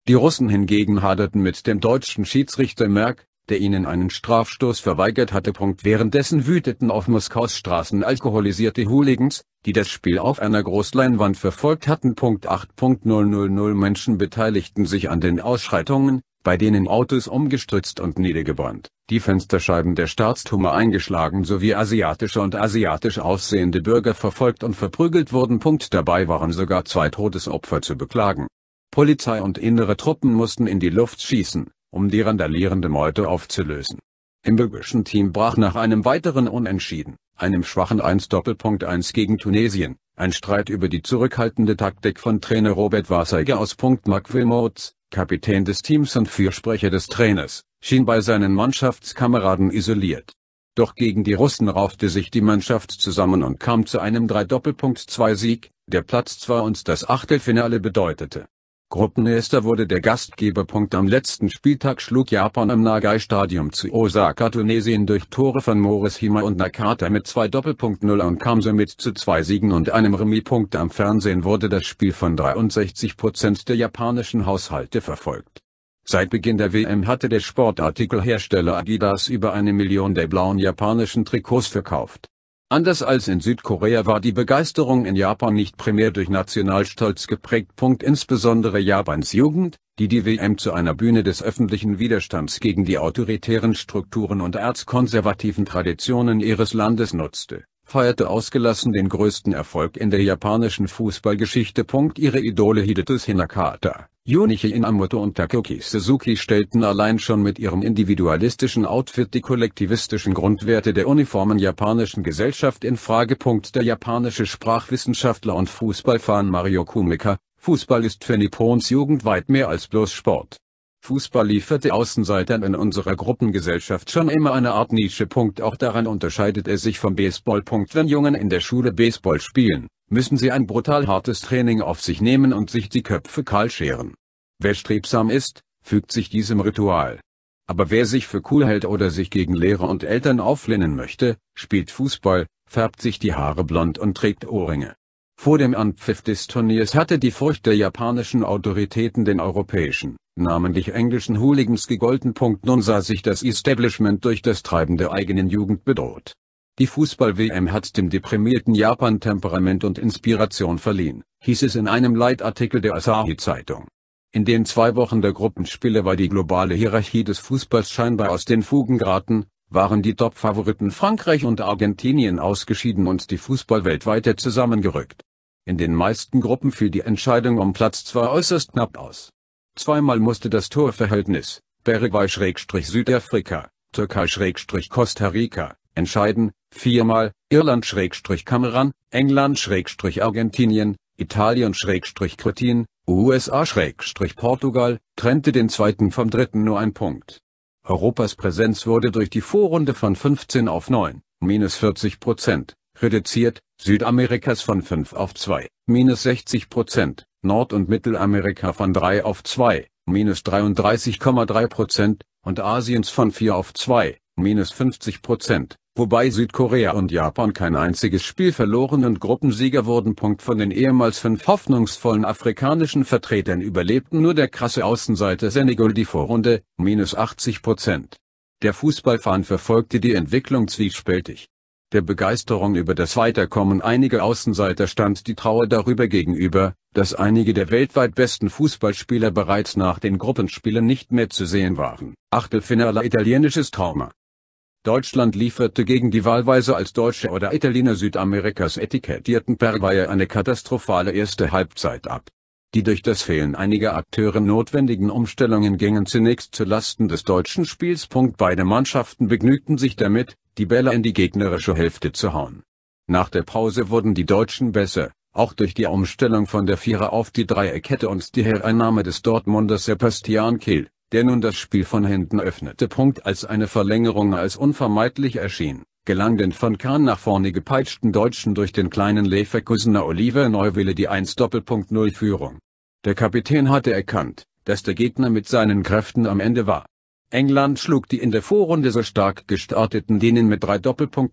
Die Russen hingegen haderten mit dem deutschen Schiedsrichter Merck, der ihnen einen Strafstoß verweigert hatte. Währenddessen wüteten auf Moskaus Straßen alkoholisierte Hooligans, die das Spiel auf einer Großleinwand verfolgt hatten. 8.000 Menschen beteiligten sich an den Ausschreitungen, bei denen Autos umgestürzt und niedergebrannt, die Fensterscheiben der Staatstümer eingeschlagen sowie asiatische und asiatisch aussehende Bürger verfolgt und verprügelt wurden. Dabei waren sogar zwei Todesopfer zu beklagen. Polizei und innere Truppen mussten in die Luft schießen, um die randalierende Meute aufzulösen. Im belgischen Team brach nach einem weiteren Unentschieden, einem schwachen 1-1 doppelpunkt gegen Tunesien, ein Streit über die zurückhaltende Taktik von Trainer Robert Warseiger aus. Mark Wilmots, Kapitän des Teams und Fürsprecher des Trainers, schien bei seinen Mannschaftskameraden isoliert. Doch gegen die Russen raufte sich die Mannschaft zusammen und kam zu einem 3-2-Sieg, doppelpunkt der Platz 2 und das Achtelfinale bedeutete. Gruppenerster wurde der Gastgeber. Am letzten Spieltag schlug Japan im Nagai-Stadium zu Osaka Tunesien durch Tore von Moris Hima und Nakata mit zwei Doppelpunkt-Null und kam somit zu zwei Siegen und einem Remis. Am Fernsehen wurde das Spiel von 63% der japanischen Haushalte verfolgt. Seit Beginn der WM hatte der Sportartikelhersteller Adidas über eine Million der blauen japanischen Trikots verkauft Anders als in Südkorea war die Begeisterung in Japan nicht primär durch Nationalstolz geprägt. Insbesondere Japans Jugend, die die WM zu einer Bühne des öffentlichen Widerstands gegen die autoritären Strukturen und erzkonservativen Traditionen ihres Landes nutzte, feierte ausgelassen den größten Erfolg in der japanischen Fußballgeschichte. Ihre Idole Hidetus Hinakata Junichi Inamoto und Takuki Suzuki stellten allein schon mit ihrem individualistischen Outfit die kollektivistischen Grundwerte der uniformen japanischen Gesellschaft in Frage. Der japanische Sprachwissenschaftler und Fußballfan Mario Kumika, Fußball ist für Nippons Jugend weit mehr als bloß Sport. Fußball lieferte Außenseitern in unserer Gruppengesellschaft schon immer eine Art Nische. Auch daran unterscheidet er sich vom Baseball. Wenn Jungen in der Schule Baseball spielen, müssen sie ein brutal hartes Training auf sich nehmen und sich die Köpfe kahl scheren. Wer strebsam ist, fügt sich diesem Ritual. Aber wer sich für cool hält oder sich gegen Lehrer und Eltern auflehnen möchte, spielt Fußball, färbt sich die Haare blond und trägt Ohrringe. Vor dem Anpfiff des Turniers hatte die Furcht der japanischen Autoritäten den europäischen, namentlich englischen Hooligans gegolten. Nun sah sich das Establishment durch das Treiben der eigenen Jugend bedroht. Die Fußball-WM hat dem deprimierten Japan Temperament und Inspiration verliehen, hieß es in einem Leitartikel der Asahi-Zeitung. In den zwei Wochen der Gruppenspiele war die globale Hierarchie des Fußballs scheinbar aus den Fugen geraten, waren die Top-Favoriten Frankreich und Argentinien ausgeschieden und die Fußballwelt weiter zusammengerückt. In den meisten Gruppen fiel die Entscheidung um Platz zwar äußerst knapp aus. Zweimal musste das Torverhältnis, Paraguay-Südafrika, Türkei-Costa Rica, entscheiden, viermal, irland kameran England-Argentinien, Italien-Kretin, USA-Portugal, trennte den zweiten vom dritten nur ein Punkt. Europas Präsenz wurde durch die Vorrunde von 15 auf 9, minus 40 Prozent, reduziert, Südamerikas von 5 auf 2, minus 60 Prozent, Nord- und Mittelamerika von 3 auf 2, minus 33,3 Prozent, und Asiens von 4 auf 2, minus 50 Prozent wobei Südkorea und Japan kein einziges Spiel verloren und Gruppensieger wurden. Von den ehemals fünf hoffnungsvollen afrikanischen Vertretern überlebten nur der krasse Außenseiter Senegal die Vorrunde, minus 80 Prozent. Der Fußballfan verfolgte die Entwicklung zwiespältig. Der Begeisterung über das Weiterkommen einiger Außenseiter stand die Trauer darüber gegenüber, dass einige der weltweit besten Fußballspieler bereits nach den Gruppenspielen nicht mehr zu sehen waren. Achtelfinale italienisches Trauma Deutschland lieferte gegen die wahlweise als Deutsche oder Italiener Südamerikas etikettierten Paraguayer eine katastrophale erste Halbzeit ab. Die durch das Fehlen einiger Akteure notwendigen Umstellungen gingen zunächst zu Lasten des deutschen Spiels. Beide Mannschaften begnügten sich damit, die Bälle in die gegnerische Hälfte zu hauen. Nach der Pause wurden die Deutschen besser, auch durch die Umstellung von der Vierer auf die Dreierkette und die Hereinnahme des Dortmunders Sebastian Kehl der nun das Spiel von Händen öffnete. Punkt Als eine Verlängerung als unvermeidlich erschien, gelang den von Kahn nach vorne gepeitschten Deutschen durch den kleinen Leverkusener Oliver Neuwille die 1 0 Führung. Der Kapitän hatte erkannt, dass der Gegner mit seinen Kräften am Ende war. England schlug die in der Vorrunde so stark gestarteten Dänen mit 3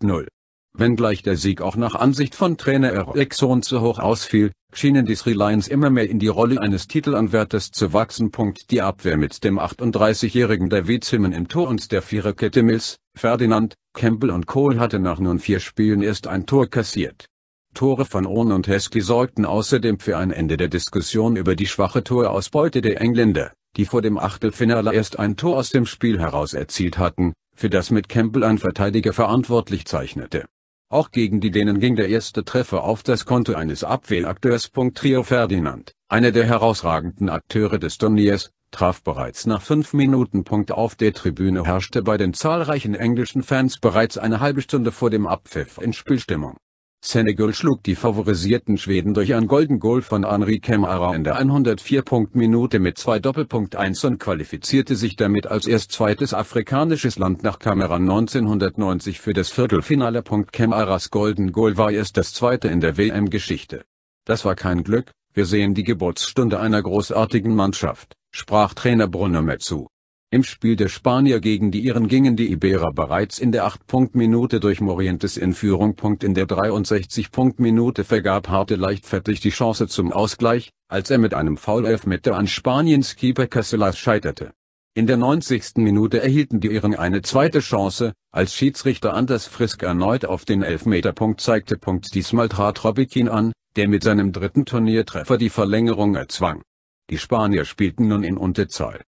0 Wenngleich der Sieg auch nach Ansicht von Trainer Eriksson zu hoch ausfiel, schienen die Sri Lions immer mehr in die Rolle eines Titelanwärters zu wachsen. Die Abwehr mit dem 38-jährigen David Simon im Tor und der Viererkette Mills, Ferdinand, Campbell und Kohl hatte nach nun vier Spielen erst ein Tor kassiert. Tore von Ohn und Heskey sorgten außerdem für ein Ende der Diskussion über die schwache Torausbeute der Engländer, die vor dem Achtelfinale erst ein Tor aus dem Spiel heraus erzielt hatten, für das mit Campbell ein Verteidiger verantwortlich zeichnete. Auch gegen die Dänen ging der erste Treffer auf das Konto eines Abwehrakteurs. Rio Ferdinand, einer der herausragenden Akteure des Turniers, traf bereits nach fünf Minuten. Auf der Tribüne herrschte bei den zahlreichen englischen Fans bereits eine halbe Stunde vor dem Abpfiff in Spielstimmung. Senegal schlug die favorisierten Schweden durch ein Golden Goal von Henri Kemara in der 104-Punkt-Minute mit zwei Doppelpunkt 1 und qualifizierte sich damit als erst zweites afrikanisches Land nach Kamera 1990 für das Viertelfinale. Kemmerers Golden Goal war erst das zweite in der WM-Geschichte. Das war kein Glück, wir sehen die Geburtsstunde einer großartigen Mannschaft, sprach Trainer Bruno Metzu. Im Spiel der Spanier gegen die Iren gingen die Iberer bereits in der 8-Punkt-Minute durch Morientes in Führung. In der 63-Punkt-Minute vergab Harte leichtfertig die Chance zum Ausgleich, als er mit einem Foul-Elfmeter an Spaniens Keeper Casillas scheiterte. In der 90. Minute erhielten die Iren eine zweite Chance, als Schiedsrichter Anders Frisk erneut auf den Elfmeterpunkt zeigte. Diesmal trat Robikin an, der mit seinem dritten Turniertreffer die Verlängerung erzwang. Die Spanier spielten nun in Unterzahl.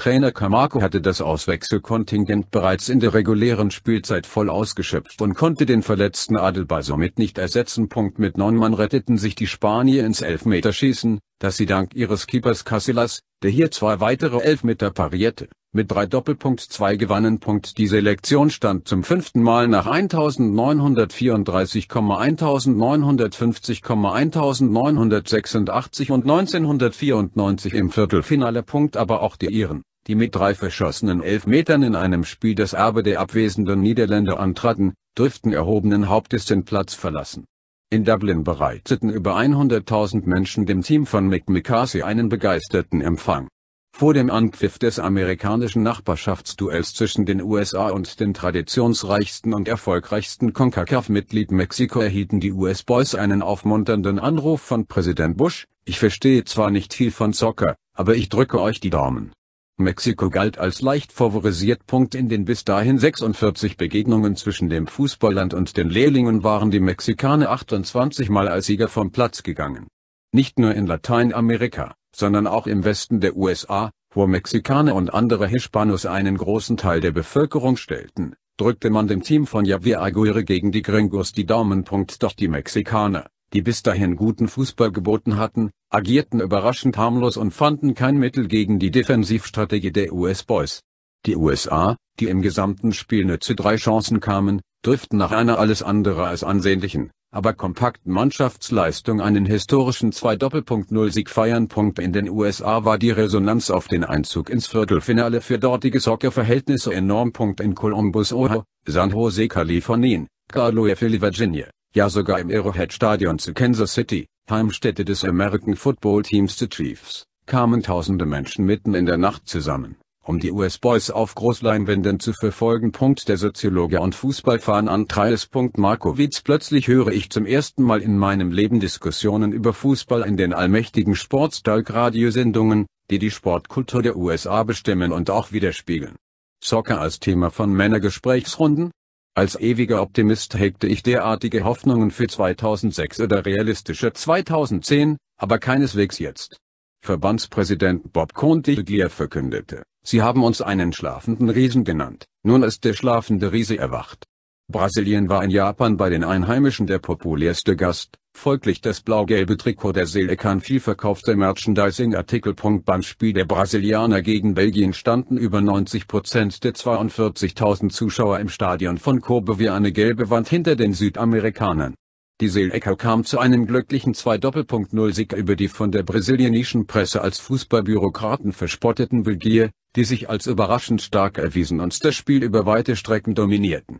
Trainer Camargo hatte das Auswechselkontingent bereits in der regulären Spielzeit voll ausgeschöpft und konnte den verletzten Adelbar somit nicht ersetzen. Mit neun Mann retteten sich die Spanier ins Elfmeterschießen, das sie dank ihres Keepers Casillas, der hier zwei weitere Elfmeter parierte, mit drei Doppelpunkt zwei gewannen. Die Selektion stand zum fünften Mal nach 1934,1950,1986 und 1994 im Viertelfinale. Aber auch die Iren die mit drei verschossenen Elfmetern in einem Spiel das Erbe der abwesenden Niederländer antraten, driften erhobenen Hauptes den Platz verlassen. In Dublin bereiteten über 100.000 Menschen dem Team von Mick McCarthy einen begeisterten Empfang. Vor dem Anpfiff des amerikanischen Nachbarschaftsduells zwischen den USA und den traditionsreichsten und erfolgreichsten CONCACAF-Mitglied Mexiko erhielten die US-Boys einen aufmunternden Anruf von Präsident Bush, ich verstehe zwar nicht viel von Soccer, aber ich drücke euch die Daumen. Mexiko galt als leicht favorisiert. In den bis dahin 46 Begegnungen zwischen dem Fußballland und den Lehrlingen waren die Mexikaner 28 Mal als Sieger vom Platz gegangen. Nicht nur in Lateinamerika, sondern auch im Westen der USA, wo Mexikaner und andere Hispanos einen großen Teil der Bevölkerung stellten, drückte man dem Team von Javier Aguirre gegen die Gringos die Daumen. Doch die Mexikaner, die bis dahin guten Fußball geboten hatten, agierten überraschend harmlos und fanden kein Mittel gegen die Defensivstrategie der US Boys. Die USA, die im gesamten Spiel nur zu drei Chancen kamen, driften nach einer alles andere als ansehnlichen, aber kompakten Mannschaftsleistung einen historischen 2-0-Sieg doppelpunkt feiern. In den USA war die Resonanz auf den Einzug ins Viertelfinale für dortige Soccer-Verhältnisse enorm. In Columbus, Ohio, San Jose, Kalifornien, Carloe Philly, Virginia, ja sogar im Arrowhead-Stadion zu Kansas City, Heimstätte des American Football Teams The Chiefs, kamen tausende Menschen mitten in der Nacht zusammen, um die US Boys auf Großleinwänden zu verfolgen. Der Soziologe und Fußballfan Andreas. Markowitz Plötzlich höre ich zum ersten Mal in meinem Leben Diskussionen über Fußball in den allmächtigen Sportstalk-Radiosendungen, die die Sportkultur der USA bestimmen und auch widerspiegeln. Soccer als Thema von Männergesprächsrunden, als ewiger Optimist hegte ich derartige Hoffnungen für 2006 oder realistischer 2010, aber keineswegs jetzt. Verbandspräsident Bob Contiglia verkündete, Sie haben uns einen schlafenden Riesen genannt, nun ist der schlafende Riese erwacht. Brasilien war in Japan bei den Einheimischen der populärste Gast, folglich das blau-gelbe Trikot der Selekan vielverkaufter Merchandising-Artikel. Beim Spiel der Brasilianer gegen Belgien standen über 90% Prozent der 42.000 Zuschauer im Stadion von Kobe wie eine gelbe Wand hinter den Südamerikanern. Die Seelecker kam zu einem glücklichen 2 doppelpunkt 0 sieg über die von der brasilianischen Presse als Fußballbürokraten verspotteten Belgier, die sich als überraschend stark erwiesen und das Spiel über weite Strecken dominierten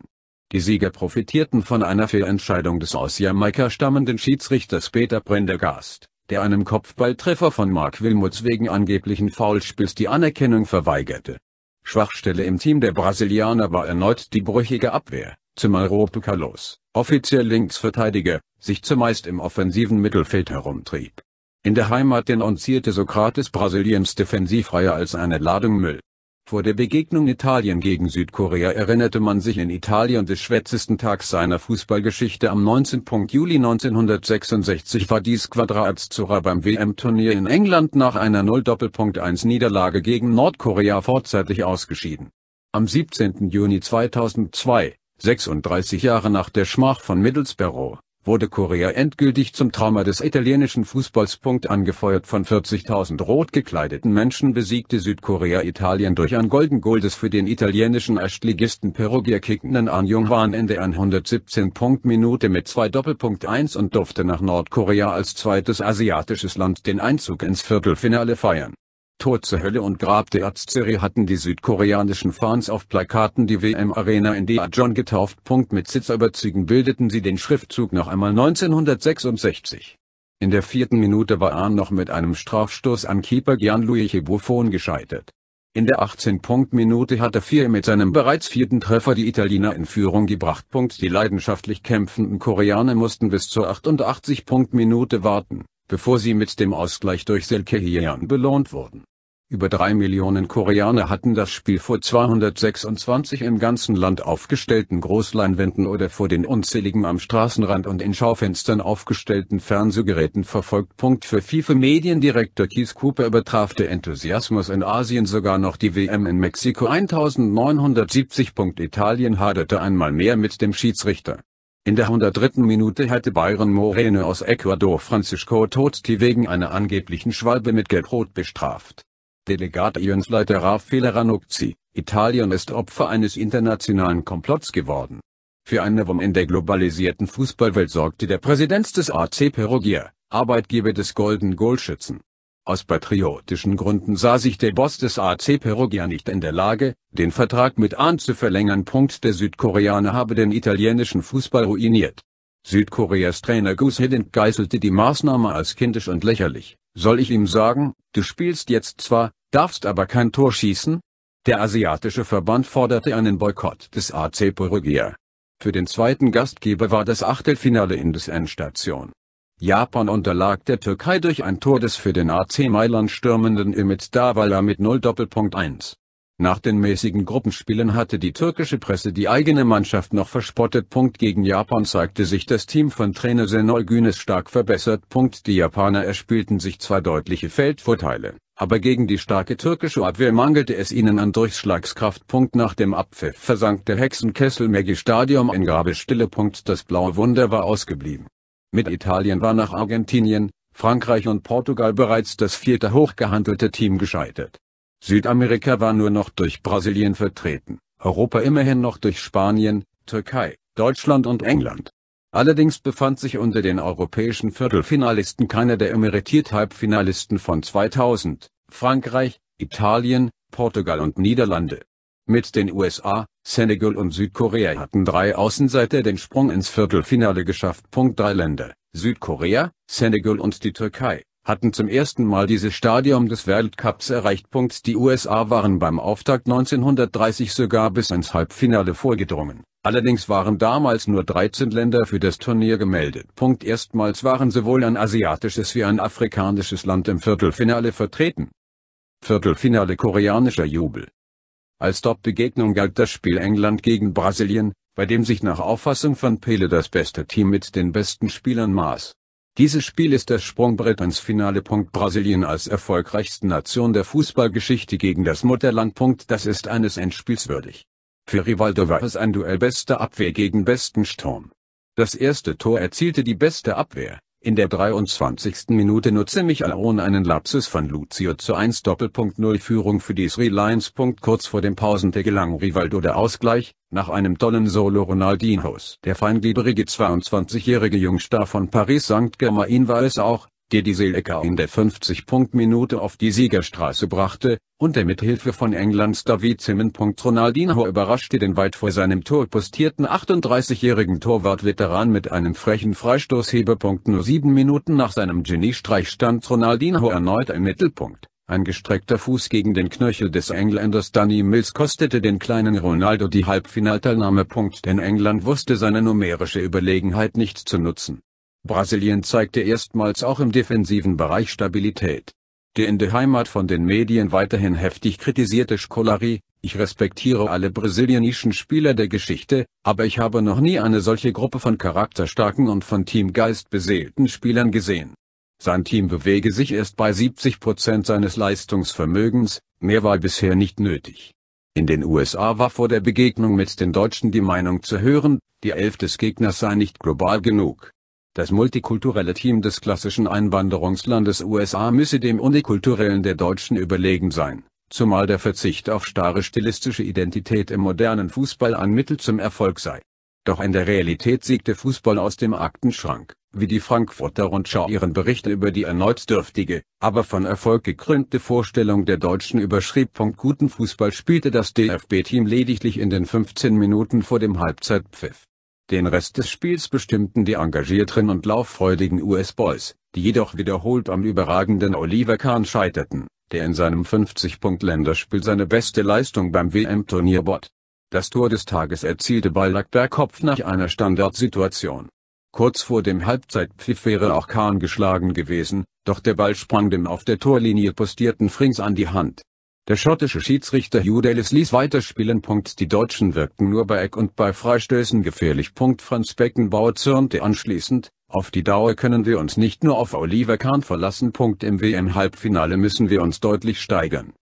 die Sieger profitierten von einer Fehlentscheidung des aus Jamaika stammenden Schiedsrichters Peter Prendergast, der einem Kopfballtreffer von Mark Wilmots wegen angeblichen Foulspiels die Anerkennung verweigerte. Schwachstelle im Team der Brasilianer war erneut die brüchige Abwehr, zumal Roberto Carlos, offiziell Linksverteidiger, sich zumeist im offensiven Mittelfeld herumtrieb. In der Heimat denunzierte Sokrates Brasiliens Defensivreihe als eine Ladung Müll. Vor der Begegnung Italien gegen Südkorea erinnerte man sich in Italien des schwätzesten Tags seiner Fußballgeschichte am 19. Juli 1966 war dies Quadratzura beim WM-Turnier in England nach einer 0-1-Niederlage gegen Nordkorea vorzeitig ausgeschieden. Am 17. Juni 2002, 36 Jahre nach der Schmach von Middlesbrough, wurde Korea endgültig zum Trauma des italienischen Fußballs. Angefeuert von 40.000 rot gekleideten Menschen besiegte Südkorea Italien durch ein Golden Goal des für den italienischen Erstligisten Perugia kickenden An Jung-hwan in der 117. Punkt Minute mit 2 Doppelpunkt 1 und durfte nach Nordkorea als zweites asiatisches Land den Einzug ins Viertelfinale feiern Tor zur Hölle und Grab der Ärzte hatten die südkoreanischen Fans auf Plakaten die WM-Arena in Daejeon getauft. Mit Sitzüberzügen bildeten sie den Schriftzug noch einmal 1966. In der vierten Minute war Ahn noch mit einem Strafstoß an Keeper Gianluigi Buffon gescheitert. In der 18-Punkt-Minute hatte Vier mit seinem bereits vierten Treffer die Italiener in Führung gebracht. Die leidenschaftlich kämpfenden Koreaner mussten bis zur 88-Punkt-Minute warten bevor sie mit dem Ausgleich durch Selke Hyun belohnt wurden. Über drei Millionen Koreaner hatten das Spiel vor 226 im ganzen Land aufgestellten Großleinwänden oder vor den unzähligen am Straßenrand und in Schaufenstern aufgestellten Fernsehgeräten verfolgt. Punkt für FIFA-Mediendirektor Keith Cooper übertraf der Enthusiasmus in Asien sogar noch die WM in Mexiko 1970. Italien haderte einmal mehr mit dem Schiedsrichter. In der 103. Minute hatte Bayern Moreno aus Ecuador Francisco Totti wegen einer angeblichen Schwalbe mit Gelbrot bestraft. Delegat Delegationsleiter Raffaele Ranuzzi, Italien ist Opfer eines internationalen Komplotts geworden. Für einen Wurm in der globalisierten Fußballwelt sorgte der Präsident des AC Perugia, Arbeitgeber des Golden Goal-Schützen. Aus patriotischen Gründen sah sich der Boss des AC Perugia nicht in der Lage, den Vertrag mit Ahn zu verlängern. Der Südkoreaner habe den italienischen Fußball ruiniert. Südkoreas Trainer Gus Hiddink geißelte die Maßnahme als kindisch und lächerlich. Soll ich ihm sagen, du spielst jetzt zwar, darfst aber kein Tor schießen? Der asiatische Verband forderte einen Boykott des AC Perugia. Für den zweiten Gastgeber war das Achtelfinale in des Endestation. Japan unterlag der Türkei durch ein Tor des für den AC Mailand stürmenden Ümit Davala mit 0 Doppelpunkt 1. Nach den mäßigen Gruppenspielen hatte die türkische Presse die eigene Mannschaft noch verspottet. Gegen Japan zeigte sich das Team von Trainer Senol Günes stark verbessert. Die Japaner erspielten sich zwar deutliche Feldvorteile, aber gegen die starke türkische Abwehr mangelte es ihnen an Durchschlagskraft. Nach dem Abpfiff versank der Hexenkessel Megi Stadium in Grabestille. Das blaue Wunder war ausgeblieben. Mit Italien war nach Argentinien, Frankreich und Portugal bereits das vierte hochgehandelte Team gescheitert. Südamerika war nur noch durch Brasilien vertreten, Europa immerhin noch durch Spanien, Türkei, Deutschland und England. Allerdings befand sich unter den europäischen Viertelfinalisten keiner der emeritiert Halbfinalisten von 2000, Frankreich, Italien, Portugal und Niederlande. Mit den USA, Senegal und Südkorea hatten drei Außenseiter den Sprung ins Viertelfinale geschafft. Drei Länder, Südkorea, Senegal und die Türkei, hatten zum ersten Mal dieses Stadium des Weltcups erreicht. Die USA waren beim Auftakt 1930 sogar bis ins Halbfinale vorgedrungen. Allerdings waren damals nur 13 Länder für das Turnier gemeldet. Erstmals waren sowohl ein asiatisches wie ein afrikanisches Land im Viertelfinale vertreten. Viertelfinale koreanischer Jubel als Top-Begegnung galt das Spiel England gegen Brasilien, bei dem sich nach Auffassung von Pele das beste Team mit den besten Spielern maß. Dieses Spiel ist das Sprungbrett ins Finale. Brasilien als erfolgreichste Nation der Fußballgeschichte gegen das Mutterland. Das ist eines Endspiels würdig. Für Rivaldo war es ein Duell bester Abwehr gegen besten Sturm. Das erste Tor erzielte die beste Abwehr, in der 23. Minute nutze nutzte Michalon einen Lapsus von Lucio zur 1:0 Führung für die Sri Lions. Kurz vor dem Pausente gelang Rivaldo der Ausgleich, nach einem tollen Solo Ronaldinhos. Der feingliederige 22-jährige Jungstar von Paris St. germain war es auch, der die Selekar in der 50-Punkt-Minute auf die Siegerstraße brachte, und der mithilfe von Englands David Simon. Ronaldinho überraschte den weit vor seinem Tor postierten 38-jährigen Torwart-Veteran mit einem frechen Freistoßheber. Nur sieben Minuten nach seinem Geniestreich stand Ronaldinho erneut im Mittelpunkt. Ein gestreckter Fuß gegen den Knöchel des Engländers Danny Mills kostete den kleinen Ronaldo die Halbfinalteilnahme. Denn England wusste seine numerische Überlegenheit nicht zu nutzen. Brasilien zeigte erstmals auch im defensiven Bereich Stabilität. Der in der Heimat von den Medien weiterhin heftig kritisierte Scolari, ich respektiere alle brasilianischen Spieler der Geschichte, aber ich habe noch nie eine solche Gruppe von charakterstarken und von Teamgeist beseelten Spielern gesehen. Sein Team bewege sich erst bei 70 Prozent seines Leistungsvermögens, mehr war bisher nicht nötig. In den USA war vor der Begegnung mit den Deutschen die Meinung zu hören, die Elf des Gegners sei nicht global genug. Das multikulturelle Team des klassischen Einwanderungslandes USA müsse dem unikulturellen der Deutschen überlegen sein, zumal der Verzicht auf starre stilistische Identität im modernen Fußball ein Mittel zum Erfolg sei. Doch in der Realität siegte Fußball aus dem Aktenschrank, wie die Frankfurter Rundschau ihren Bericht über die erneut dürftige, aber von Erfolg gekrönte Vorstellung der Deutschen überschrieb. Guten Fußball spielte das DFB-Team lediglich in den 15 Minuten vor dem Halbzeitpfiff. Den Rest des Spiels bestimmten die engagierten und lauffreudigen US-Boys, die jedoch wiederholt am überragenden Oliver Kahn scheiterten, der in seinem 50-Punkt-Länderspiel seine beste Leistung beim WM-Turnier bot. Das Tor des Tages erzielte Ballack per Kopf nach einer Standardsituation. Kurz vor dem Halbzeitpfiff wäre auch Kahn geschlagen gewesen, doch der Ball sprang dem auf der Torlinie postierten Frings an die Hand. Der schottische Schiedsrichter Hugh Davis ließ weiterspielen. Die Deutschen wirkten nur bei Eck und bei Freistößen gefährlich. Franz Beckenbauer zürnte anschließend, auf die Dauer können wir uns nicht nur auf Oliver Kahn verlassen. Im WM-Halbfinale müssen wir uns deutlich steigern.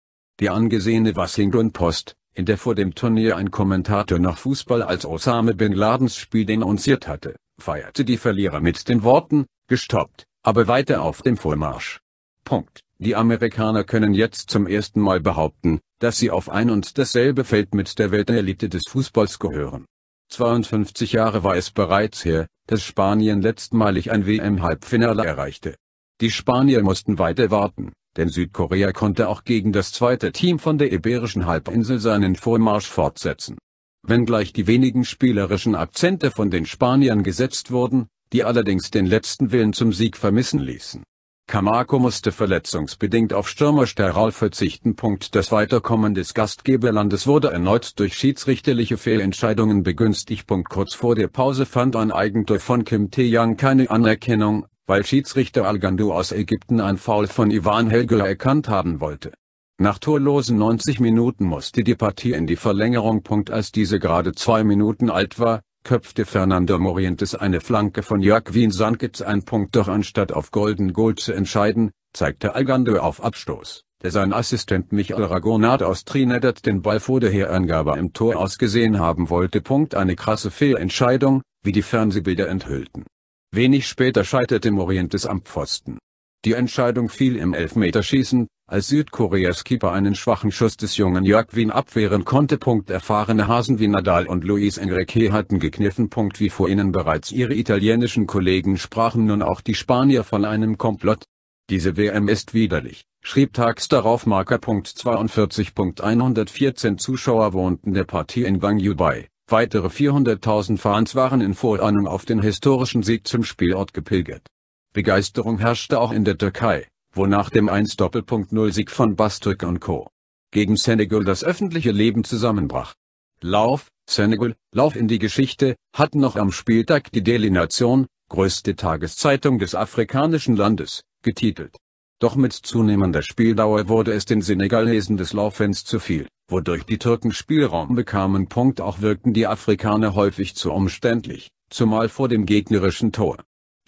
Die angesehene Washington Post, in der vor dem Turnier ein Kommentator nach Fußball als Osama Bin Ladens Spiel denunziert hatte, feierte die Verlierer mit den Worten, gestoppt, aber weiter auf dem Vormarsch. Punkt. Die Amerikaner können jetzt zum ersten Mal behaupten, dass sie auf ein und dasselbe Feld mit der Weltelite des Fußballs gehören. 52 Jahre war es bereits her, dass Spanien letztmalig ein WM-Halbfinale erreichte. Die Spanier mussten weiter warten, denn Südkorea konnte auch gegen das zweite Team von der Iberischen Halbinsel seinen Vormarsch fortsetzen. Wenngleich die wenigen spielerischen Akzente von den Spaniern gesetzt wurden, die allerdings den letzten Willen zum Sieg vermissen ließen. Kamako musste verletzungsbedingt auf Stürmer Steral verzichten. Das Weiterkommen des Gastgeberlandes wurde erneut durch schiedsrichterliche Fehlentscheidungen begünstigt. Kurz vor der Pause fand ein Eigentor von Kim Tae-Yang keine Anerkennung, weil Schiedsrichter Al-Gandu aus Ägypten ein Foul von Ivan Helger erkannt haben wollte. Nach torlosen 90 Minuten musste die Partie in die Verlängerung. Als diese gerade zwei Minuten alt war, köpfte Fernando Morientes eine Flanke von Joaquin Sankitz ein Punkt doch anstatt auf Golden Goal zu entscheiden, zeigte Algando auf Abstoß, der sein Assistent Michael Ragonat aus Trinidad den Ball vor der Herangabe im Tor ausgesehen haben wollte. Punkt eine krasse Fehlentscheidung, wie die Fernsehbilder enthüllten. Wenig später scheiterte Morientes am Pfosten. Die Entscheidung fiel im Elfmeterschießen, als Südkoreas Keeper einen schwachen Schuss des jungen Jörg Wien abwehren konnte. Punkt erfahrene Hasen wie Nadal und Luis Enrique hatten gekniffen. Punkt wie vor ihnen bereits ihre italienischen Kollegen sprachen nun auch die Spanier von einem Komplott. Diese WM ist widerlich, schrieb tags darauf Marker. Punkt 42.114 Zuschauer wohnten der Partie in Gangju bei. Weitere 400.000 Fans waren in Vorahnung auf den historischen Sieg zum Spielort gepilgert. Begeisterung herrschte auch in der Türkei, wo nach dem 1-0-Sieg doppelpunkt von Bastürk und Co. gegen Senegal das öffentliche Leben zusammenbrach. Lauf, Senegal, Lauf in die Geschichte, hat noch am Spieltag die Daily Nation, größte Tageszeitung des afrikanischen Landes, getitelt. Doch mit zunehmender Spieldauer wurde es den Senegalesen des Laufens zu viel, wodurch die Türken Spielraum bekamen. Punkt auch wirkten die Afrikaner häufig zu umständlich, zumal vor dem gegnerischen Tor.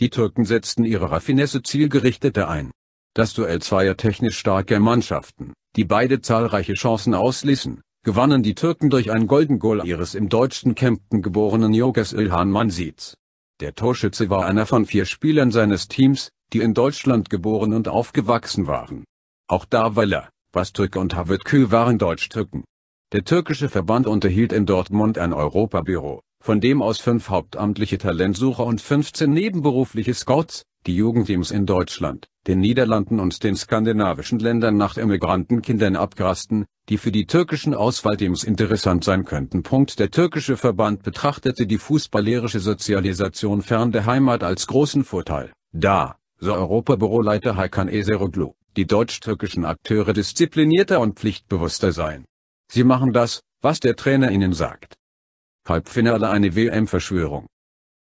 Die Türken setzten ihre Raffinesse zielgerichteter ein. Das Duell zweier technisch starker Mannschaften, die beide zahlreiche Chancen ausließen, gewannen die Türken durch ein Golden Goal ihres im deutschen Kempten geborenen Jogers Ilhan Mansitz. Der Torschütze war einer von vier Spielern seines Teams, die in Deutschland geboren und aufgewachsen waren. Auch Davila, Bastürke und Havet Kül waren Deutsch-Türken. Der türkische Verband unterhielt in Dortmund ein Europabüro, von dem aus fünf hauptamtliche Talentsucher und 15 nebenberufliche Scouts, die Jugendteams in Deutschland, den Niederlanden und den skandinavischen Ländern nach Immigrantenkindern abgrasten, die für die türkischen Auswahlteams interessant sein könnten. Punkt. Der türkische Verband betrachtete die fußballerische Sozialisation fern der Heimat als großen Vorteil, da, so Europabüroleiter Hakan Eseroglu, die deutsch-türkischen Akteure disziplinierter und pflichtbewusster seien. Sie machen das, was der Trainer ihnen sagt. Halbfinale eine WM-Verschwörung.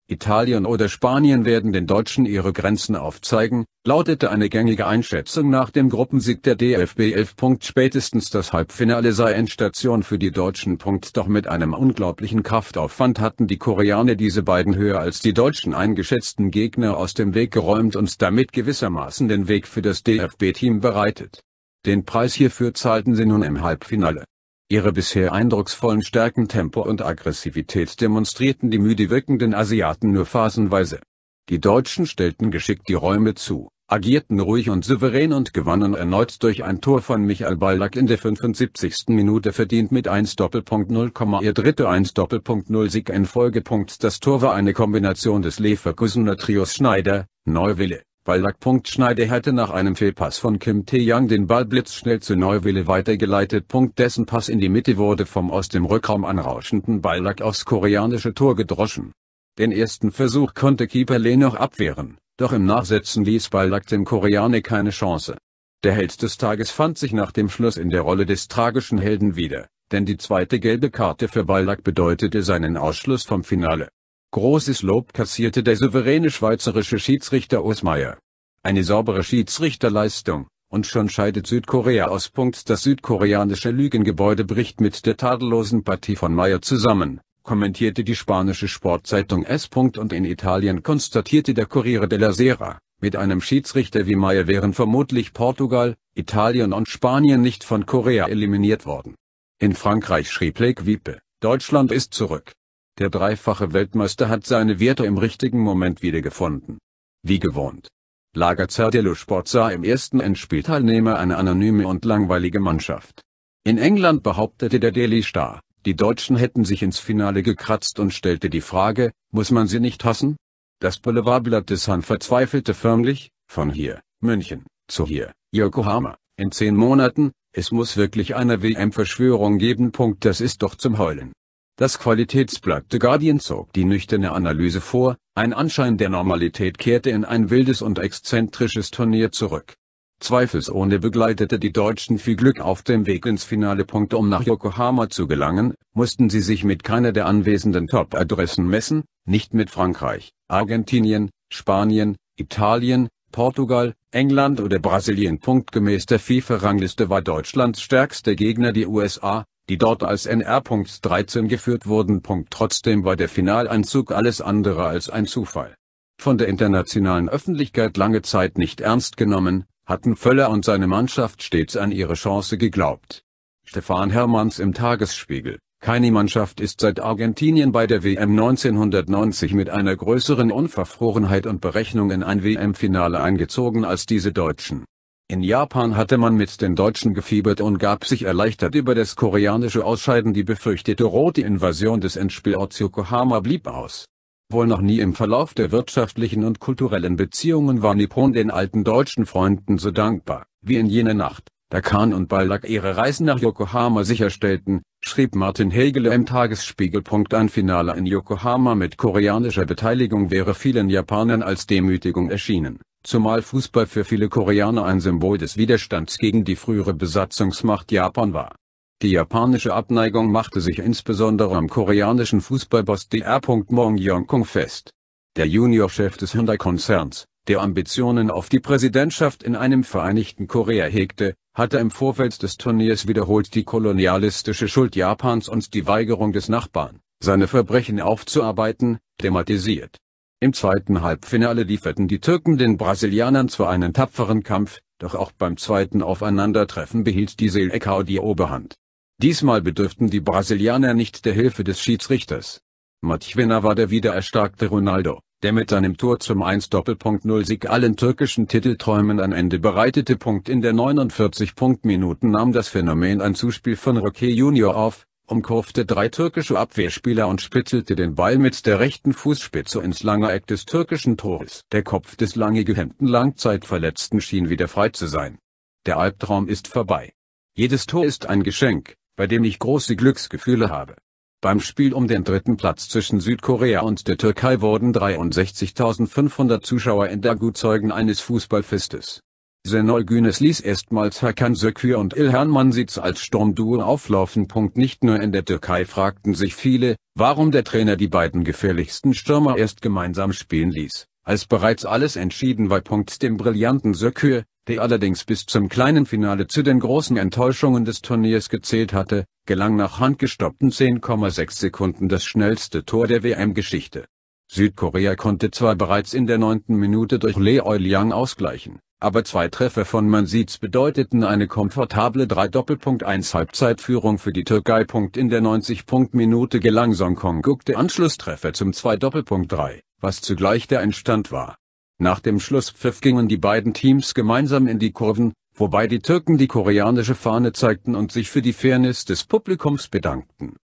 Italien oder Spanien werden den Deutschen ihre Grenzen aufzeigen, lautete eine gängige Einschätzung nach dem Gruppensieg der DFB 11. Spätestens das Halbfinale sei Endstation für die Deutschen. Doch mit einem unglaublichen Kraftaufwand hatten die Koreaner diese beiden höher als die Deutschen eingeschätzten Gegner aus dem Weg geräumt und damit gewissermaßen den Weg für das DFB-Team bereitet. Den Preis hierfür zahlten sie nun im Halbfinale. Ihre bisher eindrucksvollen Stärken Tempo und Aggressivität demonstrierten die müde wirkenden Asiaten nur phasenweise. Die Deutschen stellten geschickt die Räume zu, agierten ruhig und souverän und gewannen erneut durch ein Tor von Michael Ballack in der 75. Minute verdient mit 1 Doppelpunkt 0, ihr dritte 1 Doppelpunkt 0 Sieg in Folgepunkt. Das Tor war eine Kombination des Leverkusener Trios Schneider, Neuwille, Ballack. Schneider hätte nach einem Fehlpass von Kim tae young den Ball blitzschnell zu Neuwille weitergeleitet. Dessen Pass in die Mitte wurde vom aus dem Rückraum anrauschenden Ballack aufs koreanische Tor gedroschen. Den ersten Versuch konnte Keeper Lee noch abwehren, doch im Nachsetzen ließ Ballack dem Koreaner keine Chance. Der Held des Tages fand sich nach dem Schluss in der Rolle des tragischen Helden wieder, denn die zweite gelbe Karte für Ballack bedeutete seinen Ausschluss vom Finale. Großes Lob kassierte der souveräne schweizerische Schiedsrichter Osmeier. Eine saubere Schiedsrichterleistung, und schon scheidet Südkorea aus. Das südkoreanische Lügengebäude bricht mit der tadellosen Partie von Meyer zusammen, kommentierte die spanische Sportzeitung S. Und in Italien konstatierte der Corriere della Sera, mit einem Schiedsrichter wie Meyer wären vermutlich Portugal, Italien und Spanien nicht von Korea eliminiert worden. In Frankreich schrieb Lake Wiepe, Deutschland ist zurück. Der dreifache Weltmeister hat seine Werte im richtigen Moment wiedergefunden. Wie gewohnt. Lager dello Sport sah im ersten Endspielteilnehmer eine anonyme und langweilige Mannschaft. In England behauptete der Daily Star, die Deutschen hätten sich ins Finale gekratzt und stellte die Frage, muss man sie nicht hassen? Das Boulevardblatt des Han verzweifelte förmlich, von hier, München, zu hier, Yokohama, in zehn Monaten, es muss wirklich eine WM-Verschwörung geben. Punkt, das ist doch zum Heulen. Das Qualitätsblatt The Guardian zog die nüchterne Analyse vor, ein Anschein der Normalität kehrte in ein wildes und exzentrisches Turnier zurück. Zweifelsohne begleitete die Deutschen viel Glück auf dem Weg ins Finale. Um nach Yokohama zu gelangen, mussten sie sich mit keiner der anwesenden Top-Adressen messen, nicht mit Frankreich, Argentinien, Spanien, Italien, Portugal, England oder Brasilien. Gemäß der FIFA-Rangliste war Deutschlands stärkster Gegner die USA, die dort als NR.13 geführt wurden. Trotzdem war der Finaleinzug alles andere als ein Zufall. Von der internationalen Öffentlichkeit lange Zeit nicht ernst genommen, hatten Völler und seine Mannschaft stets an ihre Chance geglaubt. Stefan Hermanns im Tagesspiegel. Keine Mannschaft ist seit Argentinien bei der WM 1990 mit einer größeren Unverfrorenheit und Berechnung in ein WM-Finale eingezogen als diese Deutschen. In Japan hatte man mit den Deutschen gefiebert und gab sich erleichtert über das koreanische Ausscheiden. Die befürchtete rote Invasion des Endspielorts Yokohama blieb aus. Wohl noch nie im Verlauf der wirtschaftlichen und kulturellen Beziehungen war Nippon den alten deutschen Freunden so dankbar, wie in jener Nacht, da Kahn und Ballack ihre Reisen nach Yokohama sicherstellten, schrieb Martin Hegele im Tagesspiegel. Ein Finale in Yokohama mit koreanischer Beteiligung wäre vielen Japanern als Demütigung erschienen, zumal Fußball für viele Koreaner ein Symbol des Widerstands gegen die frühere Besatzungsmacht Japan war. Die japanische Abneigung machte sich insbesondere am koreanischen Fußballboss Dr. Mong Yong-kung fest. Der Juniorchef des Hyundai-Konzerns, der Ambitionen auf die Präsidentschaft in einem Vereinigten Korea hegte, hatte im Vorfeld des Turniers wiederholt die kolonialistische Schuld Japans und die Weigerung des Nachbarn, seine Verbrechen aufzuarbeiten, thematisiert. Im zweiten Halbfinale lieferten die Türken den Brasilianern zwar einen tapferen Kampf, doch auch beim zweiten Aufeinandertreffen behielt die Selekau die Oberhand. Diesmal bedürften die Brasilianer nicht der Hilfe des Schiedsrichters. Matchwinner war der wiedererstarkte Ronaldo der mit seinem Tor zum 1 Doppelpunkt 0 sieg allen türkischen Titelträumen ein Ende bereitete. In der 49. Punkt Minuten nahm das Phänomen ein Zuspiel von Roque Junior auf, umkurfte drei türkische Abwehrspieler und spitzelte den Ball mit der rechten Fußspitze ins lange Eck des türkischen Tores. Der Kopf des lange gehemmten Langzeitverletzten schien wieder frei zu sein. Der Albtraum ist vorbei. Jedes Tor ist ein Geschenk, bei dem ich große Glücksgefühle habe. Beim Spiel um den dritten Platz zwischen Südkorea und der Türkei wurden 63.500 Zuschauer in der Gutzeugen eines Fußballfestes. Senol Günes ließ erstmals Hakan Sökür und Ilhan Mansitz als Sturmduo auflaufen. Nicht nur in der Türkei fragten sich viele, warum der Trainer die beiden gefährlichsten Stürmer erst gemeinsam spielen ließ, als bereits alles entschieden war. Dem brillanten Sökür, der allerdings bis zum kleinen Finale zu den großen Enttäuschungen des Turniers gezählt hatte, gelang nach handgestoppten 10,6 Sekunden das schnellste Tor der WM-Geschichte. Südkorea konnte zwar bereits in der neunten Minute durch Leoil Yang ausgleichen, aber zwei Treffer von Mansitz bedeuteten eine komfortable 3-1 doppelpunkt Halbzeitführung für die Türkei. In der 90-Punkt-Minute gelang Songkonguk der Anschlusstreffer zum 2-3, doppelpunkt was zugleich der Endstand war. Nach dem Schlusspfiff gingen die beiden Teams gemeinsam in die Kurven, wobei die Türken die koreanische Fahne zeigten und sich für die Fairness des Publikums bedankten.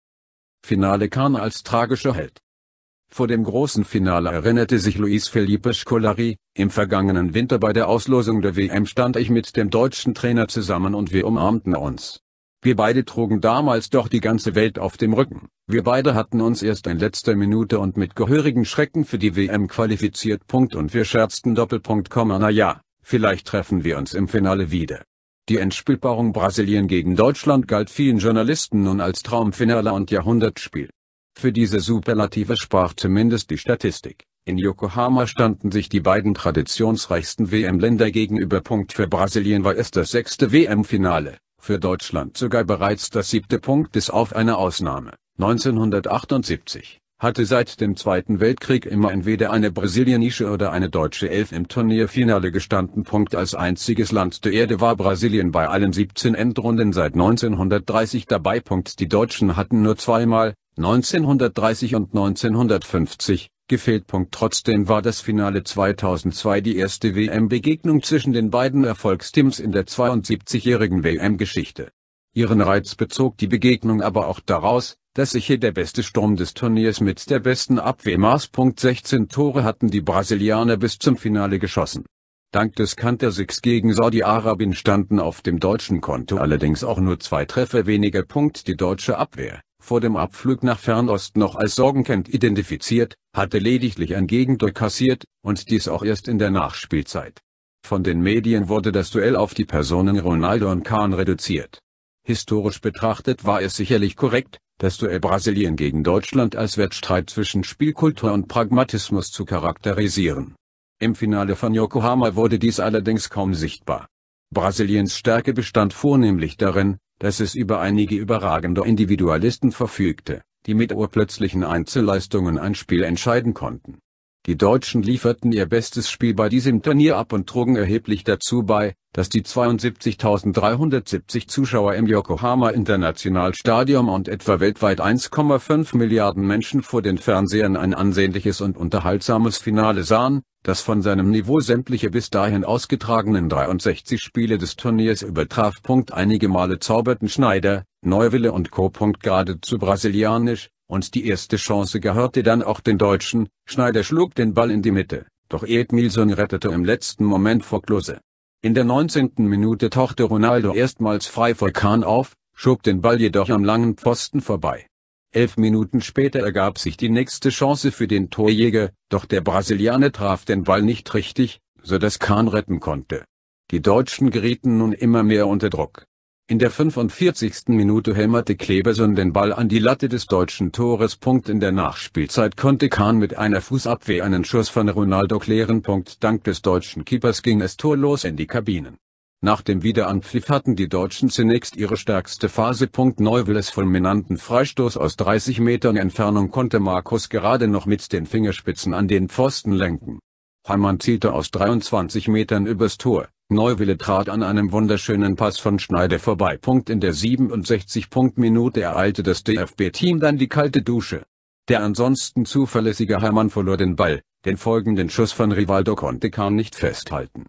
Finale Kahn als tragischer Held. Vor dem großen Finale erinnerte sich Luis Felipe Scolari, im vergangenen Winter bei der Auslosung der WM stand ich mit dem deutschen Trainer zusammen und wir umarmten uns. Wir beide trugen damals doch die ganze Welt auf dem Rücken. Wir beide hatten uns erst in letzter Minute und mit gehörigen Schrecken für die WM qualifiziert. und wir scherzten Doppelpunkt, na ja, Vielleicht treffen wir uns im Finale wieder. Die Endspielpaarung Brasilien gegen Deutschland galt vielen Journalisten nun als Traumfinale und Jahrhundertspiel. Für diese Superlative sprach zumindest die Statistik. In Yokohama standen sich die beiden traditionsreichsten WM-Länder gegenüber. Punkt für Brasilien war es das sechste WM-Finale, für Deutschland sogar bereits das siebte Punkt bis auf eine Ausnahme, 1978 hatte seit dem Zweiten Weltkrieg immer entweder eine brasilianische oder eine deutsche Elf im Turnierfinale gestanden. Punkt als einziges Land der Erde war Brasilien bei allen 17 Endrunden seit 1930 dabei. Punkt die Deutschen hatten nur zweimal, 1930 und 1950, gefehlt. Punkt trotzdem war das Finale 2002 die erste WM-Begegnung zwischen den beiden Erfolgsteams in der 72-jährigen WM-Geschichte. Ihren Reiz bezog die Begegnung aber auch daraus, das hier der beste Sturm des Turniers mit der besten Abwehrmaß. 16 Tore hatten die Brasilianer bis zum Finale geschossen. Dank des Kantersigs gegen Saudi-Arabien standen auf dem deutschen Konto allerdings auch nur zwei Treffer weniger. Punkt. Die deutsche Abwehr, vor dem Abflug nach Fernost noch als Sorgenkind identifiziert, hatte lediglich ein Gegentor kassiert, und dies auch erst in der Nachspielzeit. Von den Medien wurde das Duell auf die Personen Ronaldo und Kahn reduziert. Historisch betrachtet war es sicherlich korrekt, das Duell Brasilien gegen Deutschland als Wettstreit zwischen Spielkultur und Pragmatismus zu charakterisieren. Im Finale von Yokohama wurde dies allerdings kaum sichtbar. Brasiliens Stärke bestand vornehmlich darin, dass es über einige überragende Individualisten verfügte, die mit urplötzlichen Einzelleistungen ein Spiel entscheiden konnten. Die Deutschen lieferten ihr bestes Spiel bei diesem Turnier ab und trugen erheblich dazu bei, dass die 72.370 Zuschauer im Yokohama International Stadium und etwa weltweit 1,5 Milliarden Menschen vor den Fernsehern ein ansehnliches und unterhaltsames Finale sahen, das von seinem Niveau sämtliche bis dahin ausgetragenen 63 Spiele des Turniers übertraf. Einige Male zauberten Schneider, Neuwille und Co. geradezu brasilianisch, und die erste Chance gehörte dann auch den Deutschen, Schneider schlug den Ball in die Mitte, doch Edmilson rettete im letzten Moment vor Klose. In der 19. Minute tauchte Ronaldo erstmals frei vor Kahn auf, schob den Ball jedoch am langen Pfosten vorbei. Elf Minuten später ergab sich die nächste Chance für den Torjäger, doch der Brasilianer traf den Ball nicht richtig, so dass Kahn retten konnte. Die Deutschen gerieten nun immer mehr unter Druck. In der 45. Minute hämmerte Kleberson den Ball an die Latte des deutschen Tores. In der Nachspielzeit konnte Kahn mit einer Fußabwehr einen Schuss von Ronaldo klären. Dank des deutschen Keepers ging es torlos in die Kabinen. Nach dem Wiederanpfiff hatten die Deutschen zunächst ihre stärkste Phase. Neuwilles fulminanten Freistoß aus 30 Metern Entfernung konnte Markus gerade noch mit den Fingerspitzen an den Pfosten lenken. Heimann zielte aus 23 Metern übers Tor. Neuwille trat an einem wunderschönen Pass von Schneider vorbei. In der 67. Punkt Minute ereilte das DFB-Team dann die kalte Dusche. Der ansonsten zuverlässige Hermann verlor den Ball, den folgenden Schuss von Rivaldo konnte Kahn nicht festhalten.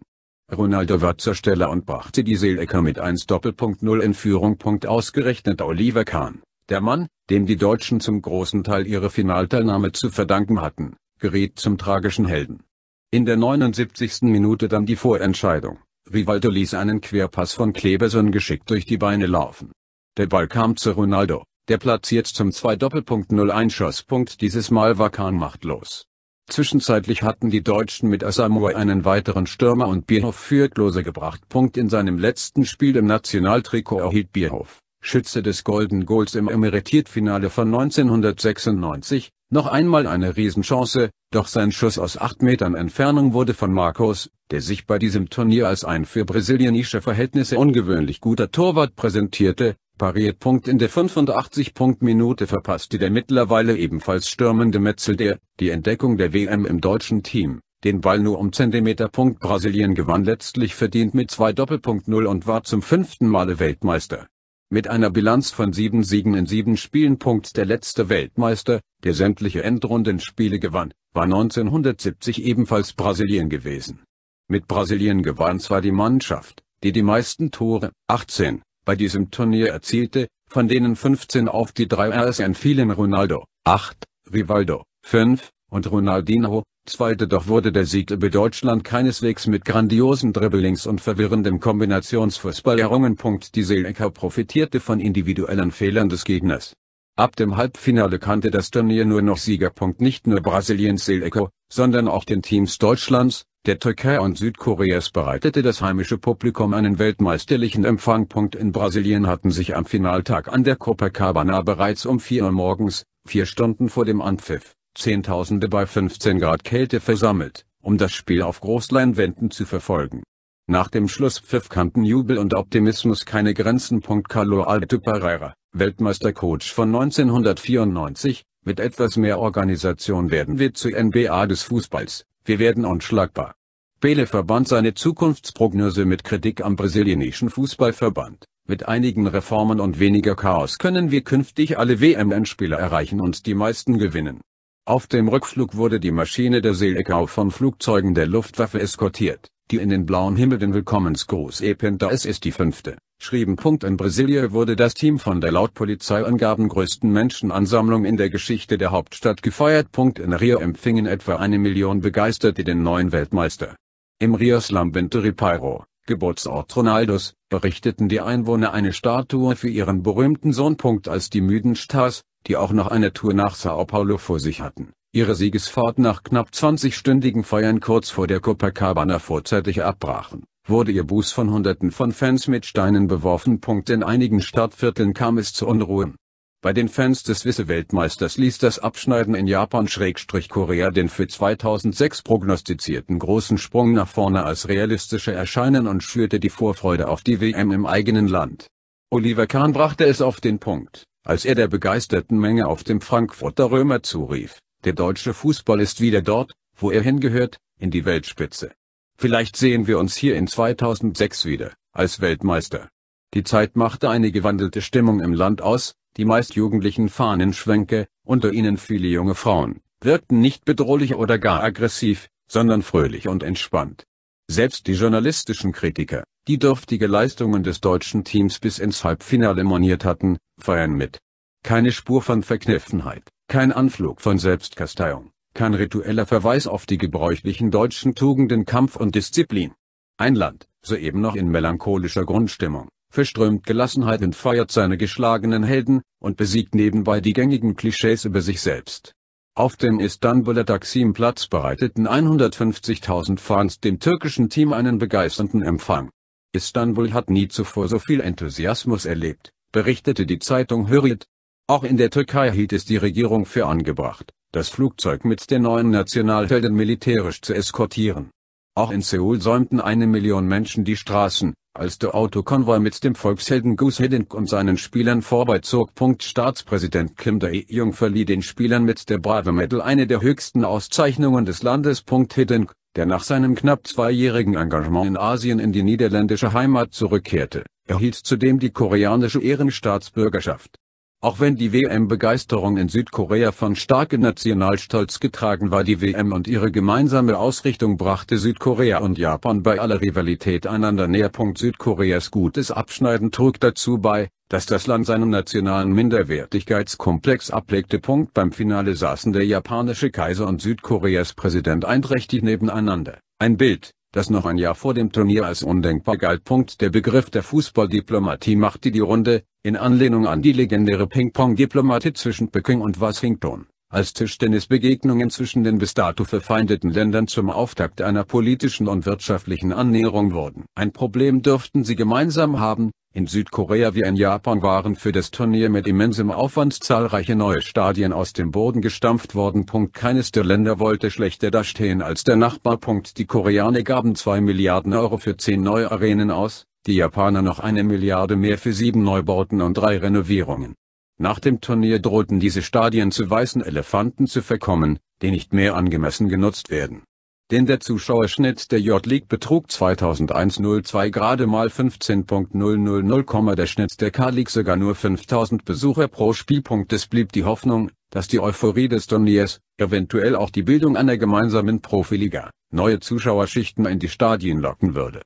Ronaldo war zur Stelle und brachte die Seelecker mit 1 Doppelpunkt 0 in Führung. Ausgerechnet Oliver Kahn, der Mann, dem die Deutschen zum großen Teil ihre Finalteilnahme zu verdanken hatten, geriet zum tragischen Helden. In der 79. Minute dann die Vorentscheidung. Rivaldo ließ einen Querpass von Kleberson geschickt durch die Beine laufen. Der Ball kam zu Ronaldo, der platziert zum 2.0 Einschosspunkt dieses Mal war Kahn machtlos. Zwischenzeitlich hatten die Deutschen mit Asamoah einen weiteren Stürmer und Bierhoff führtlose gebracht. in seinem letzten Spiel im Nationaltrikot erhielt Bierhoff, Schütze des Golden Goals im Emeritiert-Finale von 1996, noch einmal eine Riesenchance, doch sein Schuss aus 8 Metern Entfernung wurde von Marcos, der sich bei diesem Turnier als ein für brasilianische Verhältnisse ungewöhnlich guter Torwart präsentierte, pariert. In der 85. Punkt Minute verpasste der mittlerweile ebenfalls stürmende Metzel der, die Entdeckung der WM im deutschen Team, den Ball nur um Zentimeter. Punkt Brasilien gewann letztlich verdient mit 2 Doppelpunkt 0 und war zum fünften Male Weltmeister. Mit einer Bilanz von sieben Siegen in sieben Spielen. Punkt Der letzte Weltmeister, der sämtliche Endrundenspiele gewann, war 1970 ebenfalls Brasilien gewesen. Mit Brasilien gewann zwar die Mannschaft, die die meisten Tore, 18, bei diesem Turnier erzielte, von denen 15 auf die drei RSN fielen Ronaldo, 8, Rivaldo, 5, und Ronaldinho, Zweite doch wurde der Sieg über Deutschland keineswegs mit grandiosen Dribblings und verwirrendem Kombinationsfußball errungen. Die Selekau profitierte von individuellen Fehlern des Gegners. Ab dem Halbfinale kannte das Turnier nur noch Sieger. Nicht nur Brasiliens Selekau, sondern auch den Teams Deutschlands, der Türkei und Südkoreas bereitete das heimische Publikum einen weltmeisterlichen Empfang. In Brasilien hatten sich am Finaltag an der Copacabana bereits um 4 Uhr morgens, vier Stunden vor dem Anpfiff, Zehntausende bei 15 Grad Kälte versammelt, um das Spiel auf Großleinwänden zu verfolgen. Nach dem Schlusspfiff kannten Jubel und Optimismus keine Grenzen. Carlo Alto Pereira, Weltmeistercoach von 1994, mit etwas mehr Organisation werden wir zur NBA des Fußballs, wir werden unschlagbar. Bele verband seine Zukunftsprognose mit Kritik am brasilianischen Fußballverband. Mit einigen Reformen und weniger Chaos können wir künftig alle WM-Endspiele erreichen und die meisten gewinnen. Auf dem Rückflug wurde die Maschine der Seelekau von Flugzeugen der Luftwaffe eskortiert, die in den blauen Himmel den Willkommensgruß Epenta es ist die fünfte, schrieben. In Brasilia wurde das Team von der laut Polizeiangaben größten Menschenansammlung in der Geschichte der Hauptstadt gefeiert. In Rio empfingen etwa eine Million Begeisterte den neuen Weltmeister. Im Rio Lambente Ribeiro, Geburtsort Ronaldos, berichteten die Einwohner eine Statue für ihren berühmten Sohn. Als die müden Stars, die auch noch eine Tour nach Sao Paulo vor sich hatten, ihre Siegesfahrt nach knapp 20-stündigen Feiern kurz vor der Copacabana vorzeitig abbrachen, wurde ihr Buß von Hunderten von Fans mit Steinen beworfen. In einigen Stadtvierteln kam es zu Unruhen. Bei den Fans des Wisse-Weltmeisters ließ das Abschneiden in Japan-Korea den für 2006 prognostizierten großen Sprung nach vorne als realistischer erscheinen und schürte die Vorfreude auf die WM im eigenen Land. Oliver Kahn brachte es auf den Punkt als er der begeisterten Menge auf dem Frankfurter Römer zurief, der deutsche Fußball ist wieder dort, wo er hingehört, in die Weltspitze. Vielleicht sehen wir uns hier in 2006 wieder, als Weltmeister. Die Zeit machte eine gewandelte Stimmung im Land aus, die meist jugendlichen Fahnenschwenke, unter ihnen viele junge Frauen, wirkten nicht bedrohlich oder gar aggressiv, sondern fröhlich und entspannt. Selbst die journalistischen Kritiker, die dürftige Leistungen des deutschen Teams bis ins Halbfinale moniert hatten, feiern mit. Keine Spur von Verkniffenheit, kein Anflug von Selbstkasteiung, kein ritueller Verweis auf die gebräuchlichen deutschen Tugenden Kampf und Disziplin. Ein Land, soeben noch in melancholischer Grundstimmung, verströmt Gelassenheit und feiert seine geschlagenen Helden, und besiegt nebenbei die gängigen Klischees über sich selbst. Auf dem Istanbuler Taksim-Platz bereiteten 150.000 Fans dem türkischen Team einen begeisternden Empfang. Istanbul hat nie zuvor so viel Enthusiasmus erlebt, berichtete die Zeitung Hürriyet. Auch in der Türkei hielt es die Regierung für angebracht, das Flugzeug mit der neuen Nationalhelden militärisch zu eskortieren. Auch in Seoul säumten eine Million Menschen die Straßen, als der Autokonvoi mit dem Volkshelden Goose Hiddink und seinen Spielern vorbeizog. Staatspräsident Kim Dae-jung verlieh den Spielern mit der Brave Medal eine der höchsten Auszeichnungen des Landes. Hiddink, der nach seinem knapp zweijährigen Engagement in Asien in die niederländische Heimat zurückkehrte, erhielt zudem die koreanische Ehrenstaatsbürgerschaft auch wenn die WM-Begeisterung in Südkorea von starkem Nationalstolz getragen war die WM und ihre gemeinsame Ausrichtung brachte Südkorea und Japan bei aller Rivalität einander näher. Südkoreas gutes Abschneiden trug dazu bei, dass das Land seinen nationalen Minderwertigkeitskomplex ablegte. Beim Finale saßen der japanische Kaiser und Südkoreas Präsident einträchtig nebeneinander, ein Bild das noch ein Jahr vor dem Turnier als undenkbar galt. Der Begriff der Fußballdiplomatie machte die Runde, in Anlehnung an die legendäre Ping-Pong-Diplomatie zwischen Peking und Washington als Tischtennisbegegnungen zwischen den bis dato verfeindeten Ländern zum Auftakt einer politischen und wirtschaftlichen Annäherung wurden. Ein Problem dürften sie gemeinsam haben, in Südkorea wie in Japan waren für das Turnier mit immensem Aufwand zahlreiche neue Stadien aus dem Boden gestampft worden. Keines der Länder wollte schlechter dastehen als der Nachbar. Die Koreaner gaben 2 Milliarden Euro für 10 neue Arenen aus, die Japaner noch eine Milliarde mehr für sieben Neubauten und drei Renovierungen nach dem Turnier drohten diese Stadien zu weißen Elefanten zu verkommen, die nicht mehr angemessen genutzt werden. Denn der Zuschauerschnitt der J-League betrug 2001-02 gerade mal 15.000, der Schnitt der K-League sogar nur 5000 Besucher pro Spielpunkt. Es blieb die Hoffnung, dass die Euphorie des Turniers, eventuell auch die Bildung einer gemeinsamen Profiliga, neue Zuschauerschichten in die Stadien locken würde